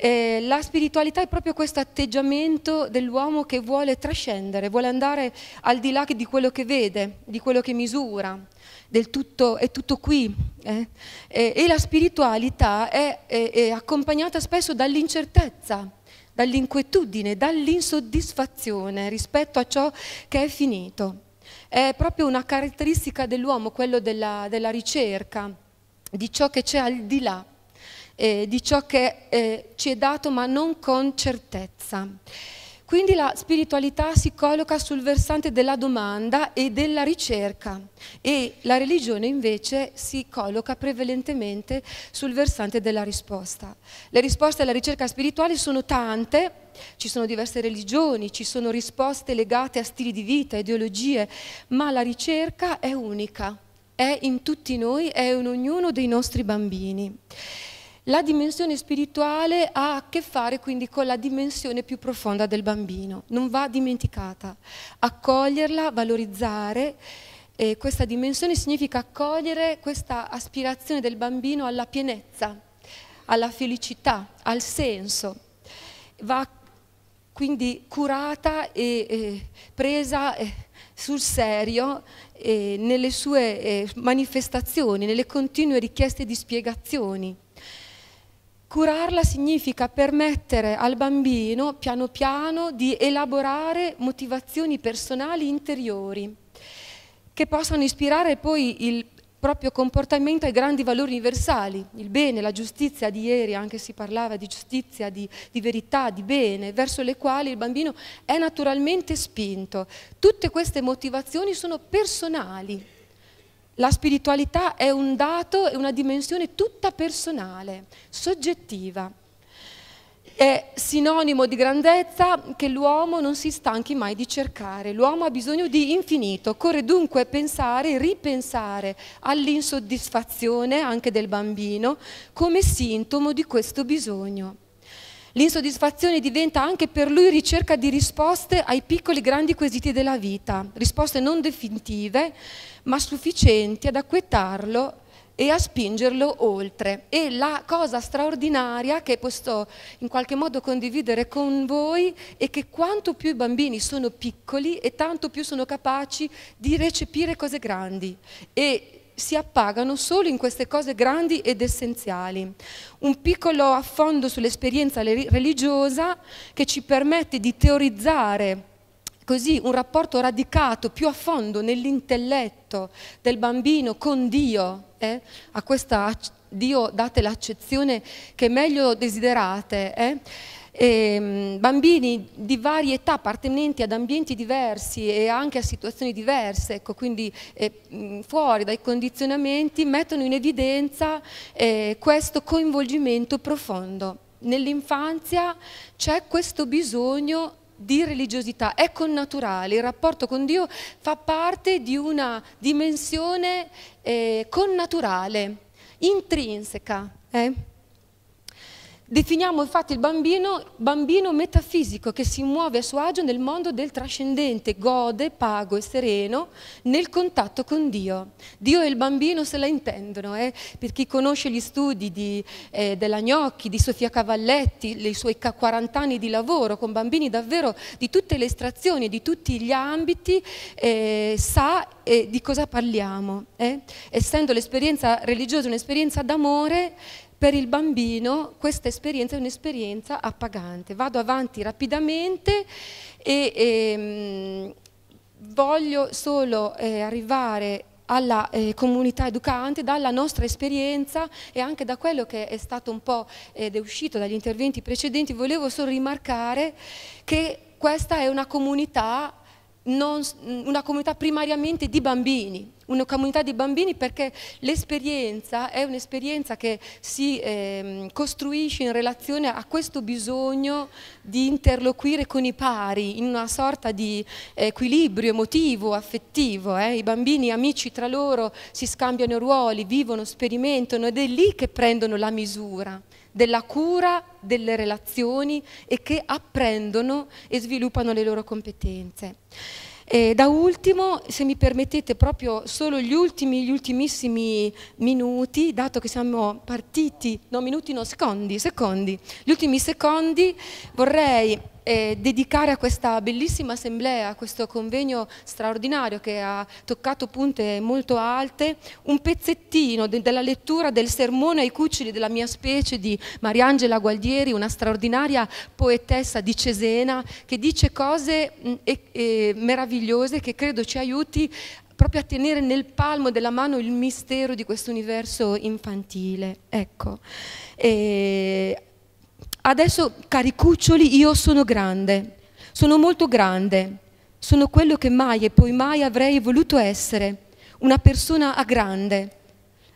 Eh, la spiritualità è proprio questo atteggiamento dell'uomo che vuole trascendere, vuole andare al di là di quello che vede, di quello che misura, del tutto è tutto qui. Eh? E, e, la spiritualità è, è, è accompagnata spesso dall'incertezza, dall'inquietudine, dall'insoddisfazione rispetto a ciò che è finito. È proprio una caratteristica dell'uomo, quello della, della ricerca, di ciò che c'è al di là eh, di ciò che eh, ci è dato ma non con certezza. Quindi la spiritualità si colloca sul versante della domanda e della ricerca e la religione invece si colloca prevalentemente sul versante della risposta. Le risposte alla ricerca spirituale sono tante, ci sono diverse religioni, ci sono risposte legate a stili di vita, ideologie, ma la ricerca è unica, è in tutti noi, è in ognuno dei nostri bambini. La dimensione spirituale ha a che fare quindi con la dimensione più profonda del bambino, non va dimenticata. Accoglierla, valorizzare, eh, questa dimensione significa accogliere questa aspirazione del bambino alla pienezza, alla felicità, al senso. Va quindi curata e eh, presa eh, sul serio eh, nelle sue eh, manifestazioni, nelle continue richieste di spiegazioni. Curarla significa permettere al bambino piano piano di elaborare motivazioni personali interiori che possano ispirare poi il proprio comportamento ai grandi valori universali, il bene, la giustizia di ieri, anche si parlava di giustizia, di, di, verità, di bene, verso le quali il bambino è naturalmente spinto. Tutte queste motivazioni sono personali la spiritualità è un dato, e una dimensione tutta personale, soggettiva. È sinonimo di grandezza che l'uomo non si stanchi mai di cercare, l'uomo ha bisogno di infinito, occorre dunque pensare, ripensare all'insoddisfazione anche del bambino come sintomo di questo bisogno. L'insoddisfazione diventa anche per lui ricerca di risposte ai piccoli grandi quesiti della vita, risposte non definitive, ma sufficienti ad acquettarlo e a spingerlo oltre. E la cosa straordinaria che posso in qualche modo condividere con voi è che quanto più i bambini sono piccoli e tanto più sono capaci di recepire cose grandi e si appagano solo in queste cose grandi ed essenziali. Un piccolo affondo sull'esperienza religiosa che ci permette di teorizzare così un rapporto radicato più a fondo nell'intelletto del bambino con Dio, eh? a questa Dio date l'accezione che meglio desiderate. Eh? ehm, bambini di varie età appartenenti ad ambienti diversi e anche a situazioni diverse, ecco, quindi eh, fuori dai condizionamenti mettono in evidenza eh, questo coinvolgimento profondo. Nell'infanzia c'è questo bisogno di religiosità, è connaturale, il rapporto con Dio fa parte di una dimensione eh, connaturale, intrinseca. Eh? Definiamo infatti il bambino bambino metafisico che si muove a suo agio nel mondo del trascendente, gode, pago e sereno nel contatto con Dio. Dio e il bambino se la intendono, eh? per chi conosce gli studi di, eh, della Gnocchi, di Sofia Cavalletti, i suoi 40 anni di lavoro con bambini davvero di tutte le estrazioni, di tutti gli ambiti, eh, sa eh, di cosa parliamo. Eh? Essendo l'esperienza religiosa un'esperienza d'amore, per il bambino questa esperienza è un'esperienza appagante. Vado avanti rapidamente e, e ehm, mh, voglio solo eh, arrivare alla eh, comunità educante, dalla nostra esperienza e anche da quello che è stato un po' ed è uscito dagli interventi precedenti, volevo solo rimarcare che questa è una comunità non, una comunità primariamente di bambini, una comunità di bambini perché l'esperienza è un'esperienza che si eh, costruisce in relazione a questo bisogno di interloquire con i pari in una sorta di equilibrio emotivo, affettivo. Eh. I bambini amici tra loro si scambiano ruoli, vivono, sperimentano ed è lì che prendono la misura della cura delle relazioni e che apprendono e sviluppano le loro competenze. E da ultimo, se mi permettete proprio solo gli ultimi, gli ultimissimi minuti, dato che siamo partiti, no minuti no, secondi, secondi, gli ultimi secondi vorrei eh, dedicare a questa bellissima assemblea, a questo convegno straordinario che ha toccato punte molto alte, un pezzettino de della lettura del sermone ai cucili della mia specie di Mariangela Gualdieri, una straordinaria poetessa di Cesena che dice cose mh, mm, e, e meravigliose che credo ci aiuti proprio a tenere nel palmo della mano il mistero di questo universo infantile. Ecco, e adesso cari cuccioli io sono grande, sono molto grande, sono quello che mai e poi mai avrei voluto essere, una persona a grande.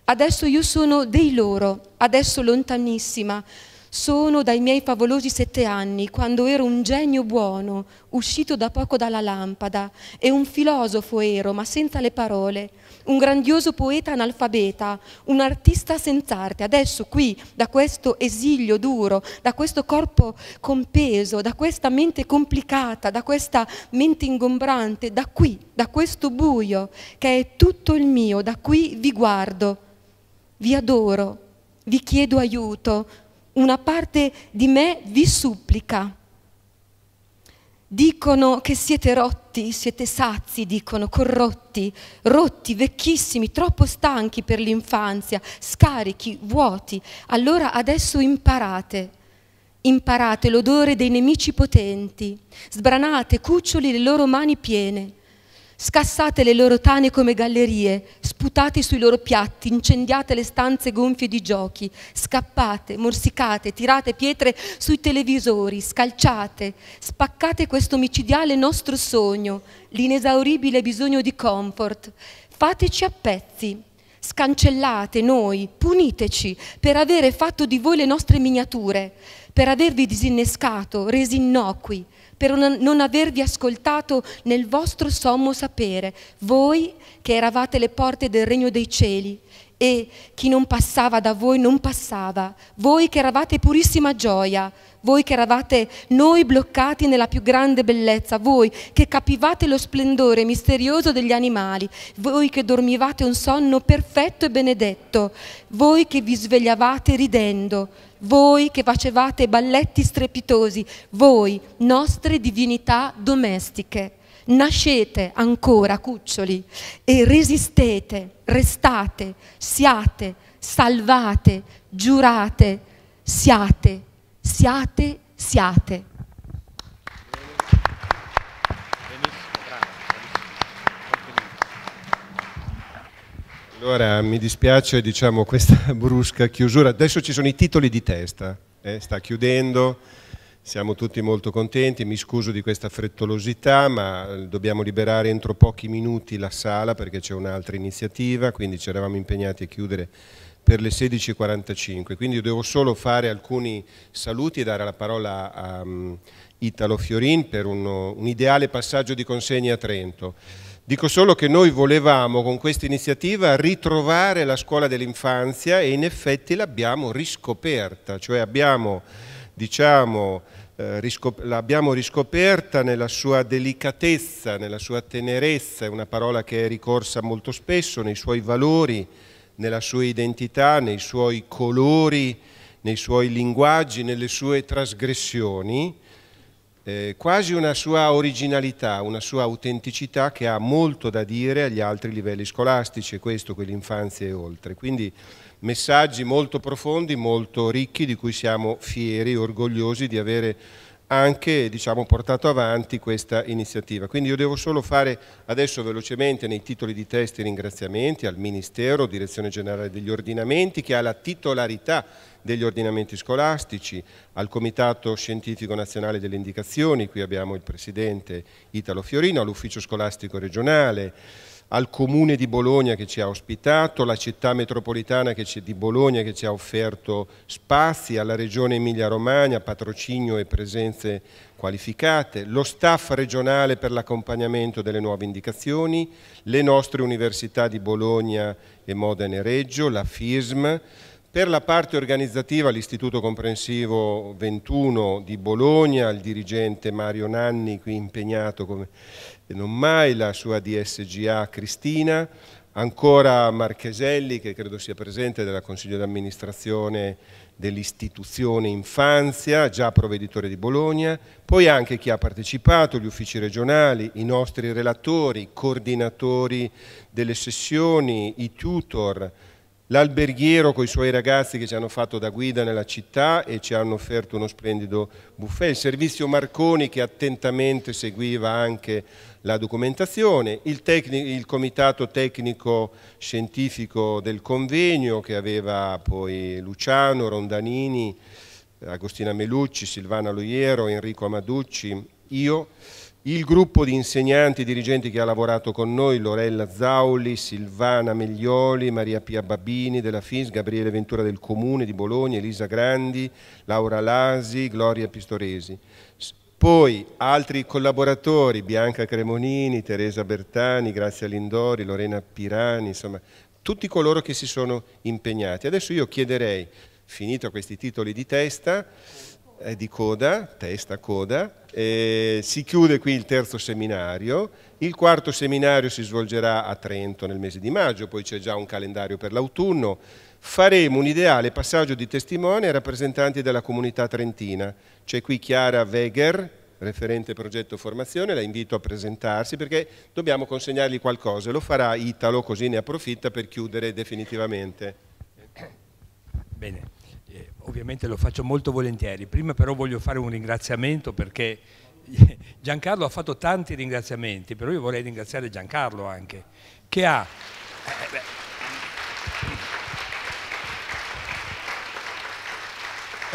Adesso io sono dei loro, adesso lontanissima, sono dai miei favolosi sette anni, quando ero un genio buono, uscito da poco dalla lampada, e un filosofo ero, ma senza le parole, un grandioso poeta analfabeta, un artista senza arte. Adesso qui, da questo esilio duro, da questo corpo compeso, da questa mente complicata, da questa mente ingombrante, da qui, da questo buio che è tutto il mio, da qui vi guardo, vi adoro, vi chiedo aiuto, una parte di me vi supplica Dicono che siete rotti, siete sazi, dicono, corrotti, rotti, vecchissimi, troppo stanchi per l'infanzia, scarichi, vuoti. Allora adesso imparate imparate l'odore dei nemici potenti, sbranate cuccioli le loro mani piene, Scassate le loro tane come gallerie, sputate sui loro piatti, incendiate le stanze gonfie di giochi, scappate, morsicate, tirate pietre sui televisori, scalciate, spaccate questo micidiale nostro sogno, l'inesauribile bisogno di comfort. Fateci a pezzi, scancellate noi, puniteci per avere fatto di voi le nostre miniature, per avervi disinnescato, resi innocui, per non avervi ascoltato nel vostro sommo sapere, voi che eravate le porte del regno dei cieli, e chi non passava da voi non passava, voi che eravate purissima gioia, voi che eravate noi bloccati nella più grande bellezza, voi che capivate lo splendore misterioso degli animali, voi che dormivate un sonno perfetto e benedetto, voi che vi svegliavate ridendo, voi che facevate balletti strepitosi, voi, nostre divinità domestiche. Nascete ancora cuccioli e resistete, restate, siate, salvate, giurate, siate, siate, siate. Allora mi dispiace diciamo, questa (laughs) brusca chiusura, adesso ci sono i titoli di testa, eh? sta chiudendo, siamo tutti molto contenti, mi scuso di questa frettolosità, ma eh, dobbiamo liberare entro pochi minuti la sala perché c'è un'altra iniziativa, quindi ci eravamo impegnati a chiudere per le 16.45, quindi devo solo fare alcuni saluti e dare la parola a um, Italo Fiorin per uno, un ideale passaggio di consegne a Trento. Dico solo che noi volevamo con questa iniziativa ritrovare la scuola dell'infanzia e in effetti l'abbiamo riscoperta, cioè abbiamo, diciamo, eh, riscop l'abbiamo riscoperta nella sua delicatezza, nella sua tenerezza, è una parola che è ricorsa molto spesso, nei suoi valori, nella sua identità, nei suoi colori, nei suoi linguaggi, nelle sue trasgressioni eh, quasi una sua originalità, una sua autenticità che ha molto da dire agli altri livelli scolastici, e questo quell'infanzia e oltre. Quindi messaggi molto profondi, molto ricchi, di cui siamo fieri, orgogliosi di avere anche diciamo, portato avanti questa iniziativa. Quindi io devo solo fare adesso velocemente nei titoli di testa i ringraziamenti al Ministero, Direzione Generale degli Ordinamenti, che ha la titolarità degli ordinamenti scolastici, al Comitato Scientifico Nazionale delle Indicazioni, qui abbiamo il Presidente Italo Fiorino, all'Ufficio Scolastico Regionale, al Comune di Bologna che ci ha ospitato, alla città metropolitana di Bologna che ci ha offerto spazi, alla Regione Emilia-Romagna, patrocinio e presenze qualificate, lo staff regionale per l'accompagnamento delle nuove indicazioni, le nostre università di Bologna e Modena e Reggio, la FISM, per la parte organizzativa l'Istituto Comprensivo 21 di Bologna, il dirigente Mario Nanni qui impegnato come e non mai la sua DSGA Cristina, ancora Marcheselli che credo sia presente della Consiglio d'amministrazione dell'istituzione Infanzia, già provveditore di Bologna, poi anche chi ha partecipato, gli uffici regionali, i nostri relatori, coordinatori delle sessioni, i tutor, l'alberghiero con i suoi ragazzi che ci hanno fatto da guida nella città e ci hanno offerto uno splendido buffet, il servizio Marconi che attentamente seguiva anche la documentazione, il, il comitato tecnico scientifico del convegno che aveva poi Luciano, Rondanini, Agostina Melucci, Silvana Loiero, Enrico Amaducci, io il gruppo di insegnanti e dirigenti che ha lavorato con noi, Lorella Zauli, Silvana Meglioli, Maria Pia Babini della FIS, Gabriele Ventura del Comune di Bologna, Elisa Grandi, Laura Lasi, Gloria Pistoresi. Poi altri collaboratori, Bianca Cremonini, Teresa Bertani, Grazia Lindori, Lorena Pirani, insomma tutti coloro che si sono impegnati. Adesso io chiederei, finito questi titoli di testa, eh, di coda, testa-coda, eh, si chiude qui il terzo seminario, il quarto seminario si svolgerà a Trento nel mese di maggio, poi c'è già un calendario per l'autunno, faremo un ideale passaggio di testimoni ai rappresentanti della comunità trentina, c'è qui Chiara Weger, referente progetto formazione, la invito a presentarsi perché dobbiamo consegnargli qualcosa, lo farà Italo così ne approfitta per chiudere definitivamente. Bene ovviamente lo faccio molto volentieri. Prima però voglio fare un ringraziamento perché (laughs) Giancarlo ha fatto tanti ringraziamenti, però io vorrei ringraziare Giancarlo anche, che ha... Eh, beh,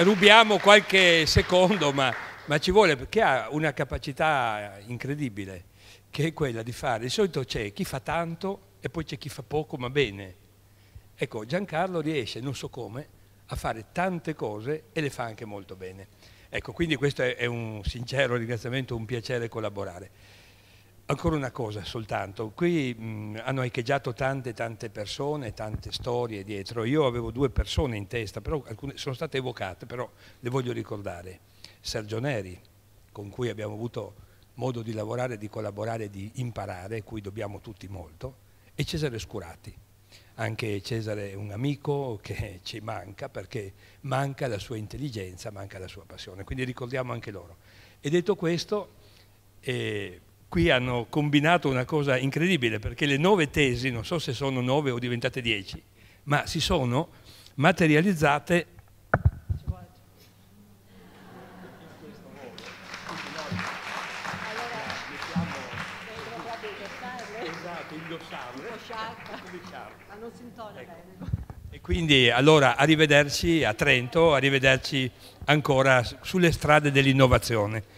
rubiamo qualche secondo, ma, ma ci vuole perché ha una capacità incredibile, che è quella di fare. Di solito c'è chi fa tanto e poi c'è chi fa poco, ma bene. Ecco, Giancarlo riesce, non so come, a fare tante cose e le fa anche molto bene. Ecco, quindi questo è un sincero ringraziamento, un piacere collaborare. Ancora una cosa soltanto, qui mh, hanno echeggiato tante tante persone, tante storie dietro, io avevo due persone in testa, però alcune sono state evocate, però le voglio ricordare. Sergio Neri, con cui abbiamo avuto modo di lavorare, di collaborare, di imparare, cui dobbiamo tutti molto, e Cesare Scurati, anche Cesare è un amico che (laughs) ci manca perché manca la sua intelligenza, manca la sua passione, quindi ricordiamo anche loro. E detto questo, eh, qui hanno combinato una cosa incredibile perché le nove tesi, non so se sono nove o diventate dieci, ma si sono materializzate Quindi allora arrivederci a Trento, arrivederci ancora sulle strade dell'innovazione.